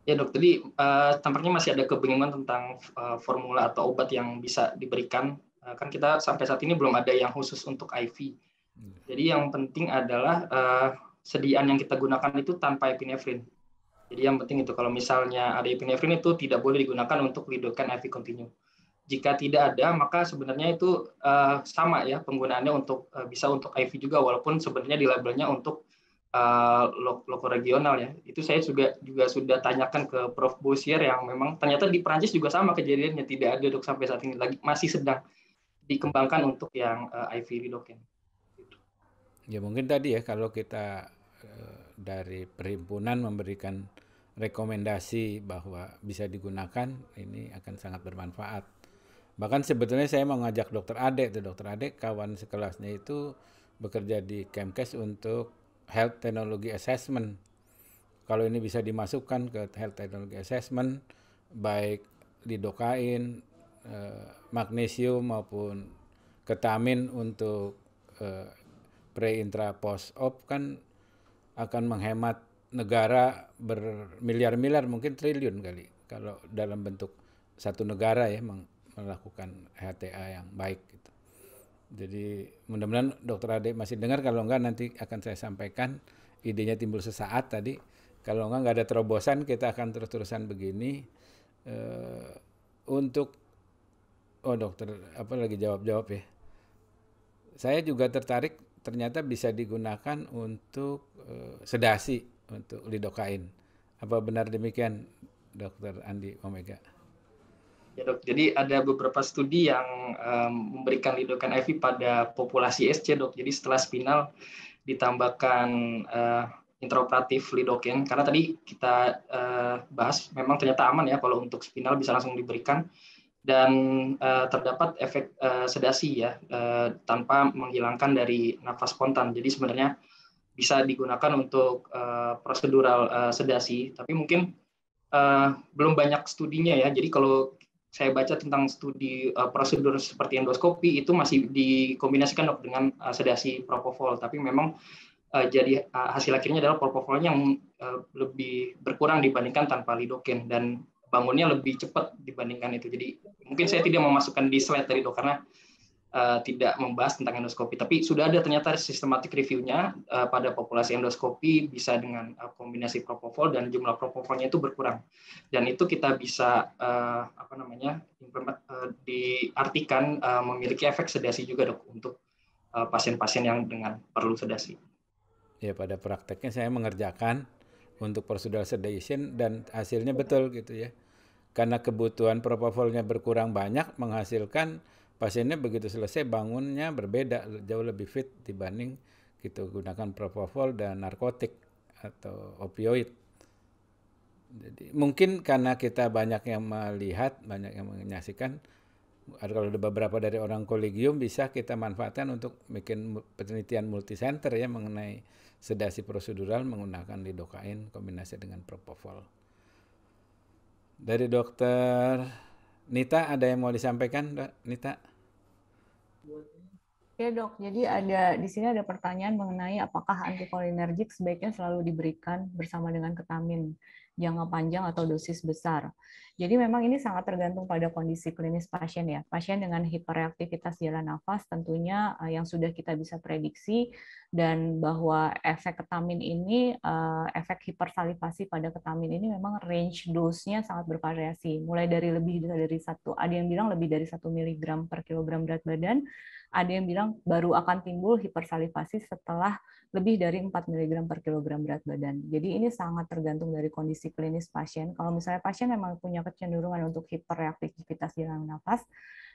Ya dokter. jadi uh, tampaknya masih ada kebingungan tentang uh, formula atau obat yang bisa diberikan. Uh, kan kita sampai saat ini belum ada yang khusus untuk IV. Hmm. Jadi yang penting adalah uh, sediaan yang kita gunakan itu tanpa epinefrin. Jadi yang penting itu kalau misalnya ada epinefrin itu tidak boleh digunakan untuk lidokan IV continue. Jika tidak ada, maka sebenarnya itu uh, sama ya penggunaannya untuk uh, bisa untuk IV juga, walaupun sebenarnya di labelnya untuk uh, eh, loko regional ya. Itu saya juga juga sudah tanyakan ke Prof. Bosier yang memang ternyata di Prancis juga sama kejadiannya tidak ada dok sampai saat ini lagi masih sedang dikembangkan untuk yang uh, IV lidocaine. Ya mungkin tadi ya kalau kita dari perhimpunan memberikan rekomendasi bahwa bisa digunakan ini akan sangat bermanfaat Bahkan sebetulnya saya mau ngajak dokter Ade tuh dokter Ade kawan sekelasnya itu bekerja di Kemkes untuk Health Technology Assessment. Kalau ini bisa dimasukkan ke Health Technology Assessment baik lidokain, eh, magnesium maupun ketamin untuk eh, pre intra post op kan akan menghemat negara bermiliar-miliar mungkin triliun kali kalau dalam bentuk satu negara ya meng melakukan HTA yang baik gitu. Jadi mudah-mudahan dokter Ade masih dengar kalau enggak nanti akan saya sampaikan idenya timbul sesaat tadi. Kalau enggak enggak ada terobosan kita akan terus-terusan begini uh, untuk oh dokter apa lagi jawab-jawab ya. Saya juga tertarik ternyata bisa digunakan untuk uh, sedasi untuk lidokain. Apa benar demikian dokter Andi Omega? Ya dok, jadi ada beberapa studi yang um, memberikan lidokan IV pada populasi SC dok. Jadi setelah spinal ditambahkan uh, intraoperatif lidoken, karena tadi kita uh, bahas memang ternyata aman ya kalau untuk spinal bisa langsung diberikan dan uh, terdapat efek uh, sedasi ya uh, tanpa menghilangkan dari nafas spontan. Jadi sebenarnya bisa digunakan untuk uh, prosedural uh, sedasi, tapi mungkin uh, belum banyak studinya ya. Jadi kalau saya baca tentang studi uh, prosedur seperti endoskopi itu masih dikombinasikan dok dengan uh, sedasi propofol tapi memang uh, jadi uh, hasil akhirnya adalah propofolnya yang uh, lebih berkurang dibandingkan tanpa lidokain dan bangunnya lebih cepat dibandingkan itu jadi mungkin saya tidak memasukkan di slide tadi dok karena Eh, tidak membahas tentang endoskopi, tapi sudah ada ternyata sistematik reviewnya eh, pada populasi endoskopi bisa dengan eh, kombinasi propofol dan jumlah propofolnya itu berkurang. Dan itu kita bisa apa namanya diartikan memiliki efek sedasi juga dok untuk pasien-pasien yang dengan perlu sedasi. Ya pada prakteknya saya mengerjakan untuk prosedural sedation dan hasilnya betul gitu ya. Karena kebutuhan propofolnya berkurang banyak menghasilkan pasiennya begitu selesai bangunnya berbeda jauh lebih fit dibanding kita gitu, gunakan propofol dan narkotik atau opioid. Jadi mungkin karena kita banyak yang melihat, banyak yang menyaksikan kalau ada beberapa dari orang kolegium bisa kita manfaatkan untuk bikin penelitian multisenter ya mengenai sedasi prosedural menggunakan lidokain kombinasi dengan propofol. Dari dokter Nita ada yang mau disampaikan, Nita? Oke, dok, jadi ada di sini ada pertanyaan mengenai apakah antikolinergik sebaiknya selalu diberikan bersama dengan ketamin jangka panjang atau dosis besar. Jadi memang ini sangat tergantung pada kondisi klinis pasien ya. Pasien dengan hiperreaktivitas jalan nafas tentunya eh, yang sudah kita bisa prediksi dan bahwa efek ketamin ini eh, efek hipersalivasi pada ketamin ini memang range dosnya sangat bervariasi. Mulai dari lebih dari satu, ada yang bilang lebih dari satu miligram per kilogram berat badan ada yang bilang baru akan timbul hipersalivasi setelah lebih dari 4 mg per kilogram berat badan. Jadi ini sangat tergantung dari kondisi klinis pasien. Kalau misalnya pasien memang punya kecenderungan untuk hiperreaktivitas jalan nafas,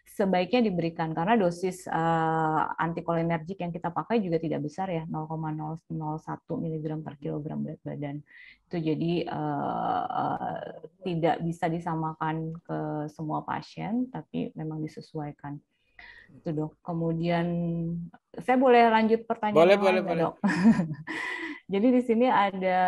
sebaiknya diberikan karena dosis uh, eh, antikolinergik yang kita pakai juga tidak besar ya, 0,001 mg per kilogram berat badan. Itu jadi uh, uh, tidak bisa disamakan ke semua pasien, tapi memang disesuaikan. Itu dok. Kemudian saya boleh lanjut pertanyaan boleh, boleh, boleh. dok. Jadi di sini ada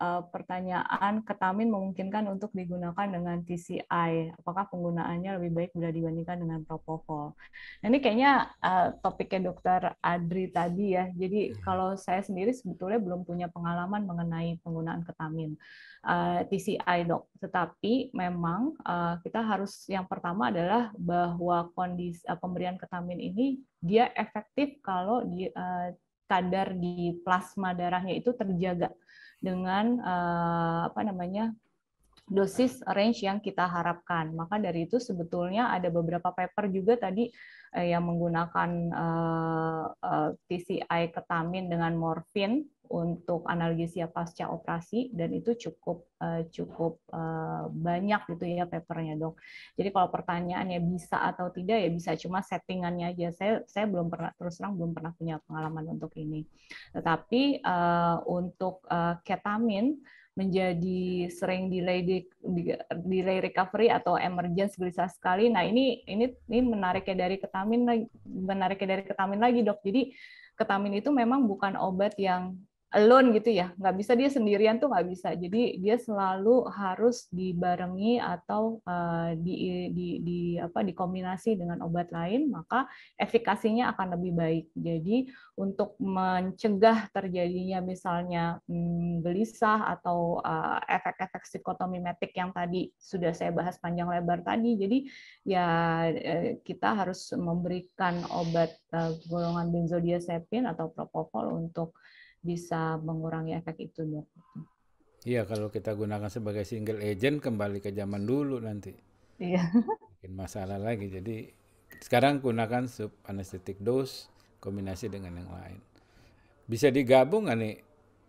uh, pertanyaan ketamin memungkinkan untuk digunakan dengan TCI. Apakah penggunaannya lebih baik bila dibandingkan dengan propofol? Nah, ini kayaknya uh, topiknya Dokter Adri tadi ya. Jadi iya. kalau saya sendiri sebetulnya belum punya pengalaman mengenai penggunaan ketamin uh, eh, TCI dok. Tetapi memang uh, kita harus yang pertama adalah bahwa kondisi uh, pemberian ketamin ini dia efektif kalau di, uh, kadar di plasma darahnya itu terjaga dengan eh, apa namanya dosis range yang kita harapkan. Maka dari itu sebetulnya ada beberapa paper juga tadi eh, yang menggunakan eh, TCI ketamin dengan morfin untuk analgesia pasca operasi dan itu cukup eh, cukup eh, banyak gitu ya papernya dok. Jadi kalau pertanyaannya bisa atau tidak ya bisa cuma settingannya aja. Saya saya belum pernah terus terang belum pernah punya pengalaman untuk ini. Tetapi eh, untuk ketamin menjadi sering delay delay recovery atau emergency gelisah sekali. Nah ini ini ini menariknya dari ketamin lagi menariknya dari ketamin lagi dok. Jadi ketamin itu memang bukan obat yang alone gitu ya nggak bisa dia sendirian tuh nggak bisa jadi dia selalu harus dibarengi atau uh, di, di, di apa dikombinasi dengan obat lain maka efikasinya akan lebih baik jadi untuk mencegah terjadinya misalnya hmm, gelisah atau eh, efek-efek uh, psikotomimetik yang tadi sudah saya bahas panjang lebar tadi jadi ya eh, kita harus memberikan obat uh, golongan benzodiazepin atau propofol untuk bisa mengurangi efek itu dok. Iya kalau kita gunakan sebagai single agent kembali ke zaman dulu nanti. Iya. Bikin masalah lagi jadi sekarang gunakan sub anestetik dose kombinasi dengan yang lain. Bisa digabung nggak nih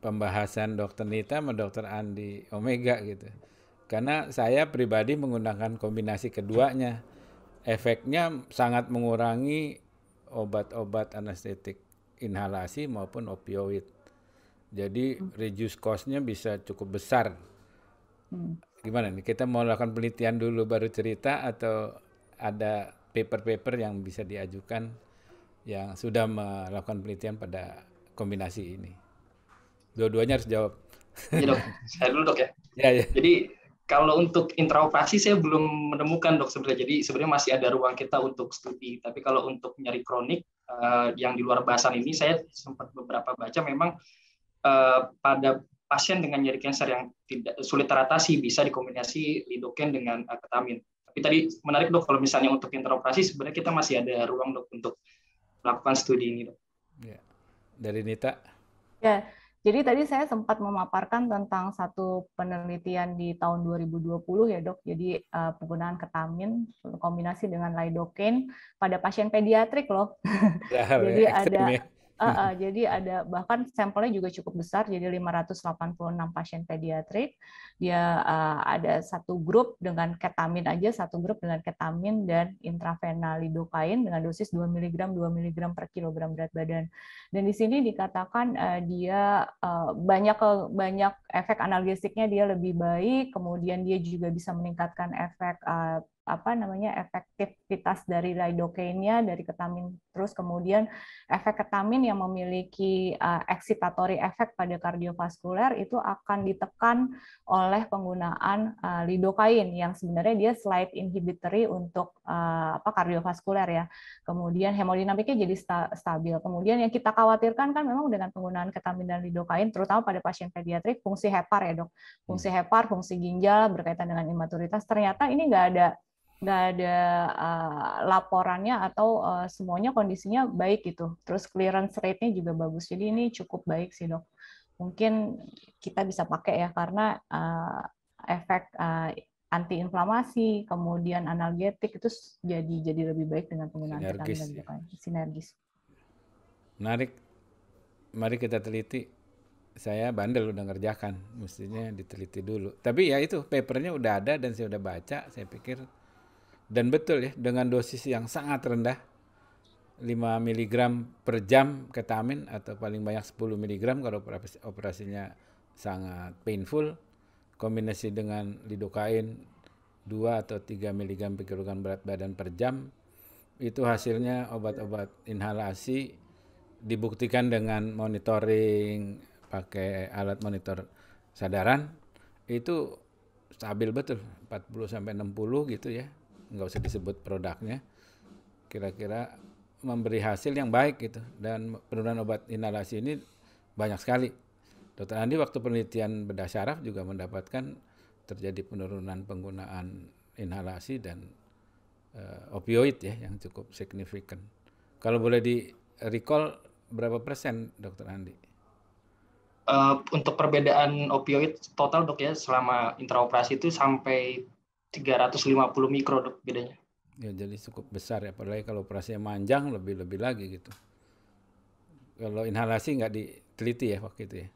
pembahasan dokter Nita sama dokter Andi Omega gitu. Karena saya pribadi menggunakan kombinasi keduanya. Efeknya sangat mengurangi obat-obat anestetik inhalasi maupun opioid. Jadi hmm. reduce cost-nya bisa cukup besar. Hmm. Gimana nih? Kita mau lakukan penelitian dulu baru cerita atau ada paper-paper yang bisa diajukan yang sudah melakukan penelitian pada kombinasi ini? Dua-duanya harus jawab. Ya dok, saya dulu dok ya. ya, ya. Jadi kalau untuk intraoperasi saya belum menemukan dok sebenarnya. Jadi sebenarnya masih ada ruang kita untuk studi. Tapi kalau untuk nyari kronik uh, yang di luar bahasan ini, saya sempat beberapa baca memang Eh, pada pasien dengan nyeri kanker yang tidak sulit teratasi bisa dikombinasi lidokain dengan uh, ketamin. Tapi tadi menarik dok kalau misalnya untuk interoperasi sebenarnya kita masih ada ruang dok untuk melakukan studi ini dok. Ya. Dari Nita. Ya. Jadi tadi saya sempat memaparkan tentang satu penelitian di tahun 2020 ya dok. Jadi uh, penggunaan ketamin kombinasi dengan lidocaine pada pasien pediatrik loh. Ya, Jadi ya, ada ya Uh, uh, jadi ada bahkan sampelnya juga cukup besar, jadi 586 pasien pediatrik. Dia uh, ada satu grup dengan ketamin aja, satu grup dengan ketamin dan intravena lidokain dengan dosis 2 mg 2 mg per kilogram berat badan. Dan di sini dikatakan uh, dia uh, banyak ke banyak efek analgesiknya dia lebih baik, kemudian dia juga bisa meningkatkan efek uh, apa namanya efektivitas dari lidocaine dari ketamin terus kemudian efek ketamin yang memiliki uh, eh, excitatory efek pada kardiovaskuler itu akan ditekan oleh penggunaan uh, eh, lidokain yang sebenarnya dia slide inhibitory untuk uh, apa kardiovaskuler ya kemudian hemodinamiknya jadi sta stabil kemudian yang kita khawatirkan kan memang dengan penggunaan ketamin dan lidokain terutama pada pasien pediatrik fungsi hepar ya dok fungsi hmm. hepar fungsi ginjal berkaitan dengan imaturitas ternyata ini nggak ada nggak ada uh, laporannya atau uh, semuanya kondisinya baik gitu. Terus clearance rate-nya juga bagus. Jadi ini cukup baik sih dok. Mungkin kita bisa pakai ya karena uh, efek uh, antiinflamasi, kemudian analgetik itu jadi jadi lebih baik dengan penggunaan sinergis, ya. sinergis. Menarik. Mari kita teliti. Saya bandel udah ngerjakan, mestinya diteliti dulu. Tapi ya itu papernya udah ada dan saya udah baca. Saya pikir dan betul ya, dengan dosis yang sangat rendah, 5 mg per jam ketamin atau paling banyak 10 mg kalau operasi, operasinya sangat painful, kombinasi dengan lidokain 2 atau 3 mg per kilogram berat badan per jam, itu hasilnya obat-obat inhalasi dibuktikan dengan monitoring pakai alat monitor sadaran itu stabil betul 40 sampai 60 gitu ya nggak usah disebut produknya kira-kira memberi hasil yang baik gitu dan penurunan obat inhalasi ini banyak sekali Dokter Andi waktu penelitian bedah syaraf juga mendapatkan terjadi penurunan penggunaan inhalasi dan uh, opioid ya yang cukup signifikan. Kalau boleh di recall berapa persen Dokter Andi? uh, untuk perbedaan opioid total dok ya selama intraoperasi itu sampai 350 dok bedanya. Ya, jadi cukup besar ya, apalagi kalau operasinya manjang lebih-lebih lagi gitu. Kalau inhalasi nggak diteliti ya waktu itu ya?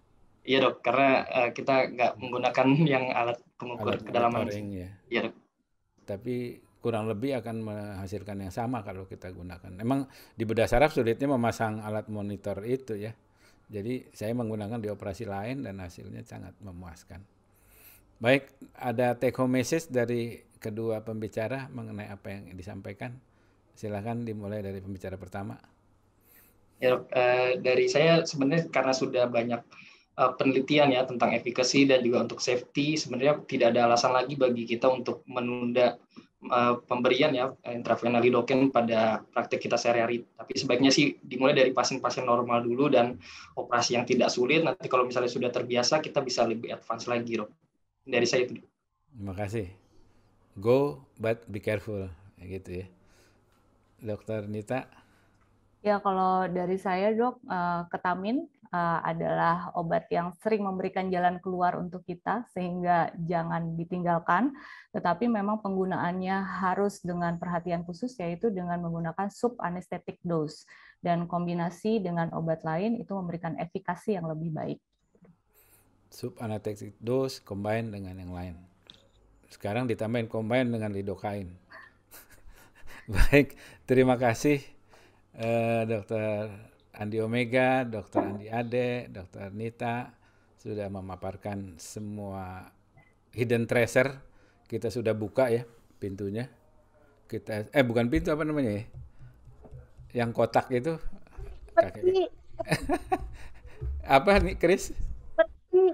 Iya dok, karena uh, kita nggak menggunakan yang alat pengukur alat kedalaman. Ya. Iya dok. Tapi kurang lebih akan menghasilkan yang sama kalau kita gunakan. Emang di bedah saraf sulitnya memasang alat monitor itu ya. Jadi saya menggunakan di operasi lain dan hasilnya sangat memuaskan. Baik, ada take home message dari kedua pembicara mengenai apa yang disampaikan. Silakan dimulai dari pembicara pertama. Ya, eh, dari saya sebenarnya karena sudah banyak eh, penelitian ya tentang efikasi dan juga untuk safety, sebenarnya tidak ada alasan lagi bagi kita untuk menunda eh, pemberian ya intravenal lidocaine pada praktik kita sehari-hari. Tapi sebaiknya sih dimulai dari pasien-pasien normal dulu dan operasi yang tidak sulit. Nanti kalau misalnya sudah terbiasa, kita bisa lebih advance lagi, Rob dari saya itu. Terima kasih. Go but be careful ya, gitu ya. Dokter Nita. Ya kalau dari saya dok, eh, ketamin eh, adalah obat yang sering memberikan jalan keluar untuk kita sehingga jangan ditinggalkan. Tetapi memang penggunaannya harus dengan perhatian khusus yaitu dengan menggunakan sub anesthetic dose dan kombinasi dengan obat lain itu memberikan efikasi yang lebih baik subanaphylactic dos combine dengan yang lain. Sekarang ditambahin combine dengan lidokain. Baik, terima kasih eh, Dr. Andi Omega, Dokter Andi Ade, Dokter Nita sudah memaparkan semua hidden treasure Kita sudah buka ya pintunya. Kita eh bukan pintu apa namanya ya? Yang kotak itu. apa nih Chris?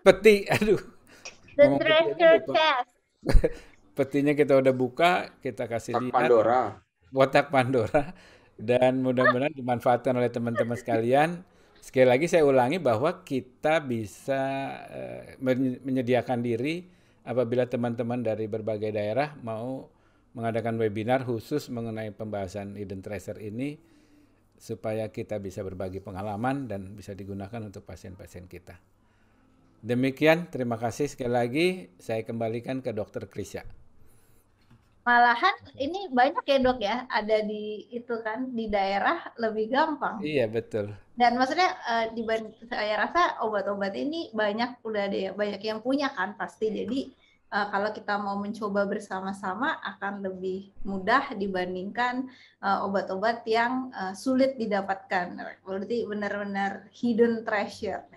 peti aduh the treasure chest petinya kita udah buka kita kasih Tak Pandora Watak Pandora dan mudah-mudahan dimanfaatkan oleh teman-teman sekalian sekali lagi saya ulangi bahwa kita bisa uh, menyediakan diri apabila teman-teman dari berbagai daerah mau mengadakan webinar khusus mengenai pembahasan hidden treasure ini supaya kita bisa berbagi pengalaman dan bisa digunakan untuk pasien-pasien kita. Demikian, terima kasih sekali lagi. Saya kembalikan ke Dokter Krisya. Malahan ini banyak ya dok ya, ada di itu kan di daerah lebih gampang. Iya betul. Dan maksudnya uh, eh, di saya rasa obat-obat ini banyak udah ada ya, banyak yang punya kan pasti. Jadi eh, kalau kita mau mencoba bersama-sama akan lebih mudah dibandingkan eh, obat-obat yang sulit didapatkan. Berarti benar-benar hidden treasure.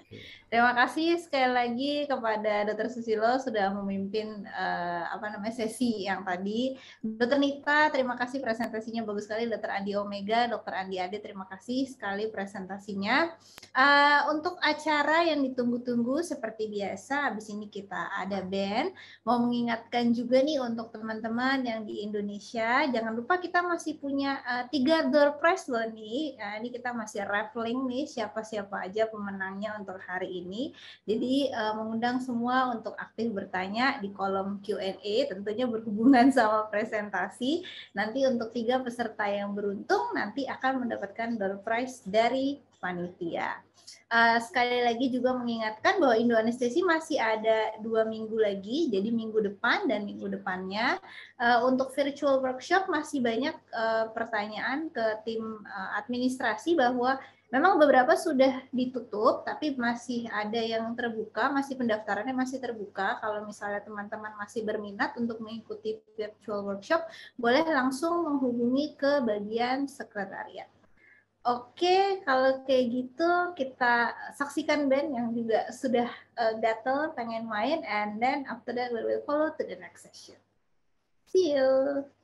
Terima kasih sekali lagi kepada Dr. Susilo sudah memimpin uh, apa namanya sesi yang tadi. Dr. Nita, terima kasih presentasinya bagus sekali. Dr. Andi Omega, Dr. Andi Ade, terima kasih sekali presentasinya. Uh, untuk acara yang ditunggu-tunggu seperti biasa, habis ini kita ada band. Mau mengingatkan juga nih untuk teman-teman yang di Indonesia, jangan lupa kita masih punya uh, tiga door prize loh nih. Uh, ini kita masih raffling nih siapa-siapa aja pemenangnya untuk hari ini ini. Jadi uh, mengundang semua untuk aktif bertanya di kolom Q&A tentunya berhubungan sama presentasi. Nanti untuk tiga peserta yang beruntung nanti akan mendapatkan door prize dari panitia. Uh, sekali lagi juga mengingatkan bahwa Indo Anestesi masih ada dua minggu lagi, jadi minggu depan dan minggu depannya. Uh, untuk virtual workshop masih banyak uh, pertanyaan ke tim uh, administrasi bahwa Memang beberapa sudah ditutup, tapi masih ada yang terbuka, masih pendaftarannya masih terbuka. Kalau misalnya teman-teman masih berminat untuk mengikuti virtual workshop, boleh langsung menghubungi ke bagian sekretariat. Oke, kalau kayak gitu kita saksikan band yang juga sudah uh, gatel pengen main and then after that we will follow to the next session. See you.